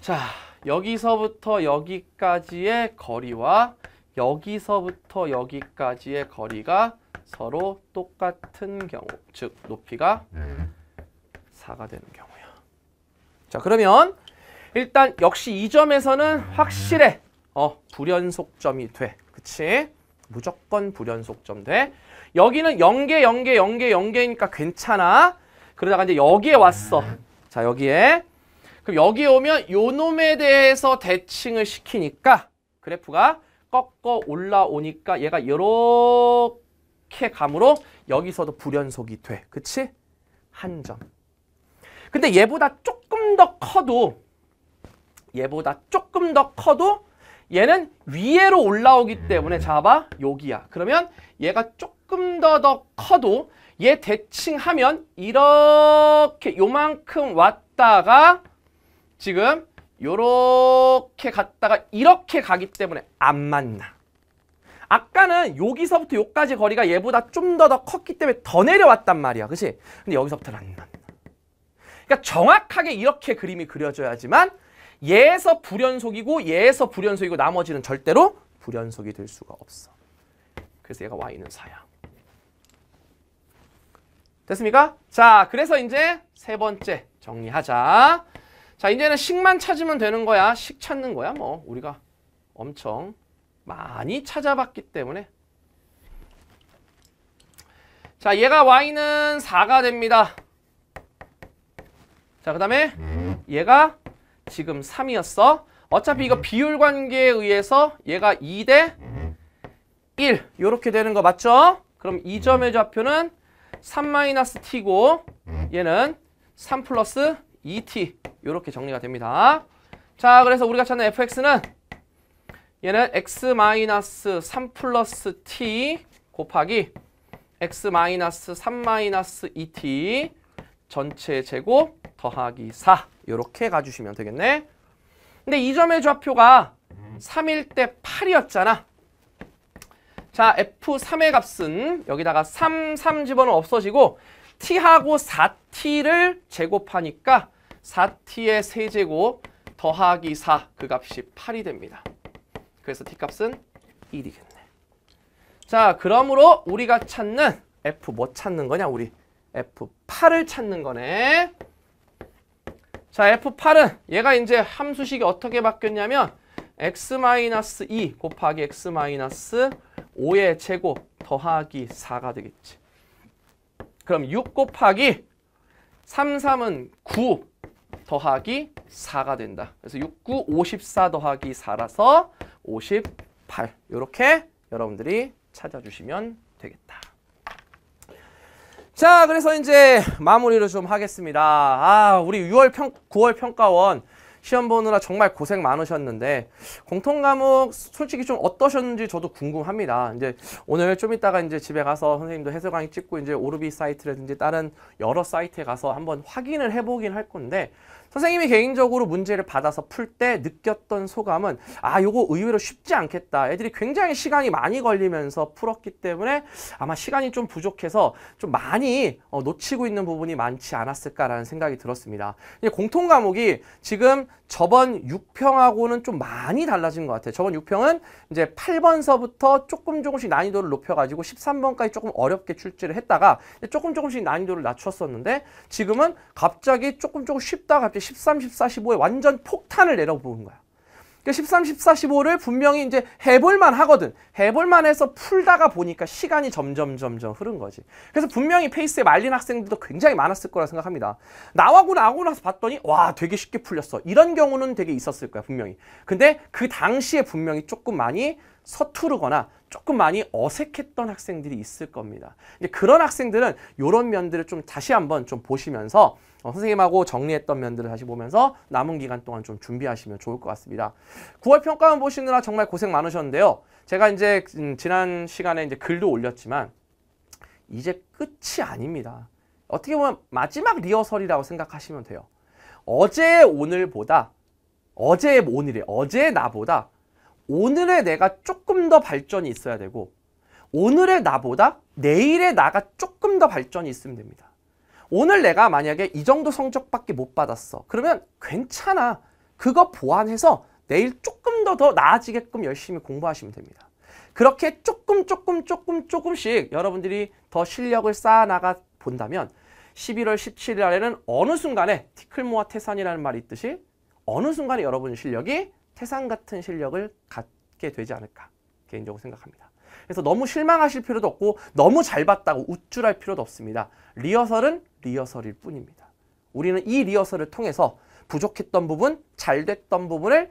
자, 여기서부터 여기까지의 거리와 여기서부터 여기까지의 거리가 서로 똑같은 경우, 즉 높이가 4가 되는 경우야. 자, 그러면 일단 역시 이 점에서는 네. 확실해. 어, 불연속점이 돼. 그치? 무조건 불연속점 돼. 여기는 0개, 0개, 0개, 0개니까 괜찮아. 그러다가 이제 여기에 왔어. 네. 자, 여기에. 그럼 여기 오면 요 놈에 대해서 대칭을 시키니까 그래프가 꺾어 올라오니까 얘가 요렇게 이렇게 감으로 여기서도 불연속이 돼. 그치? 한 점. 근데 얘보다 조금 더 커도 얘보다 조금 더 커도 얘는 위에로 올라오기 때문에 잡아 여기야. 그러면 얘가 조금 더 더 커도 얘 대칭하면 이렇게 요만큼 왔다가 지금 요렇게 갔다가 이렇게 가기 때문에 안 만나. 아까는 여기서부터 여기까지 거리가 얘보다 좀 더 더 컸기 때문에 더 내려왔단 말이야. 그치? 근데 여기서부터는 안 난다. 그러니까 정확하게 이렇게 그림이 그려져야지만 얘에서 불연속이고 얘에서 불연속이고 나머지는 절대로 불연속이 될 수가 없어. 그래서 얘가 y는 4야. 됐습니까? 자, 그래서 이제 세 번째 정리하자. 자, 이제는 식만 찾으면 되는 거야. 식 찾는 거야, 뭐. 우리가 엄청 많이 찾아봤기 때문에 자 얘가 y는 4가 됩니다 자그 다음에 얘가 지금 3이었어 어차피 이거 비율 관계에 의해서 얘가 2대1 이렇게 되는 거 맞죠? 그럼 이점의 좌표는 3-t고 얘는 3 플러스 2t 이렇게 정리가 됩니다. 자 그래서 우리가 찾는 fx는 얘는 x 마이너스 3 플러스 t 곱하기 x 마이너스 3 마이너스 2t 전체 제곱 더하기 4 이렇게 가주시면 되겠네. 근데 이 점의 좌표가 3일 때 8이었잖아. 자, F3의 값은 여기다가 3, 3집어넣어 없어지고 T하고 4T를 제곱하니까 4T의 세제곱 더하기 4, 그 값이 8이 됩니다. 그래서 t값은 1이겠네. 자, 그러므로 우리가 찾는 f 뭐 찾는 거냐? 우리 f8을 찾는 거네. 자, f8은 얘가 이제 함수식이 어떻게 바뀌었냐면 x-2 곱하기 x-5의 제곱 더하기 4가 되겠지. 그럼 6 곱하기 3, 3은 9 더하기 4가 된다. 그래서 69, 54 더하기 4라서 58. 이렇게 여러분들이 찾아주시면 되겠다. 자, 그래서 이제 마무리를 좀 하겠습니다. 아, 우리 6월 평, 9월 평가원 시험 보느라 정말 고생 많으셨는데 공통 과목 솔직히 좀 어떠셨는지 저도 궁금합니다. 이제 오늘 좀 이따가 이제 집에 가서 선생님도 해설 강의 찍고 이제 오르비 사이트라든지 다른 여러 사이트에 가서 한번 확인을 해보긴 할 건데 선생님이 개인적으로 문제를 받아서 풀 때 느꼈던 소감은 아 요거 의외로 쉽지 않겠다 애들이 굉장히 시간이 많이 걸리면서 풀었기 때문에 아마 시간이 좀 부족해서 좀 많이 어, 놓치고 있는 부분이 많지 않았을까라는 생각이 들었습니다 공통 과목이 지금 저번 6평하고는 좀 많이 달라진 것 같아요 저번 6평은 이제 8번서부터 조금 조금씩 난이도를 높여가지고 13번까지 조금 어렵게 출제를 했다가 조금 조금씩 난이도를 낮췄었는데 지금은 갑자기 조금 조금 쉽다 갑자기 13, 14, 15에 완전 폭탄을 내려보는 거야. 그 13, 14, 15를 분명히 이제 해볼만 하거든. 해볼만 해서 풀다가 보니까 시간이 점점 점점 흐른 거지. 그래서 분명히 페이스에 말린 학생들도 굉장히 많았을 거라 생각합니다. 나와고나고 나서 봤더니 와 되게 쉽게 풀렸어. 이런 경우는 되게 있었을 거야 분명히. 근데 그 당시에 분명히 조금 많이 서투르거나 조금 많이 어색했던 학생들이 있을 겁니다. 근데 그런 학생들은 이런 면들을 좀 다시 한번 좀 보시면서 어, 선생님하고 정리했던 면들을 다시 보면서 남은 기간 동안 좀 준비하시면 좋을 것 같습니다. 9월 평가원 보시느라 정말 고생 많으셨는데요. 제가 이제 음, 지난 시간에 이제 글도 올렸지만 이제 끝이 아닙니다. 어떻게 보면 마지막 리허설이라고 생각하시면 돼요. 어제의 오늘보다 어제의 오늘이 어제의 나보다 오늘의 내가 조금 더 발전이 있어야 되고 오늘의 나보다 내일의 나가 조금 더 발전이 있으면 됩니다. 오늘 내가 만약에 이 정도 성적밖에 못 받았어. 그러면 괜찮아. 그거 보완해서 내일 조금 더 더 나아지게끔 열심히 공부하시면 됩니다. 그렇게 조금 조금 조금 조금씩 여러분들이 더 실력을 쌓아나가 본다면 11월 17일 날에는 어느 순간에 티클모아 태산이라는 말이 있듯이 어느 순간에 여러분 실력이 태상 같은 실력을 갖게 되지 않을까 개인적으로 생각합니다. 그래서 너무 실망하실 필요도 없고 너무 잘 봤다고 우쭐할 필요도 없습니다. 리허설은 리허설일 뿐입니다. 우리는 이 리허설을 통해서 부족했던 부분, 잘 됐던 부분을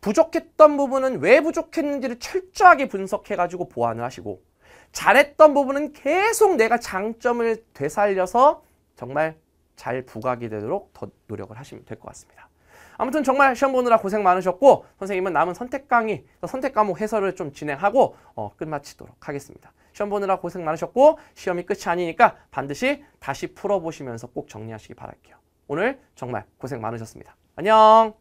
부족했던 부분은 왜 부족했는지를 철저하게 분석해가지고 보완을 하시고 잘했던 부분은 계속 내가 장점을 되살려서 정말 잘 부각이 되도록 더 노력을 하시면 될 것 같습니다. 아무튼 정말 시험 보느라 고생 많으셨고 선생님은 남은 선택 강의, 선택 과목 해설을 좀 진행하고 어, 끝마치도록 하겠습니다. 시험 보느라 고생 많으셨고 시험이 끝이 아니니까 반드시 다시 풀어보시면서 꼭 정리하시기 바랄게요. 오늘 정말 고생 많으셨습니다. 안녕!